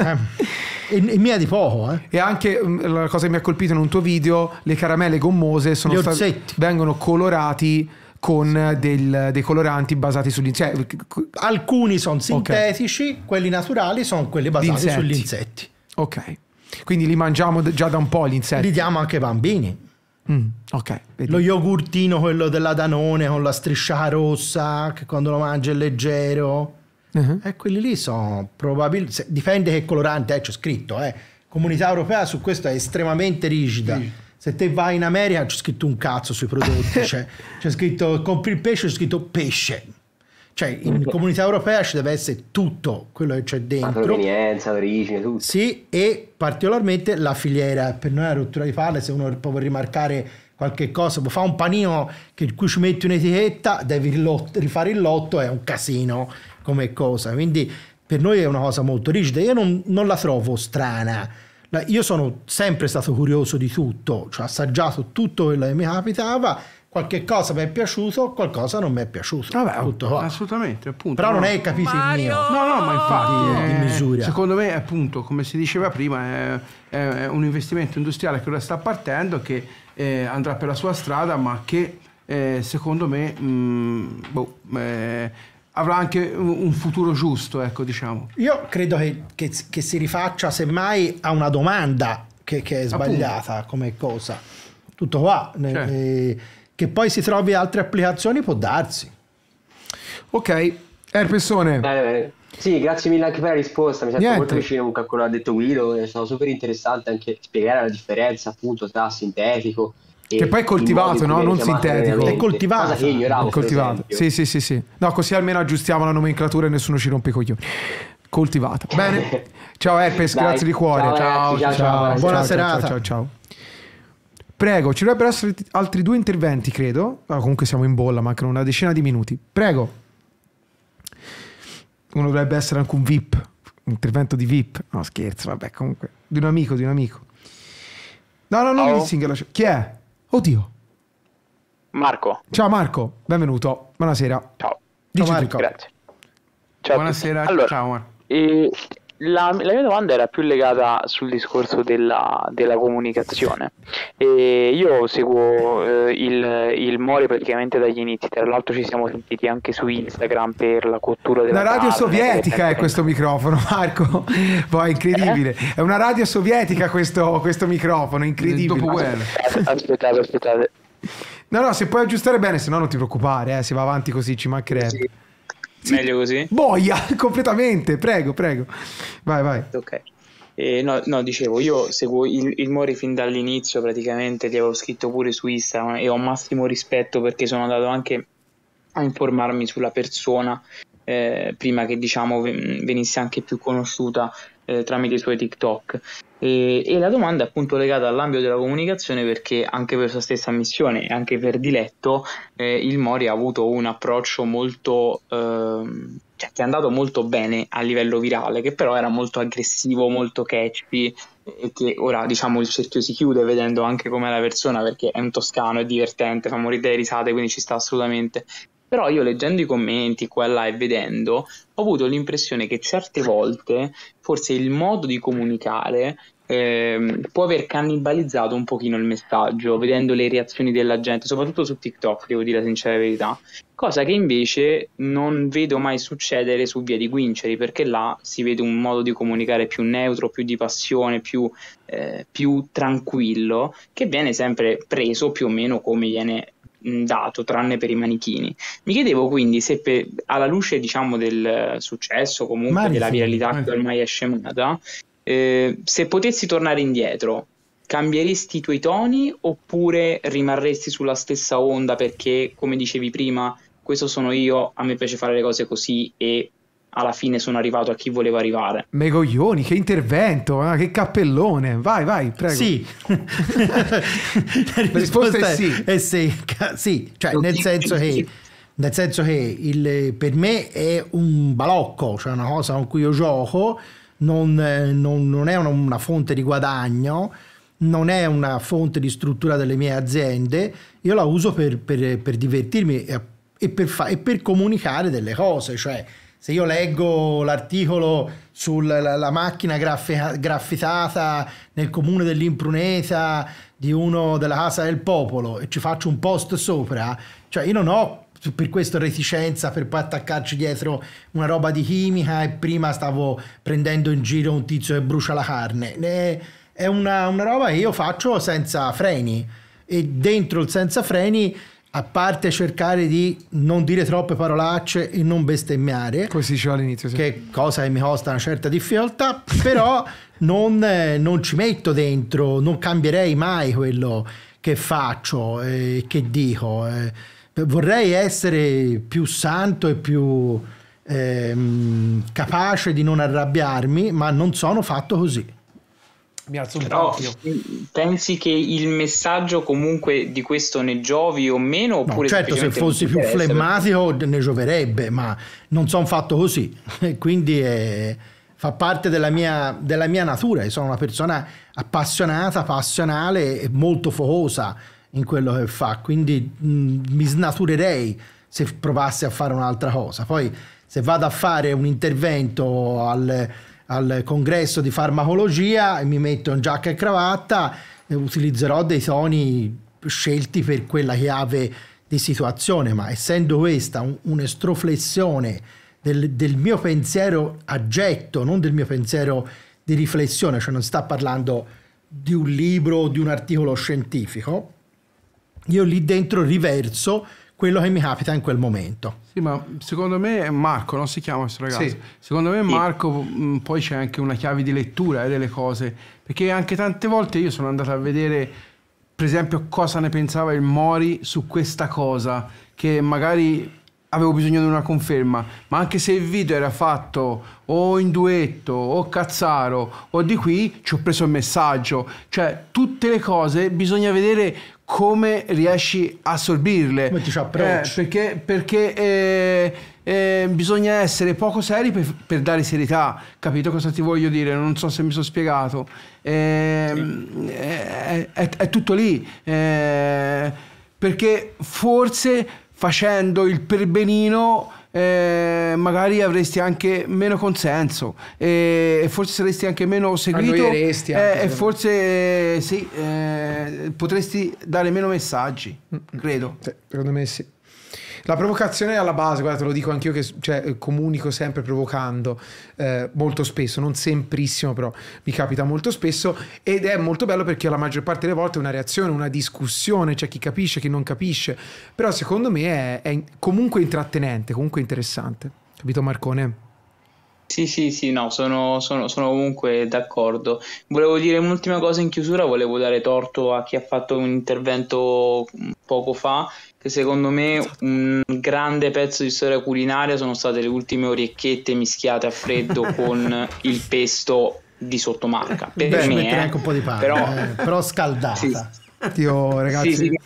eh. E, e mia di poco, eh. E anche mm, la cosa che mi ha colpito in un tuo video, le caramelle gommose state, vengono colorati con del, dei coloranti basati sugli insetti. Cioè, Alcuni sono sintetici, okay. quelli naturali sono quelli basati sugli insetti. Ok. Quindi li mangiamo già da un po' gli insetti. Li diamo anche ai bambini. Mm, ok. Vedi. Lo yogurtino, quello della Danone con la striscia rossa, che quando lo mangi è leggero. Uh-huh. E eh, quelli lì sono probabilmente. Dipende che colorante, eh, c'è scritto, eh. Comunità europea su questo è estremamente rigida. rigida. Se te vai in America c'è scritto un cazzo sui prodotti, cioè, c'è scritto compri il pesce, c'è scritto pesce. Cioè, in comunità europea ci deve essere tutto quello che c'è dentro. La provenienza, l'origine, tutto. Sì, e particolarmente la filiera. Per noi è una rottura di palle, se uno può rimarcare qualche cosa, fa un panino in cui ci metti un'etichetta, devi rifare il lotto, è un casino come cosa. Quindi per noi è una cosa molto rigida. Io non, non la trovo strana. io sono sempre stato curioso di tutto, cioè ho cioè assaggiato tutto quello che mi capitava qualche cosa mi è piaciuto, qualcosa non mi è piaciuto. Vabbè, tutto qua. assolutamente, appunto. Però non è capito Mario! il mio. No, no, ma infatti, eh, di, eh, misura. secondo me, appunto, come si diceva prima, è, è un investimento industriale che ora sta partendo, che eh, andrà per la sua strada, ma che eh, secondo me mh, mm, boh, eh, avrà anche un futuro giusto, ecco, diciamo. Io credo che, che, che si rifaccia semmai a una domanda che, che è sbagliata appunto. come cosa. Tutto qua. Certo. Eh, che poi si trovi altre applicazioni può darsi. Ok, Erpessone. Eh, sì, grazie mille anche per la risposta. Mi sento molto vicino comunque a quello che ha detto Guido. È stato super interessante anche spiegare la differenza appunto tra sintetico che poi è coltivato, no? Non sintetico. È coltivato. Cosa che ignoravo, è coltivato. Sì, sì, sì, sì. No, così almeno aggiustiamo la nomenclatura e nessuno ci rompe i coglioni. Coltivato. Bene. ciao Herpes, Dai, grazie di cuore. Ciao, ciao, ciao, ciao, ciao, Buona ciao, serata. ciao. ciao. Prego, ci dovrebbero essere altri due interventi, credo. Ah, comunque siamo in bolla, mancano una decina di minuti. Prego. Uno dovrebbe essere anche un VIP, un intervento di VIP. No, scherzo, vabbè, comunque. Di un amico, di un amico. No, no, no, oh. Lissing, chi è? Oddio. Marco. Ciao Marco, benvenuto. Buonasera. Ciao. Dici ciao Marco, grazie. Ciao Buonasera, allora, ciao. Eh, la, la, mia domanda era più legata sul discorso della, della comunicazione. E io seguo eh, il, il Mori praticamente dagli inizi, tra l'altro ci siamo sentiti anche su Instagram per la cottura della... Una radio casa, sovietica è questo microfono, Marco. Poi boh, incredibile. Eh? È una radio sovietica questo, questo microfono, incredibile. Aspettate, aspettate, aspettate. No, no, se puoi aggiustare bene, se no non ti preoccupare, eh, se va avanti così ci mancherebbe. Sì. Sì. Meglio così? Boia, completamente, prego, prego. Vai, vai. Ok. Eh, no, no, dicevo, io seguo il, il, Mori fin dall'inizio praticamente, gli avevo scritto pure su Instagram e ho massimo rispetto perché sono andato anche a informarmi sulla persona eh, prima che diciamo venisse anche più conosciuta eh, tramite i suoi TikTok. E, e, la domanda è appunto legata all'ambito della comunicazione perché anche per sua stessa missione e anche per diletto eh, il Mori ha avuto un approccio molto... Ehm, cioè, che è andato molto bene a livello virale, che però era molto aggressivo, molto catchy e che ora diciamo il cerchio si chiude vedendo anche com'è la persona perché è un toscano, è divertente, fa morire delle risate, quindi ci sta assolutamente. Però io leggendo i commenti qua e là e vedendo, ho avuto l'impressione che certe volte forse il modo di comunicare eh, può aver cannibalizzato un pochino il messaggio, vedendo le reazioni della gente, soprattutto su TikTok, devo dire la sincera verità, cosa che invece non vedo mai succedere su Via di Quinceri, perché là si vede un modo di comunicare più neutro, più di passione, più, eh, più tranquillo, che viene sempre preso più o meno come viene dato, tranne per i manichini. Mi chiedevo quindi se per, alla luce diciamo, del successo, comunque Marif, della viralità Marif. che ormai è scemata, eh, se potessi tornare indietro, cambieresti i tuoi toni oppure rimarresti sulla stessa onda perché, come dicevi prima, questo sono io, a me piace fare le cose così e alla fine sono arrivato a chi voleva arrivare. Megoglioni, che intervento, ah, che cappellone. Vai, vai, prego. Sì. La risposta, è, sì. È sì. sì. Cioè, nel senso che nel senso che il, per me è un balocco, cioè una cosa con cui io gioco, non, non, non è una, una, fonte di guadagno, non è una fonte di struttura delle mie aziende, io la uso per, per, per divertirmi e, e, per fa, e per comunicare delle cose, cioè se io leggo l'articolo sulla macchina graffitata nel comune dell'Impruneta di uno della Casa del Popolo e ci faccio un post sopra, cioè io non ho per questo reticenza per poi attaccarci dietro una roba di chimica e prima stavo prendendo in giro un tizio che brucia la carne. È una, una roba che io faccio senza freni e dentro il senza freni a parte cercare di non dire troppe parolacce e non bestemmiare, così si diceva all'inizio, sì. che cosa che mi costa una certa difficoltà, però non, non, ci metto dentro, non cambierei mai quello che faccio e che dico. Eh. vorrei essere più santo e più eh, capace di non arrabbiarmi, ma non sono fatto così mi alzo un Però, po' Pensi che il messaggio comunque di questo ne giovi o meno? No, certo, se fossi più flemmatico perché... ne gioverebbe, ma non sono fatto così, quindi è, fa parte della mia, della mia natura. sono una persona appassionata, passionale e molto focosa in quello che fa, quindi mh, mi snaturerei se provassi a fare un'altra cosa. Poi se vado a fare un intervento al al congresso di farmacologia, e mi metto in giacca e cravatta e eh, utilizzerò dei toni scelti per quella chiave di situazione, ma essendo questa un, un'estroflessione del, del, mio pensiero aggetto, non del mio pensiero di riflessione, cioè non si sta parlando di un libro o di un articolo scientifico, io lì dentro riverso quello che mi capita in quel momento. Sì, ma secondo me Marco, non si chiama questo ragazzo, sì. secondo me Marco sì. Mm, poi c'è anche una chiave di lettura eh, delle cose, perché anche tante volte io sono andato a vedere, per esempio, cosa ne pensava il Mori su questa cosa, che magari avevo bisogno di una conferma, ma anche se il video era fatto o in duetto o cazzaro o di qui, ci ho preso il messaggio, cioè tutte le cose bisogna vedere come riesci a assorbirle. Come ti eh, perché, perché eh, eh, bisogna essere poco seri per, per, dare serietà. Capito cosa ti voglio dire? Non so se mi sono spiegato. Ehm, sì. È, è, è, tutto lì. Eh, perché forse facendo il perbenino eh, magari avresti anche meno consenso e, eh, e forse saresti anche meno seguito anche, eh, e forse sì, eh, potresti dare meno messaggi, mm, mm. credo. secondo me sì. La provocazione è alla base, guarda, te lo dico anch'io che cioè, eh, comunico sempre provocando, eh, molto spesso, non semprissimo però, mi capita molto spesso ed è molto bello perché la maggior parte delle volte è una reazione, una discussione, c'è cioè chi capisce, chi non capisce, però secondo me è, è comunque intrattenente, comunque interessante. Capito Marcone? Sì, sì, sì, no, sono, sono, sono comunque d'accordo. Volevo dire un'ultima cosa in chiusura, volevo dare torto a chi ha fatto un intervento poco fa che secondo me esatto. un grande pezzo di storia culinaria sono state le ultime orecchiette mischiate a freddo con il pesto di sottomarca. Per Beh, me, eh. anche un po' di pane, però, eh, però scaldata. Sì, Dio, ragazzi. Sì,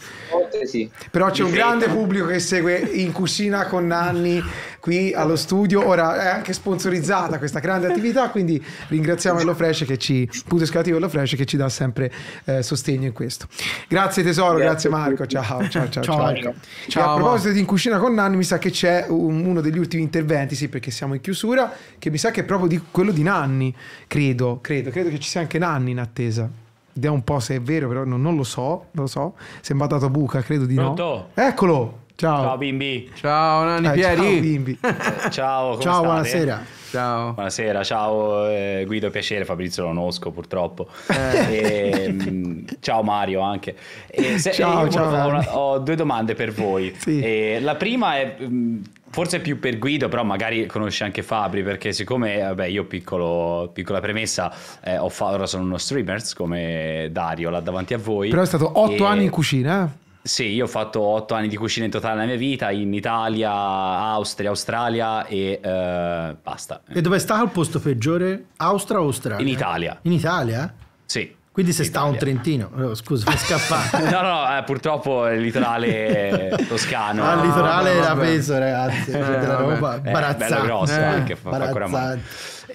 sì, sì. Però c'è un grande pubblico che segue in cucina con Nanni qui allo studio. Ora è anche sponsorizzata questa grande attività, quindi ringraziamo HelloFresh che ci, punto escalativo HelloFresh che ci dà sempre eh, sostegno in questo. Grazie tesoro, grazie, grazie Marco. Ciao, ciao, ciao. ciao, ciao. ciao a proposito di in cucina con Nanni, mi sa che c'è un, uno degli ultimi interventi, sì, perché siamo in chiusura, che mi sa che è proprio di, quello di Nanni, credo, credo, credo che ci sia anche Nanni in attesa. Vediamo un po' se è vero, però non, non lo so, non lo so. Sembra dato buca, credo di Pronto? no. Eccolo! Ciao. Ciao bimbi. Ciao Nani eh, Pieri. Ciao bimbi. Eh, ciao, ciao buonasera. Ciao. Buonasera, ciao eh, Guido, piacere, Fabrizio lo conosco purtroppo. E, eh. ehm, ciao Mario anche. E se, ciao, ciao, ho, una, ho, due domande per voi. Sì. E, eh, la prima è... Mm, forse più per Guido, però magari conosce anche Fabri, perché siccome vabbè, io piccolo, piccola premessa, eh, ora sono uno streamer come Dario là davanti a voi. Però è stato otto e... anni in cucina. Eh. Sì, io ho fatto otto anni di cucina in totale nella mia vita, in Italia, Austria, Australia e eh, basta. E dove sta il posto peggiore? Austria o Australia? In Italia. In Italia? Sì. Quindi se Italia. sta un trentino, oh, scusa, fa scappare. no, no, eh, purtroppo il litorale toscano. Ah, il litorale ah, no, no, era peso, ragazzi. Eh, della roba eh, barazzante. bello grosso anche, fa, fa ancora male.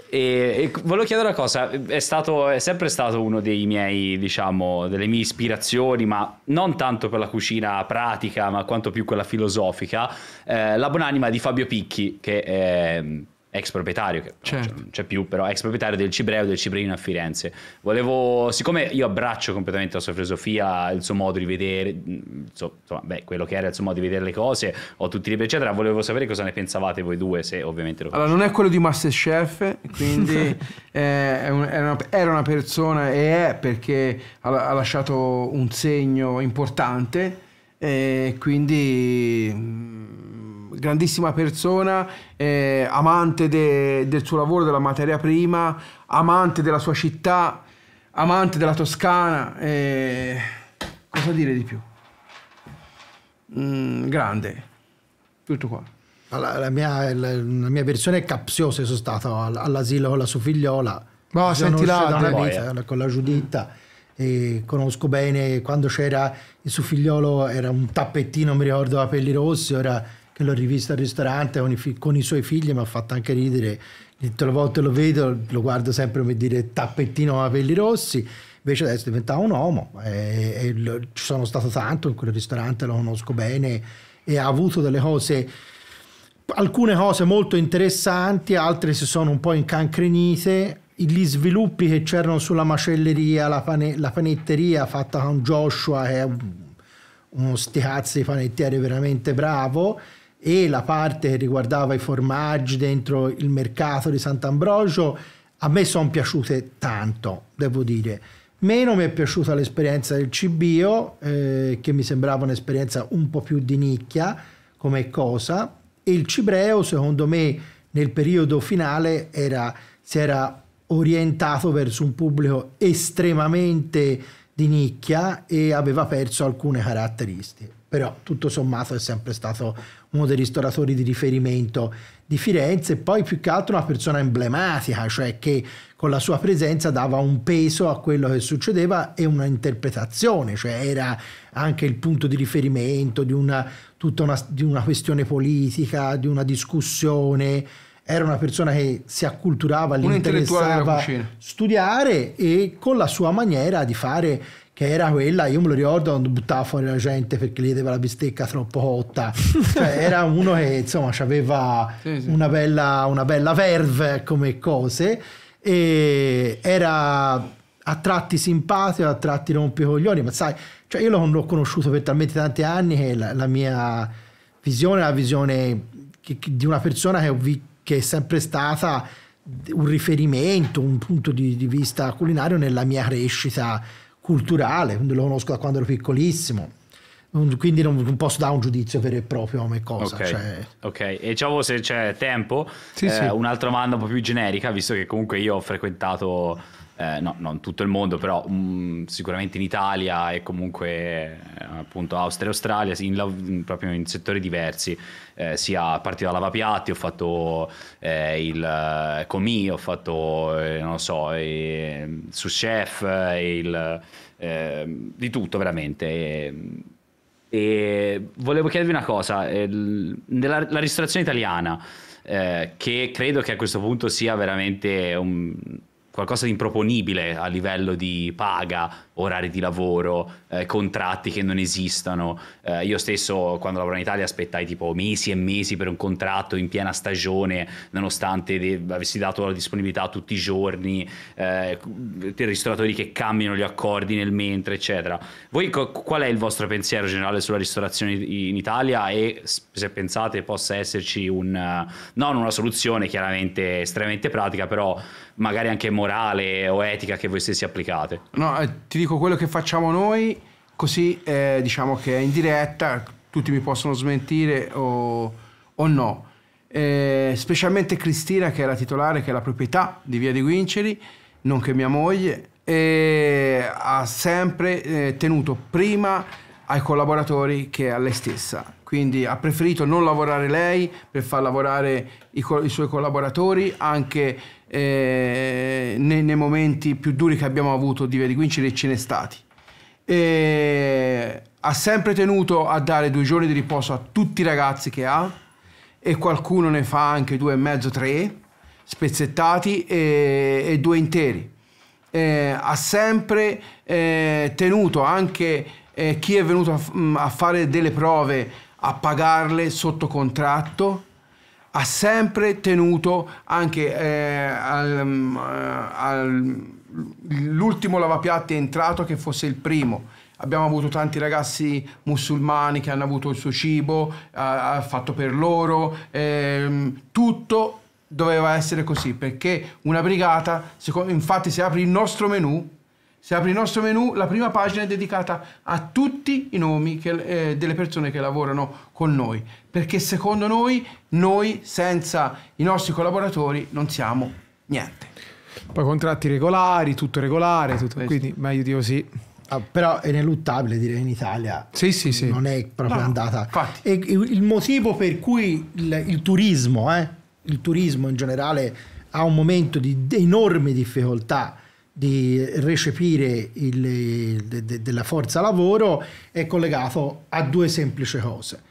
E, e, volevo chiedere una cosa, è, stato, è sempre stato uno dei miei, diciamo, delle mie ispirazioni, ma non tanto per la cucina pratica, ma quanto più quella filosofica, eh, la buonanima di Fabio Picchi, che è ex proprietario, che cioè, certo. non c'è più, però ex proprietario del Cibreo del Cibrino a Firenze. Volevo, siccome io abbraccio completamente la sua filosofia, il suo modo di vedere, mm, insomma, beh, quello che era il suo modo di vedere le cose, ho tutti i libri, eccetera. Volevo sapere cosa ne pensavate voi due, se ovviamente lo Allora, non è quello di Masterchef, quindi è un, è una, era una persona e è perché ha, ha lasciato un segno importante, e quindi mm, grandissima persona, eh, amante de, del suo lavoro, della materia prima, amante della sua città, amante della Toscana. Eh, cosa dire di più? Mm, grande, tutto qua. La, la, mia, la, la, mia, versione è capziosa, sono stato all'asilo con la sua figliola. No, senti la vita, eh, con la Giuditta. Mm conosco bene quando c'era il suo figliolo era un tappettino mi ricordo a pelli rossi ora che l'ho rivista al ristorante con i, con i suoi figli, mi ha fatto anche ridere. Tutte le volte lo vedo, lo guardo sempre come dire tappettino a capelli rossi. Invece adesso diventava un uomo. E, e lo, ci sono stato tanto in quel ristorante, lo conosco bene e ha avuto delle cose alcune cose molto interessanti, altre si sono un po' incancrenite. Gli sviluppi che c'erano sulla macelleria, la, pane, la, panetteria fatta con Joshua, che è uno sticazzo di panettiere veramente bravo, e la parte che riguardava i formaggi dentro il mercato di Sant'Ambrogio a me sono piaciute tanto, devo dire. Meno mi è piaciuta l'esperienza del Cibio, eh, che mi sembrava un'esperienza un po' più di nicchia come cosa, e il Cibreo secondo me nel periodo finale era, si era orientato verso un pubblico estremamente di nicchia e aveva perso alcune caratteristiche. Però tutto sommato è sempre stato uno dei ristoratori di riferimento di Firenze, e poi più che altro una persona emblematica, cioè che con la sua presenza dava un peso a quello che succedeva e una interpretazione, cioè era anche il punto di riferimento di una, tutta una, di una questione politica, di una discussione, era una persona che si acculturava, gli interessava studiare e con la sua maniera di fare che era quella, io me lo ricordo quando buttava fuori la gente perché gli vedeva la bistecca troppo cotta, cioè, era uno che insomma aveva sì, sì. Una, bella, una bella verve come cose e era a tratti simpatico, a tratti rompicoglioni, ma sai, cioè io l'ho conosciuto per talmente tanti anni che la, la mia visione la visione che, che, di una persona che, vi, che, è sempre stata un riferimento, un punto di, di vista culinario nella mia crescita culturale, quindi lo conosco da quando ero piccolissimo. Quindi non posso dare un giudizio vero e proprio come cosa. Ok, cioè... okay. e diciamo se c'è tempo, sì, eh, sì. un'altra domanda un po' più generica, visto che comunque io ho frequentato eh, no, non tutto il mondo, però um, sicuramente in Italia e comunque eh, appunto Austria e Australia, in, in, proprio in settori diversi, eh, sia partito da lavapiatti, ho fatto eh, il eh, comi, ho fatto, eh, non so, il sous chef, il, ehm, di tutto veramente. E volevo chiedervi una cosa, nella la ristorazione italiana, eh, che credo che a questo punto sia veramente un, qualcosa di improponibile a livello di paga orari di lavoro, eh, contratti che non esistono. Eh, io stesso quando lavoravo in Italia aspettai tipo mesi e mesi per un contratto in piena stagione, nonostante de- avessi dato la disponibilità tutti i giorni, eh, ristoratori che cambiano gli accordi nel mentre, eccetera. Voi co- qual è il vostro pensiero generale sulla ristorazione in Italia e se pensate possa esserci un, non una soluzione chiaramente estremamente pratica, però magari anche morale o etica che voi stessi applicate? No, eh, ti dico dico quello che facciamo noi, così eh, diciamo che è in diretta, tutti mi possono smentire o, o no. Eh, specialmente Cristina, che è la titolare, che è la proprietà di Via di Guinceri, nonché mia moglie, e ha sempre eh, tenuto prima ai collaboratori che a lei stessa. Quindi ha preferito non lavorare lei per far lavorare i, i suoi collaboratori, anche eh, nei, nei, momenti più duri che abbiamo avuto di Vedi Quinci e ce ne stati. E ha sempre tenuto a dare due giorni di riposo a tutti i ragazzi che ha e qualcuno ne fa anche due e mezzo, tre spezzettati e, e due interi. E eh, ha sempre eh, tenuto anche eh, chi è venuto a, a fare delle prove a pagarle sotto contratto ha sempre tenuto anche eh, al, mm, eh, al, l'ultimo lavapiatti entrato che fosse il primo. Abbiamo avuto tanti ragazzi musulmani che hanno avuto il suo cibo, ha, ha fatto per loro, eh, tutto doveva essere così perché una brigata, infatti se apri il nostro menù, se apri il nostro menu, la prima pagina è dedicata a tutti i nomi che, eh, delle persone che lavorano con noi, perché secondo noi, noi senza i nostri collaboratori non siamo niente. Poi contratti regolari, tutto regolare, tutto, quindi meglio di così. Ah, però è ineluttabile dire in Italia sì, sì, sì. non è proprio no, andata. E, il motivo per cui il, il turismo, eh, il turismo in generale, ha un momento di enorme difficoltà di recepire il, de, de, della forza lavoro è collegato a due semplici cose.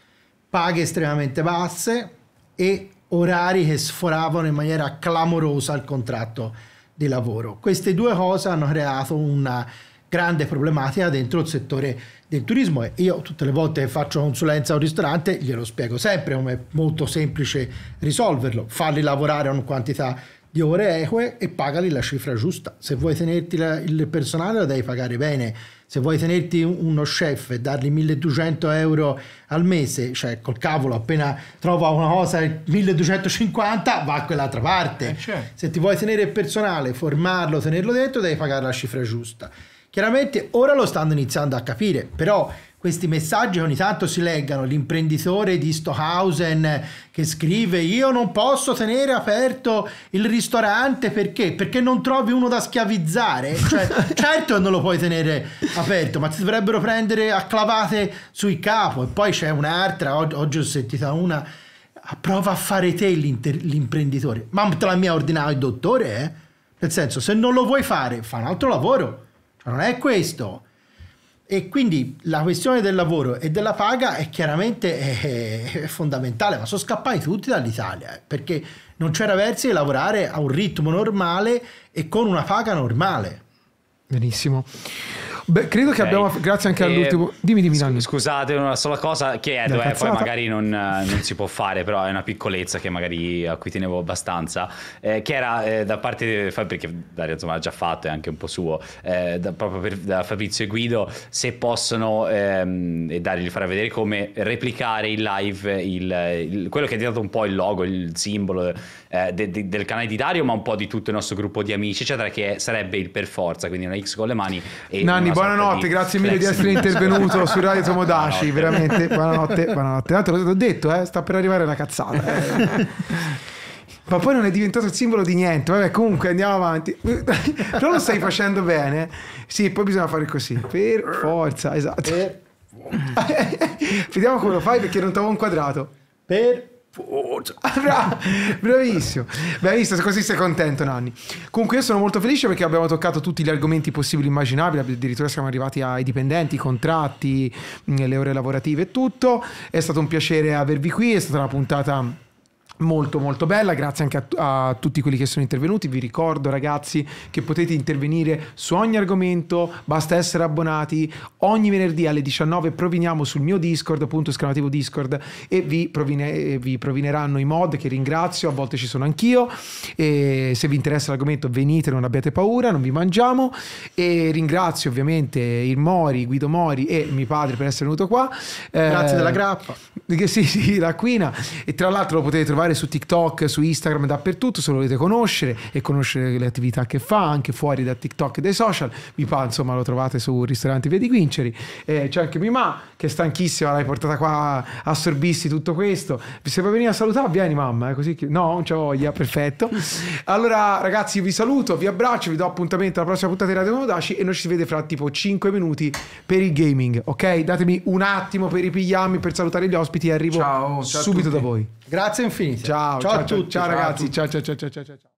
Paghe estremamente basse e orari che sforavano in maniera clamorosa il contratto di lavoro. Queste due cose hanno creato una grande problematica dentro il settore del turismo e io tutte le volte che faccio consulenza a un ristorante glielo spiego sempre come è molto semplice risolverlo, farli lavorare a una quantità di ore eque e pagali la cifra giusta. Se vuoi tenerti la, il personale lo devi pagare bene, se vuoi tenerti uno chef e dargli 1200 euro al mese, cioè col cavolo appena trova una cosa 1250 va a quell'altra parte. Eh, certo. Se ti vuoi tenere il personale, formarlo, tenerlo dentro, devi pagare la cifra giusta. Chiaramente ora lo stanno iniziando a capire, però questi messaggi ogni tanto si leggano. L'imprenditore di Stohausen che scrive: Io non posso tenere aperto il ristorante perché? Perché non trovi uno da schiavizzare. Cioè, certo non lo puoi tenere aperto, ma ti dovrebbero prendere a clavate sui capo. E poi c'è un'altra, oggi ho sentita una. Prova a fare te l'imprenditore. Ma te la mia ordinato il dottore, eh? Nel senso, se non lo vuoi fare, fa un altro lavoro. Cioè, non è questo e quindi la questione del lavoro e della paga è chiaramente eh, eh, è fondamentale, ma sono scappati tutti dall'Italia eh, perché non c'era verso di lavorare a un ritmo normale e con una paga normale. Benissimo. Beh, credo okay. che abbiamo. Grazie anche e, ehm, all'ultimo. Dimmi, dimmi. Sc- scusate, una sola cosa chiedo, eh, poi magari non, non, si può fare, però è una piccolezza che magari a cui tenevo abbastanza. Eh, che era eh, da parte di Fabrizio, perché Dario insomma ha già fatto, è anche un po' suo, eh, da, proprio per, da Fabrizio e Guido, se possono, ehm, e Dario gli farà vedere come replicare in live il, il, quello che è diventato un po' il logo, il simbolo eh, de, de, del canale di Dario, ma un po' di tutto il nostro gruppo di amici, eccetera, che sarebbe il per forza, quindi una X con le mani. Nanni, buonanotte, grazie mille di essere intervenuto su Radio Tomodaci, buonanotte. veramente, buonanotte, buonanotte. Tanto l'ho detto, eh, sta per arrivare una cazzata. Eh. ma poi non è diventato il simbolo di niente. Vabbè, comunque andiamo avanti. Però lo stai facendo bene. Sì, poi bisogna fare così. Per forza, esatto. Per... Vediamo come lo fai perché non ti avevo inquadrato. Per forza. Bra- bravissimo, bravissimo, così sei contento Nanni. Comunque io sono molto felice perché abbiamo toccato tutti gli argomenti possibili e immaginabili, addirittura siamo arrivati ai dipendenti, i contratti, mm, le ore lavorative e tutto. È stato un piacere avervi qui, è stata una puntata Molto molto bella, grazie anche a, a, tutti quelli che sono intervenuti. Vi ricordo ragazzi che potete intervenire su ogni argomento, basta essere abbonati. Ogni venerdì alle 19 proviniamo sul mio Discord, appunto esclamativo Discord, e vi, provine, vi provineranno i mod che ringrazio, a volte ci sono anch'io. E se vi interessa l'argomento venite, non abbiate paura, non vi mangiamo. E ringrazio ovviamente il Mori, Guido Mori e mio padre per essere venuto qua. Grazie eh, della grappa. sì, sì, la quina. E tra l'altro lo potete trovare trovare su TikTok, su Instagram, dappertutto se lo volete conoscere e conoscere le attività che fa anche fuori da TikTok e dai social. mi Mimà, insomma, lo trovate su Ristorante Via di Quinceri. Eh, c'è anche Mimà che è stanchissima, l'hai portata qua a sorbissi tutto questo. Se vuoi venire a salutare, vieni mamma, eh, così che... no, non c'è voglia, perfetto. Allora ragazzi, vi saluto, vi abbraccio, vi do appuntamento alla prossima puntata di Radio Modaci e noi ci si vede fra tipo 5 minuti per il gaming, ok? Datemi un attimo per ripigliarmi, per salutare gli ospiti e arrivo ciao, ciao subito da voi. Grazie infinite. Ciao, ciao, ciao, a tutti. Ciao ragazzi. ciao, ciao, ciao, ciao. ciao.